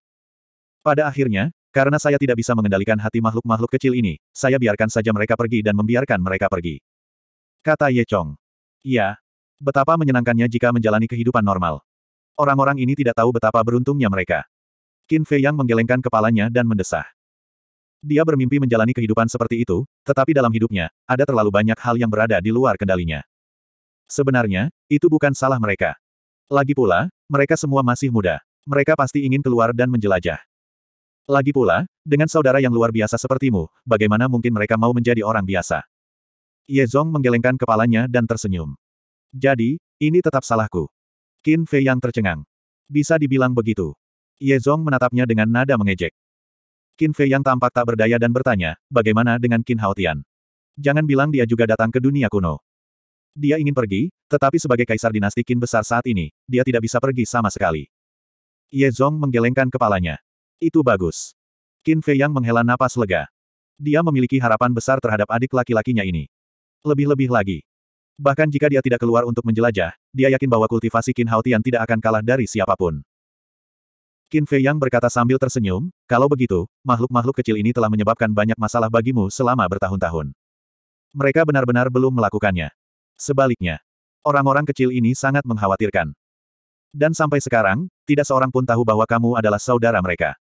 Pada akhirnya, karena saya tidak bisa mengendalikan hati makhluk-makhluk kecil ini, saya biarkan saja mereka pergi dan membiarkan mereka pergi. Kata Ye Chong. Iya, Betapa menyenangkannya jika menjalani kehidupan normal. Orang-orang ini tidak tahu betapa beruntungnya mereka. Qin Fei Yang menggelengkan kepalanya dan mendesah. Dia bermimpi menjalani kehidupan seperti itu, tetapi dalam hidupnya, ada terlalu banyak hal yang berada di luar kendalinya. Sebenarnya, itu bukan salah mereka. Lagi pula, mereka semua masih muda. Mereka pasti ingin keluar dan menjelajah. Lagi pula, dengan saudara yang luar biasa sepertimu, bagaimana mungkin mereka mau menjadi orang biasa? Ye Zong menggelengkan kepalanya dan tersenyum. Jadi, ini tetap salahku. Qin Fei yang tercengang. Bisa dibilang begitu. Ye Zong menatapnya dengan nada mengejek. Qin Fei yang tampak tak berdaya dan bertanya, bagaimana dengan Qin Haotian? Jangan bilang dia juga datang ke dunia kuno. Dia ingin pergi, tetapi sebagai kaisar dinasti Qin besar saat ini, dia tidak bisa pergi sama sekali. Ye Zong menggelengkan kepalanya. Itu bagus. Qin Fei yang menghela napas lega. Dia memiliki harapan besar terhadap adik laki-lakinya ini. Lebih-lebih lagi, Bahkan jika dia tidak keluar untuk menjelajah, dia yakin bahwa kultivasi Qin Haotian tidak akan kalah dari siapapun. Qin Fei Yang berkata sambil tersenyum, kalau begitu, makhluk-makhluk kecil ini telah menyebabkan banyak masalah bagimu selama bertahun-tahun. Mereka benar-benar belum melakukannya. Sebaliknya, orang-orang kecil ini sangat mengkhawatirkan. Dan sampai sekarang, tidak seorang pun tahu bahwa kamu adalah saudara mereka.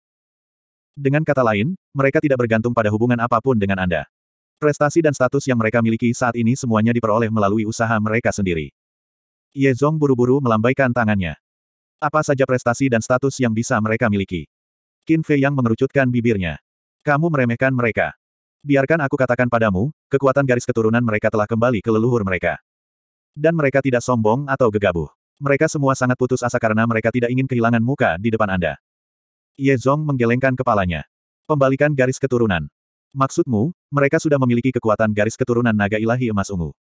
Dengan kata lain, mereka tidak bergantung pada hubungan apapun dengan Anda. Prestasi dan status yang mereka miliki saat ini semuanya diperoleh melalui usaha mereka sendiri. Ye Zong buru-buru melambaikan tangannya. Apa saja prestasi dan status yang bisa mereka miliki? Qin Fei yang mengerucutkan bibirnya. Kamu meremehkan mereka. Biarkan aku katakan padamu, kekuatan garis keturunan mereka telah kembali ke leluhur mereka. Dan mereka tidak sombong atau gegabah. Mereka semua sangat putus asa karena mereka tidak ingin kehilangan muka di depan Anda. Ye Zong menggelengkan kepalanya. Pembalikan garis keturunan. Maksudmu, mereka sudah memiliki kekuatan garis keturunan naga ilahi emas ungu?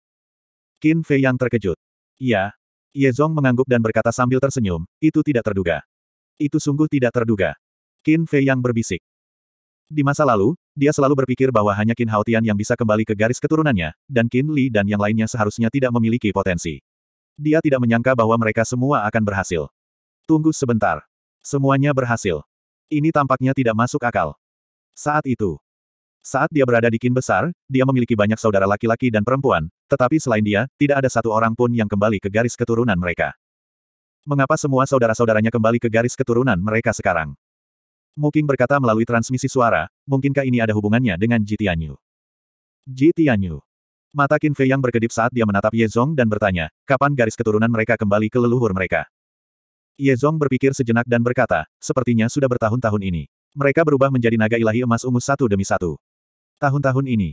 Qin Fei yang terkejut. Ya, Ye Zong mengangguk dan berkata sambil tersenyum, itu tidak terduga. Itu sungguh tidak terduga. Qin Fei yang berbisik. Di masa lalu, dia selalu berpikir bahwa hanya Qin Haotian yang bisa kembali ke garis keturunannya, dan Qin Li dan yang lainnya seharusnya tidak memiliki potensi. Dia tidak menyangka bahwa mereka semua akan berhasil. Tunggu sebentar. Semuanya berhasil. Ini tampaknya tidak masuk akal. Saat itu, saat dia berada di kin besar, dia memiliki banyak saudara laki-laki dan perempuan, tetapi selain dia, tidak ada satu orang pun yang kembali ke garis keturunan mereka. Mengapa semua saudara-saudaranya kembali ke garis keturunan mereka sekarang? Muking berkata melalui transmisi suara, mungkinkah ini ada hubungannya dengan Ji Tianyu? Ji Tianyu. Mata Qin Fei yang berkedip saat dia menatap Ye Zong dan bertanya, kapan garis keturunan mereka kembali ke leluhur mereka? Ye Zong berpikir sejenak dan berkata, sepertinya sudah bertahun-tahun ini. Mereka berubah menjadi naga ilahi emas ungu satu demi satu tahun-tahun ini.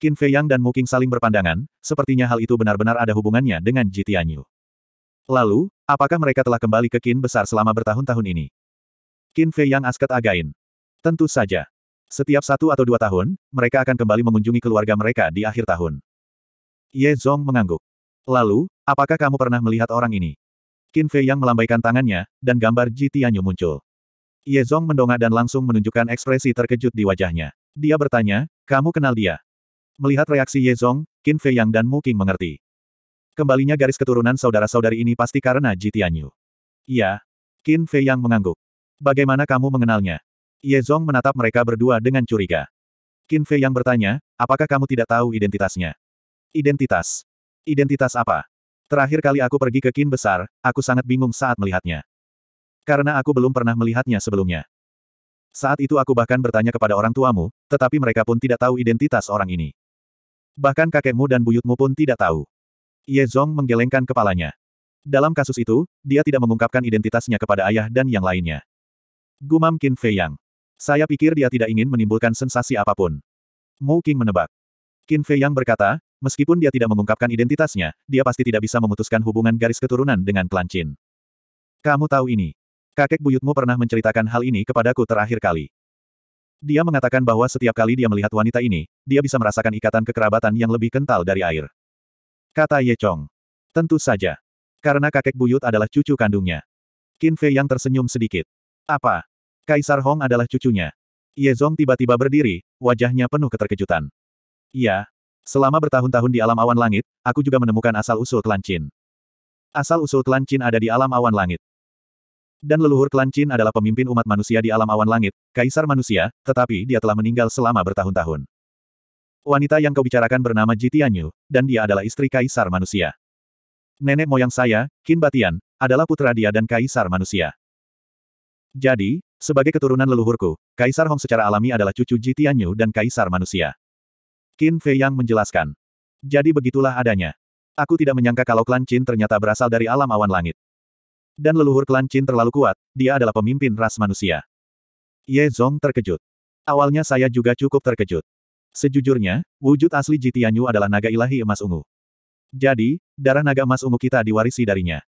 Qin Fei Yang dan Muking saling berpandangan, sepertinya hal itu benar-benar ada hubungannya dengan Ji Tianyu. Lalu, apakah mereka telah kembali ke Qin besar selama bertahun-tahun ini? Qin Fei Yang asket again. Tentu saja. Setiap satu atau dua tahun, mereka akan kembali mengunjungi keluarga mereka di akhir tahun. Ye Zong mengangguk. Lalu, apakah kamu pernah melihat orang ini? Qin Fei Yang melambaikan tangannya, dan gambar Ji Tianyu muncul. Ye Zong mendongak dan langsung menunjukkan ekspresi terkejut di wajahnya. Dia bertanya, kamu kenal dia? Melihat reaksi Ye Zong, Qin Fei Yang dan Mu Qing mengerti. Kembalinya garis keturunan saudara-saudari ini pasti karena Ji Tianyu. Iya. Qin Fei Yang mengangguk. Bagaimana kamu mengenalnya? Ye Zong menatap mereka berdua dengan curiga. Qin Fei Yang bertanya, apakah kamu tidak tahu identitasnya? Identitas? Identitas apa? Terakhir kali aku pergi ke Qin Besar, aku sangat bingung saat melihatnya. Karena aku belum pernah melihatnya sebelumnya. Saat itu aku bahkan bertanya kepada orang tuamu, tetapi mereka pun tidak tahu identitas orang ini. Bahkan kakekmu dan buyutmu pun tidak tahu. Ye Zong menggelengkan kepalanya. Dalam kasus itu, dia tidak mengungkapkan identitasnya kepada ayah dan yang lainnya. Gumam Qin Fei Yang. Saya pikir dia tidak ingin menimbulkan sensasi apapun. Mu King menebak. Qin Fei Yang berkata, meskipun dia tidak mengungkapkan identitasnya, dia pasti tidak bisa memutuskan hubungan garis keturunan dengan klan Qin. Kamu tahu ini. Kakek buyutmu pernah menceritakan hal ini kepadaku terakhir kali. Dia mengatakan bahwa setiap kali dia melihat wanita ini, dia bisa merasakan ikatan kekerabatan yang lebih kental dari air. Kata Ye Chong. Tentu saja. Karena kakek buyut adalah cucu kandungnya. Qin Fei yang tersenyum sedikit. Apa? Kaisar Hong adalah cucunya. Ye Zhong tiba-tiba berdiri, wajahnya penuh keterkejutan. Ya, Selama bertahun-tahun di alam awan langit, aku juga menemukan asal-usul klan Qin. Asal-usul klan Qin ada di alam awan langit dan leluhur klan Qin adalah pemimpin umat manusia di alam awan langit, kaisar manusia, tetapi dia telah meninggal selama bertahun-tahun. Wanita yang kau bicarakan bernama Jitianyu, dan dia adalah istri kaisar manusia. Nenek moyang saya, Qin Batian, adalah putra dia dan kaisar manusia. Jadi, sebagai keturunan leluhurku, Kaisar Hong secara alami adalah cucu Jitianyu dan kaisar manusia. Qin Fei Yang menjelaskan. Jadi begitulah adanya. Aku tidak menyangka kalau klan Qin ternyata berasal dari alam awan langit. Dan leluhur klan Qin terlalu kuat, dia adalah pemimpin ras manusia. Ye Zong terkejut. Awalnya saya juga cukup terkejut. Sejujurnya, wujud asli Jitianyu adalah naga ilahi emas ungu. Jadi, darah naga emas ungu kita diwarisi darinya.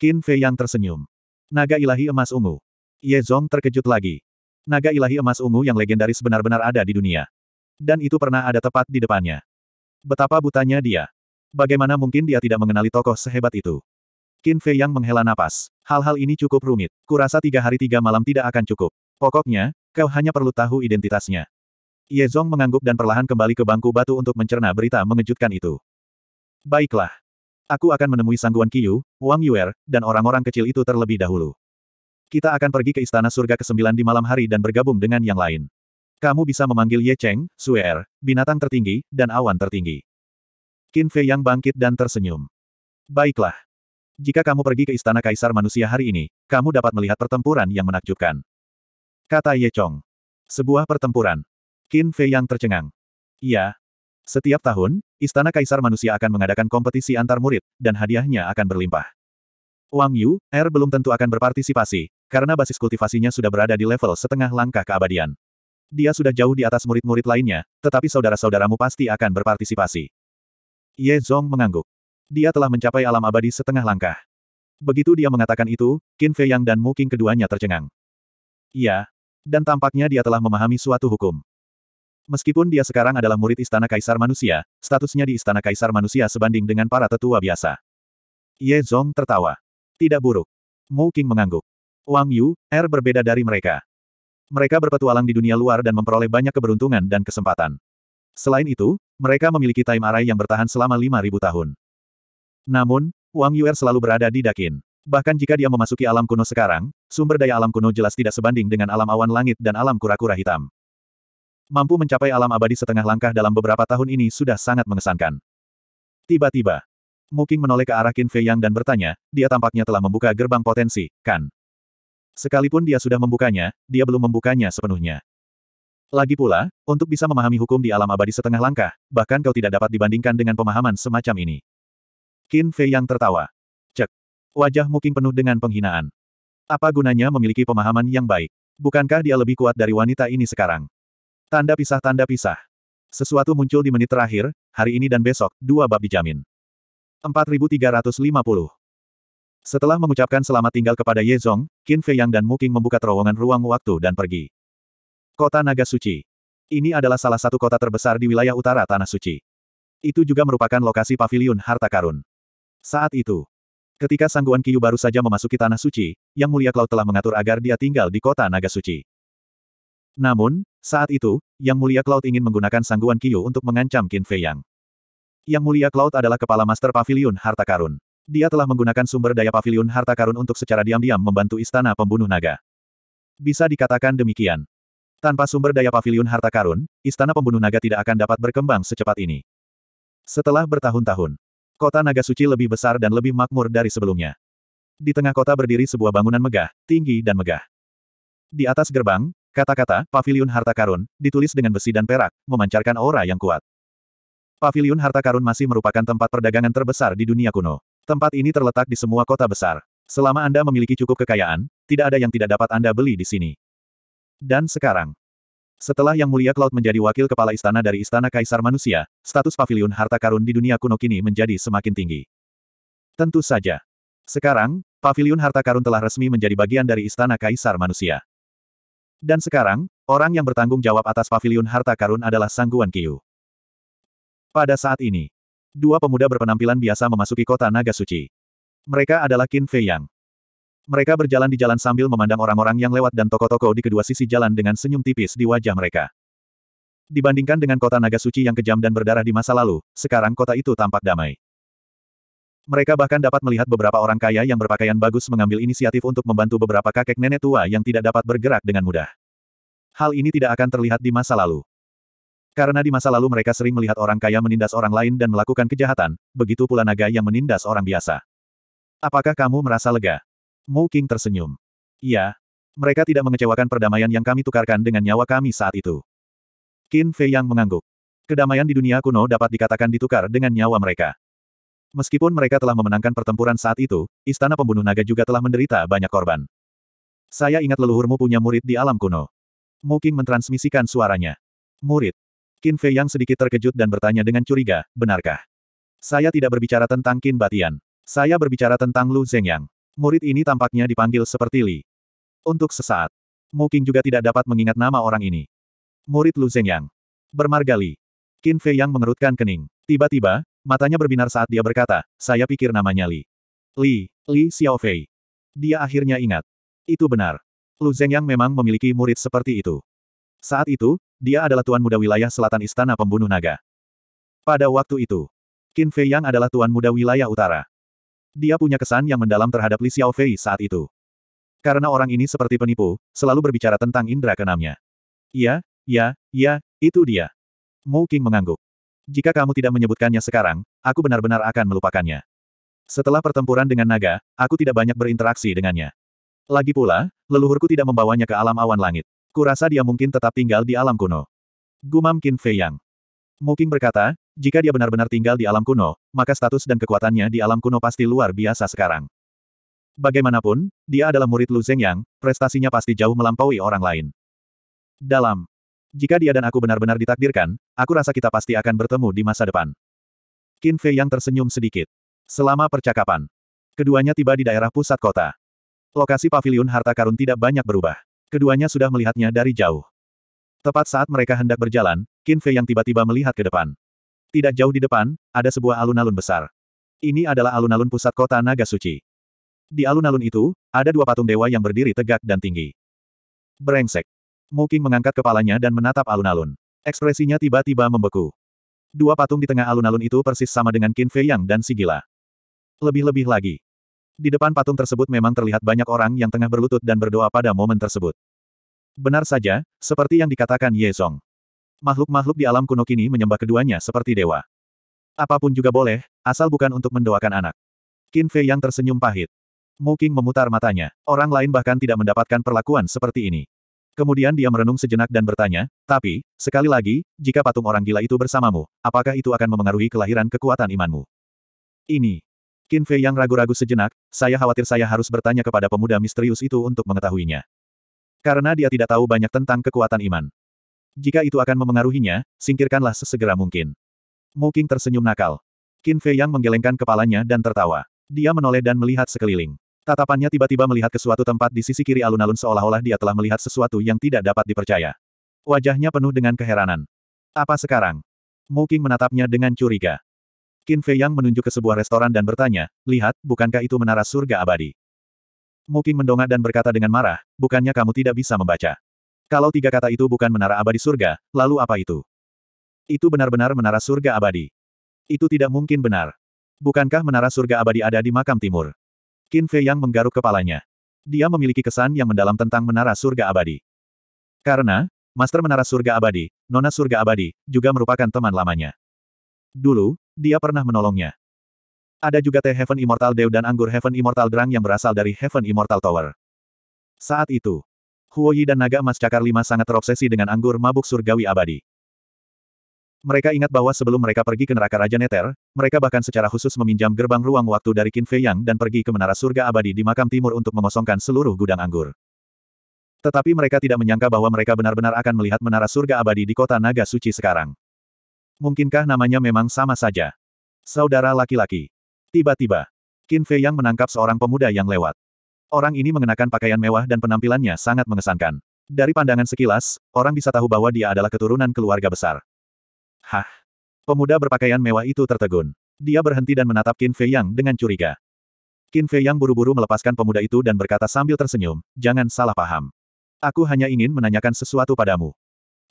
Qin Fei yang tersenyum. Naga ilahi emas ungu. Ye Zong terkejut lagi. Naga ilahi emas ungu yang legendaris benar-benar ada di dunia. Dan itu pernah ada tepat di depannya. Betapa butanya dia. Bagaimana mungkin dia tidak mengenali tokoh sehebat itu? Qin Fei yang menghela napas. Hal-hal ini cukup rumit. Kurasa tiga hari tiga malam tidak akan cukup. Pokoknya, kau hanya perlu tahu identitasnya. Ye Zong mengangguk dan perlahan kembali ke bangku batu untuk mencerna berita mengejutkan itu. Baiklah. Aku akan menemui Sangguan Qiyu, Wang Yuer, dan orang-orang kecil itu terlebih dahulu. Kita akan pergi ke Istana Surga ke-9 di malam hari dan bergabung dengan yang lain. Kamu bisa memanggil Ye Cheng, Sue Er, binatang tertinggi, dan awan tertinggi. Qin Fei yang bangkit dan tersenyum. Baiklah. Jika kamu pergi ke istana kaisar manusia hari ini, kamu dapat melihat pertempuran yang menakjubkan. Kata Ye Chong. Sebuah pertempuran. Qin Fei yang tercengang. Iya. Setiap tahun, istana kaisar manusia akan mengadakan kompetisi antar murid, dan hadiahnya akan berlimpah. Wang Yu, Er belum tentu akan berpartisipasi, karena basis kultivasinya sudah berada di level setengah langkah keabadian. Dia sudah jauh di atas murid-murid lainnya, tetapi saudara-saudaramu pasti akan berpartisipasi. Ye Zong mengangguk. Dia telah mencapai alam abadi setengah langkah. Begitu dia mengatakan itu, Qin Fei Yang dan Mu King keduanya tercengang. Iya. Dan tampaknya dia telah memahami suatu hukum. Meskipun dia sekarang adalah murid Istana Kaisar Manusia, statusnya di Istana Kaisar Manusia sebanding dengan para tetua biasa. Ye Zong tertawa. Tidak buruk. Mu King mengangguk. Wang Yu, Er berbeda dari mereka. Mereka berpetualang di dunia luar dan memperoleh banyak keberuntungan dan kesempatan. Selain itu, mereka memiliki time array yang bertahan selama 5.000 tahun. Namun, Wang Yuer selalu berada di Dakin. Bahkan jika dia memasuki alam kuno sekarang, sumber daya alam kuno jelas tidak sebanding dengan alam awan langit dan alam kura-kura hitam. Mampu mencapai alam abadi setengah langkah dalam beberapa tahun ini sudah sangat mengesankan. Tiba-tiba, Muking menoleh ke arah Qin Fei Yang dan bertanya, dia tampaknya telah membuka gerbang potensi, kan? Sekalipun dia sudah membukanya, dia belum membukanya sepenuhnya. Lagi pula, untuk bisa memahami hukum di alam abadi setengah langkah, bahkan kau tidak dapat dibandingkan dengan pemahaman semacam ini. Qin Fei yang tertawa. Cek. Wajah Muking penuh dengan penghinaan. Apa gunanya memiliki pemahaman yang baik? Bukankah dia lebih kuat dari wanita ini sekarang? Tanda pisah-tanda pisah. Sesuatu muncul di menit terakhir, hari ini dan besok, dua bab dijamin. 4350. Setelah mengucapkan selamat tinggal kepada Ye Zong, Qin Fei Yang dan Muking membuka terowongan ruang waktu dan pergi. Kota Naga Suci. Ini adalah salah satu kota terbesar di wilayah utara Tanah Suci. Itu juga merupakan lokasi pavilion harta karun. Saat itu, ketika Sangguan Kiyu baru saja memasuki Tanah Suci, Yang Mulia Cloud telah mengatur agar dia tinggal di kota Naga Suci. Namun, saat itu, Yang Mulia Cloud ingin menggunakan Sangguan Kiyu untuk mengancam Qin Fei Yang. Yang Mulia Cloud adalah kepala master pavilion harta karun. Dia telah menggunakan sumber daya pavilion harta karun untuk secara diam-diam membantu istana pembunuh naga. Bisa dikatakan demikian. Tanpa sumber daya pavilion harta karun, istana pembunuh naga tidak akan dapat berkembang secepat ini. Setelah bertahun-tahun, Kota naga suci lebih besar dan lebih makmur dari sebelumnya. Di tengah kota berdiri sebuah bangunan megah, tinggi dan megah. Di atas gerbang, kata-kata, pavilion harta karun, ditulis dengan besi dan perak, memancarkan aura yang kuat. Pavilion harta karun masih merupakan tempat perdagangan terbesar di dunia kuno. Tempat ini terletak di semua kota besar. Selama Anda memiliki cukup kekayaan, tidak ada yang tidak dapat Anda beli di sini. Dan sekarang, setelah Yang Mulia Cloud menjadi wakil kepala istana dari Istana Kaisar Manusia, status pavilion harta karun di dunia kuno kini menjadi semakin tinggi. Tentu saja. Sekarang, pavilion harta karun telah resmi menjadi bagian dari Istana Kaisar Manusia. Dan sekarang, orang yang bertanggung jawab atas pavilion harta karun adalah Sangguan Kiyu. Pada saat ini, dua pemuda berpenampilan biasa memasuki kota Naga Suci. Mereka adalah Qin Fei Yang, mereka berjalan di jalan sambil memandang orang-orang yang lewat dan toko-toko di kedua sisi jalan dengan senyum tipis di wajah mereka. Dibandingkan dengan kota naga suci yang kejam dan berdarah di masa lalu, sekarang kota itu tampak damai. Mereka bahkan dapat melihat beberapa orang kaya yang berpakaian bagus mengambil inisiatif untuk membantu beberapa kakek nenek tua yang tidak dapat bergerak dengan mudah. Hal ini tidak akan terlihat di masa lalu. Karena di masa lalu mereka sering melihat orang kaya menindas orang lain dan melakukan kejahatan, begitu pula naga yang menindas orang biasa. Apakah kamu merasa lega? Mu King tersenyum. Iya. Mereka tidak mengecewakan perdamaian yang kami tukarkan dengan nyawa kami saat itu. Qin Fei yang mengangguk. Kedamaian di dunia kuno dapat dikatakan ditukar dengan nyawa mereka. Meskipun mereka telah memenangkan pertempuran saat itu, istana pembunuh naga juga telah menderita banyak korban. Saya ingat leluhurmu punya murid di alam kuno. Mu King mentransmisikan suaranya. Murid. Qin Fei yang sedikit terkejut dan bertanya dengan curiga, benarkah? Saya tidak berbicara tentang Qin Batian. Saya berbicara tentang Lu Zhengyang. Murid ini tampaknya dipanggil seperti Li. Untuk sesaat, Mu King juga tidak dapat mengingat nama orang ini. Murid Lu Zengyang. Bermarga Li. Qin Fei Yang mengerutkan kening. Tiba-tiba, matanya berbinar saat dia berkata, saya pikir namanya Li. Li, Li Xiao Fei. Dia akhirnya ingat. Itu benar. Lu Yang memang memiliki murid seperti itu. Saat itu, dia adalah tuan muda wilayah selatan Istana Pembunuh Naga. Pada waktu itu, Qin Fei Yang adalah tuan muda wilayah utara. Dia punya kesan yang mendalam terhadap Li Xiaofei saat itu. Karena orang ini seperti penipu, selalu berbicara tentang indera keenamnya. Ya, ya, ya, itu dia. Mu King mengangguk. Jika kamu tidak menyebutkannya sekarang, aku benar-benar akan melupakannya. Setelah pertempuran dengan naga, aku tidak banyak berinteraksi dengannya. Lagi pula, leluhurku tidak membawanya ke alam awan langit. Kurasa dia mungkin tetap tinggal di alam kuno. Gumam Qin Fei Yang. Mu Qing berkata, jika dia benar-benar tinggal di alam kuno, maka status dan kekuatannya di alam kuno pasti luar biasa sekarang. Bagaimanapun, dia adalah murid Lu yang prestasinya pasti jauh melampaui orang lain. Dalam. Jika dia dan aku benar-benar ditakdirkan, aku rasa kita pasti akan bertemu di masa depan. Qin Fei yang tersenyum sedikit. Selama percakapan. Keduanya tiba di daerah pusat kota. Lokasi paviliun harta karun tidak banyak berubah. Keduanya sudah melihatnya dari jauh. Tepat saat mereka hendak berjalan, Qin Fei yang tiba-tiba melihat ke depan. Tidak jauh di depan, ada sebuah alun-alun besar. Ini adalah alun-alun pusat kota Naga Suci. Di alun-alun itu, ada dua patung dewa yang berdiri tegak dan tinggi. Berengsek, Muking mengangkat kepalanya dan menatap alun-alun. Ekspresinya tiba-tiba membeku. Dua patung di tengah alun-alun itu persis sama dengan Qin Fei Yang dan Sigila. Lebih-lebih lagi. Di depan patung tersebut memang terlihat banyak orang yang tengah berlutut dan berdoa pada momen tersebut. Benar saja, seperti yang dikatakan Ye Zong. Makhluk-makhluk di alam kuno kini menyembah keduanya seperti dewa. Apapun juga boleh, asal bukan untuk mendoakan anak. Qin Fei yang tersenyum pahit. Mu Qing memutar matanya. Orang lain bahkan tidak mendapatkan perlakuan seperti ini. Kemudian dia merenung sejenak dan bertanya, tapi, sekali lagi, jika patung orang gila itu bersamamu, apakah itu akan memengaruhi kelahiran kekuatan imanmu? Ini. Qin Fei yang ragu-ragu sejenak, saya khawatir saya harus bertanya kepada pemuda misterius itu untuk mengetahuinya. Karena dia tidak tahu banyak tentang kekuatan iman. Jika itu akan memengaruhinya, singkirkanlah sesegera mungkin. Mu tersenyum nakal. Qin Fei Yang menggelengkan kepalanya dan tertawa. Dia menoleh dan melihat sekeliling. Tatapannya tiba-tiba melihat ke suatu tempat di sisi kiri alun-alun seolah-olah dia telah melihat sesuatu yang tidak dapat dipercaya. Wajahnya penuh dengan keheranan. Apa sekarang? Mu menatapnya dengan curiga. Qin Fei Yang menunjuk ke sebuah restoran dan bertanya, lihat, bukankah itu menara surga abadi? Mu mendongak dan berkata dengan marah, bukannya kamu tidak bisa membaca. Kalau tiga kata itu bukan menara abadi surga, lalu apa itu? Itu benar-benar menara surga abadi. Itu tidak mungkin benar. Bukankah menara surga abadi ada di makam timur? Qin Fei yang menggaruk kepalanya. Dia memiliki kesan yang mendalam tentang menara surga abadi. Karena, Master Menara Surga Abadi, Nona Surga Abadi, juga merupakan teman lamanya. Dulu, dia pernah menolongnya. Ada juga Teh Heaven Immortal Dew dan Anggur Heaven Immortal Drang yang berasal dari Heaven Immortal Tower. Saat itu, Huoyi dan naga emas cakar lima sangat terobsesi dengan anggur mabuk surgawi abadi. Mereka ingat bahwa sebelum mereka pergi ke neraka Raja Neter, mereka bahkan secara khusus meminjam gerbang ruang waktu dari Qin Fei Yang dan pergi ke menara surga abadi di makam timur untuk mengosongkan seluruh gudang anggur. Tetapi mereka tidak menyangka bahwa mereka benar-benar akan melihat menara surga abadi di kota naga suci sekarang. Mungkinkah namanya memang sama saja? Saudara laki-laki. Tiba-tiba, Qin Fei Yang menangkap seorang pemuda yang lewat. Orang ini mengenakan pakaian mewah dan penampilannya sangat mengesankan. Dari pandangan sekilas, orang bisa tahu bahwa dia adalah keturunan keluarga besar. Hah? Pemuda berpakaian mewah itu tertegun. Dia berhenti dan menatap Qin Fei Yang dengan curiga. Qin Fei Yang buru-buru melepaskan pemuda itu dan berkata sambil tersenyum, jangan salah paham. Aku hanya ingin menanyakan sesuatu padamu.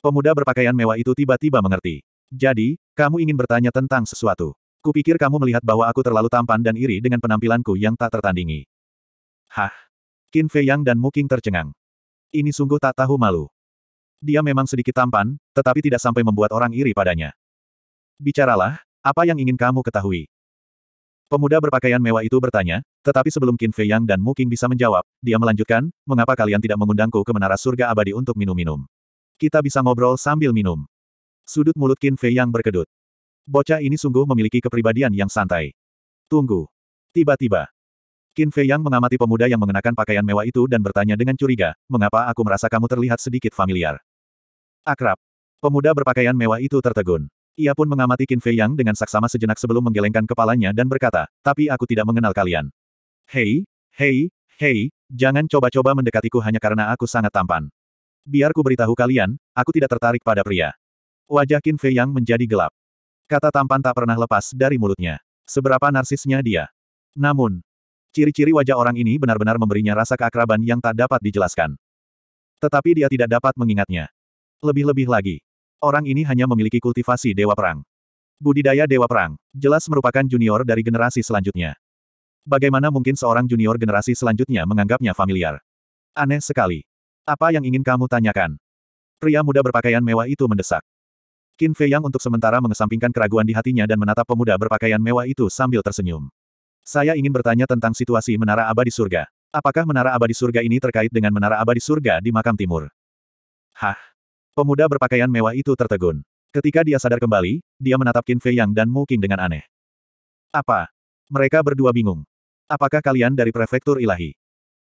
Pemuda berpakaian mewah itu tiba-tiba mengerti. Jadi, kamu ingin bertanya tentang sesuatu. Kupikir kamu melihat bahwa aku terlalu tampan dan iri dengan penampilanku yang tak tertandingi. Hah? Qin Fei Yang dan Muking tercengang. Ini sungguh tak tahu malu. Dia memang sedikit tampan, tetapi tidak sampai membuat orang iri padanya. Bicaralah, apa yang ingin kamu ketahui? Pemuda berpakaian mewah itu bertanya, tetapi sebelum Qin Fei Yang dan Muking bisa menjawab, dia melanjutkan, mengapa kalian tidak mengundangku ke Menara Surga Abadi untuk minum-minum? Kita bisa ngobrol sambil minum. Sudut mulut Qin Fei Yang berkedut. Bocah ini sungguh memiliki kepribadian yang santai. Tunggu. Tiba-tiba, Qin Fei Yang mengamati pemuda yang mengenakan pakaian mewah itu dan bertanya dengan curiga, mengapa aku merasa kamu terlihat sedikit familiar? Akrab. Pemuda berpakaian mewah itu tertegun. Ia pun mengamati Qin Fei Yang dengan saksama sejenak sebelum menggelengkan kepalanya dan berkata, tapi aku tidak mengenal kalian. Hei, hei, hei, jangan coba-coba mendekatiku hanya karena aku sangat tampan. Biar ku beritahu kalian, aku tidak tertarik pada pria. Wajah Qin Fei Yang menjadi gelap. Kata tampan tak pernah lepas dari mulutnya. Seberapa narsisnya dia. Namun, Ciri-ciri wajah orang ini benar-benar memberinya rasa keakraban yang tak dapat dijelaskan. Tetapi dia tidak dapat mengingatnya. Lebih-lebih lagi, orang ini hanya memiliki kultivasi Dewa Perang. Budidaya Dewa Perang, jelas merupakan junior dari generasi selanjutnya. Bagaimana mungkin seorang junior generasi selanjutnya menganggapnya familiar? Aneh sekali. Apa yang ingin kamu tanyakan? Pria muda berpakaian mewah itu mendesak. Qin Fei Yang untuk sementara mengesampingkan keraguan di hatinya dan menatap pemuda berpakaian mewah itu sambil tersenyum. Saya ingin bertanya tentang situasi menara abadi surga. Apakah menara abadi surga ini terkait dengan menara abadi surga di makam timur? Hah? Pemuda berpakaian mewah itu tertegun. Ketika dia sadar kembali, dia menatap Qin Fei Yang dan Mu Qing dengan aneh. Apa? Mereka berdua bingung. Apakah kalian dari prefektur ilahi?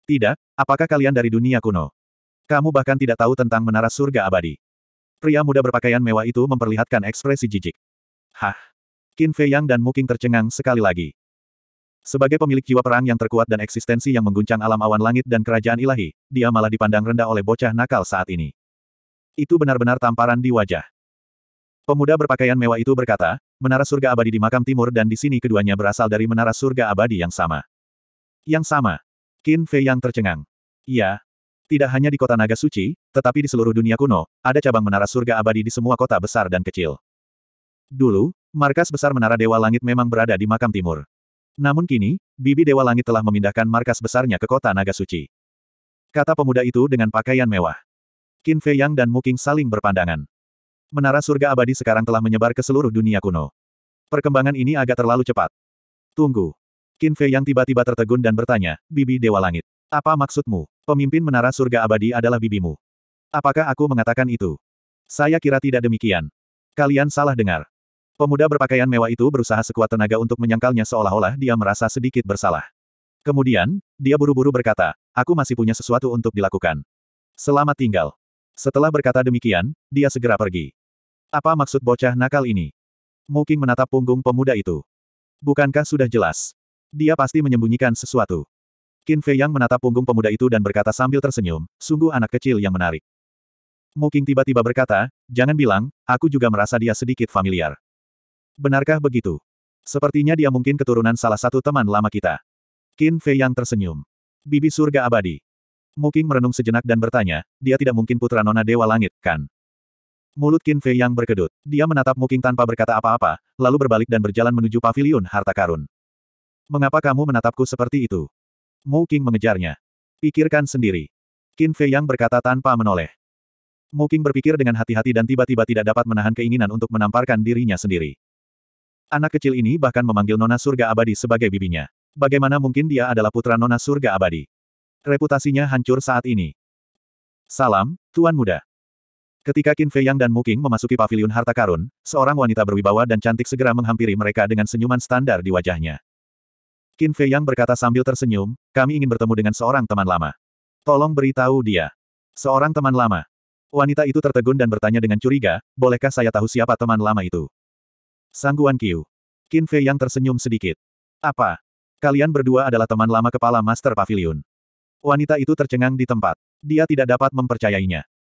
Tidak, apakah kalian dari dunia kuno? Kamu bahkan tidak tahu tentang menara surga abadi. Pria muda berpakaian mewah itu memperlihatkan ekspresi jijik. Hah? Qin Fei Yang dan Mu Qing tercengang sekali lagi. Sebagai pemilik jiwa perang yang terkuat dan eksistensi yang mengguncang alam awan langit dan kerajaan ilahi, dia malah dipandang rendah oleh bocah nakal saat ini. Itu benar-benar tamparan di wajah. Pemuda berpakaian mewah itu berkata, menara surga abadi di makam timur dan di sini keduanya berasal dari menara surga abadi yang sama. Yang sama. Qin Fei yang tercengang. Iya. Tidak hanya di kota naga suci, tetapi di seluruh dunia kuno, ada cabang menara surga abadi di semua kota besar dan kecil. Dulu, markas besar menara dewa langit memang berada di makam timur. Namun kini, Bibi Dewa Langit telah memindahkan markas besarnya ke kota Naga Suci. Kata pemuda itu dengan pakaian mewah. Qin Fei Yang dan Muking saling berpandangan. Menara surga abadi sekarang telah menyebar ke seluruh dunia kuno. Perkembangan ini agak terlalu cepat. Tunggu. Qin Fei Yang tiba-tiba tertegun dan bertanya, Bibi Dewa Langit, apa maksudmu? Pemimpin menara surga abadi adalah bibimu. Apakah aku mengatakan itu? Saya kira tidak demikian. Kalian salah dengar. Pemuda berpakaian mewah itu berusaha sekuat tenaga untuk menyangkalnya seolah-olah dia merasa sedikit bersalah. Kemudian, dia buru-buru berkata, aku masih punya sesuatu untuk dilakukan. Selamat tinggal. Setelah berkata demikian, dia segera pergi. Apa maksud bocah nakal ini? Muking menatap punggung pemuda itu. Bukankah sudah jelas? Dia pasti menyembunyikan sesuatu. Qin Fei Yang menatap punggung pemuda itu dan berkata sambil tersenyum, sungguh anak kecil yang menarik. Muking tiba-tiba berkata, jangan bilang, aku juga merasa dia sedikit familiar. Benarkah begitu? Sepertinya dia mungkin keturunan salah satu teman lama kita. Qin Fei yang tersenyum. Bibi surga abadi. Muking merenung sejenak dan bertanya, dia tidak mungkin putra nona Dewa Langit, kan? Mulut Qin Fei yang berkedut. Dia menatap Muking tanpa berkata apa-apa, lalu berbalik dan berjalan menuju paviliun harta karun. Mengapa kamu menatapku seperti itu? Muking mengejarnya. Pikirkan sendiri. Qin Fei yang berkata tanpa menoleh. Muking berpikir dengan hati-hati dan tiba-tiba tidak dapat menahan keinginan untuk menamparkan dirinya sendiri. Anak kecil ini bahkan memanggil Nona Surga Abadi sebagai bibinya. Bagaimana mungkin dia adalah putra Nona Surga Abadi? Reputasinya hancur saat ini. Salam, Tuan Muda. Ketika Qin Fei Yang dan Muking memasuki paviliun harta karun, seorang wanita berwibawa dan cantik segera menghampiri mereka dengan senyuman standar di wajahnya. Qin Fei Yang berkata sambil tersenyum, kami ingin bertemu dengan seorang teman lama. Tolong beritahu dia. Seorang teman lama. Wanita itu tertegun dan bertanya dengan curiga, bolehkah saya tahu siapa teman lama itu? Sangguan Qiu. Qin Fei yang tersenyum sedikit. Apa? Kalian berdua adalah teman lama kepala Master Pavilion. Wanita itu tercengang di tempat. Dia tidak dapat mempercayainya.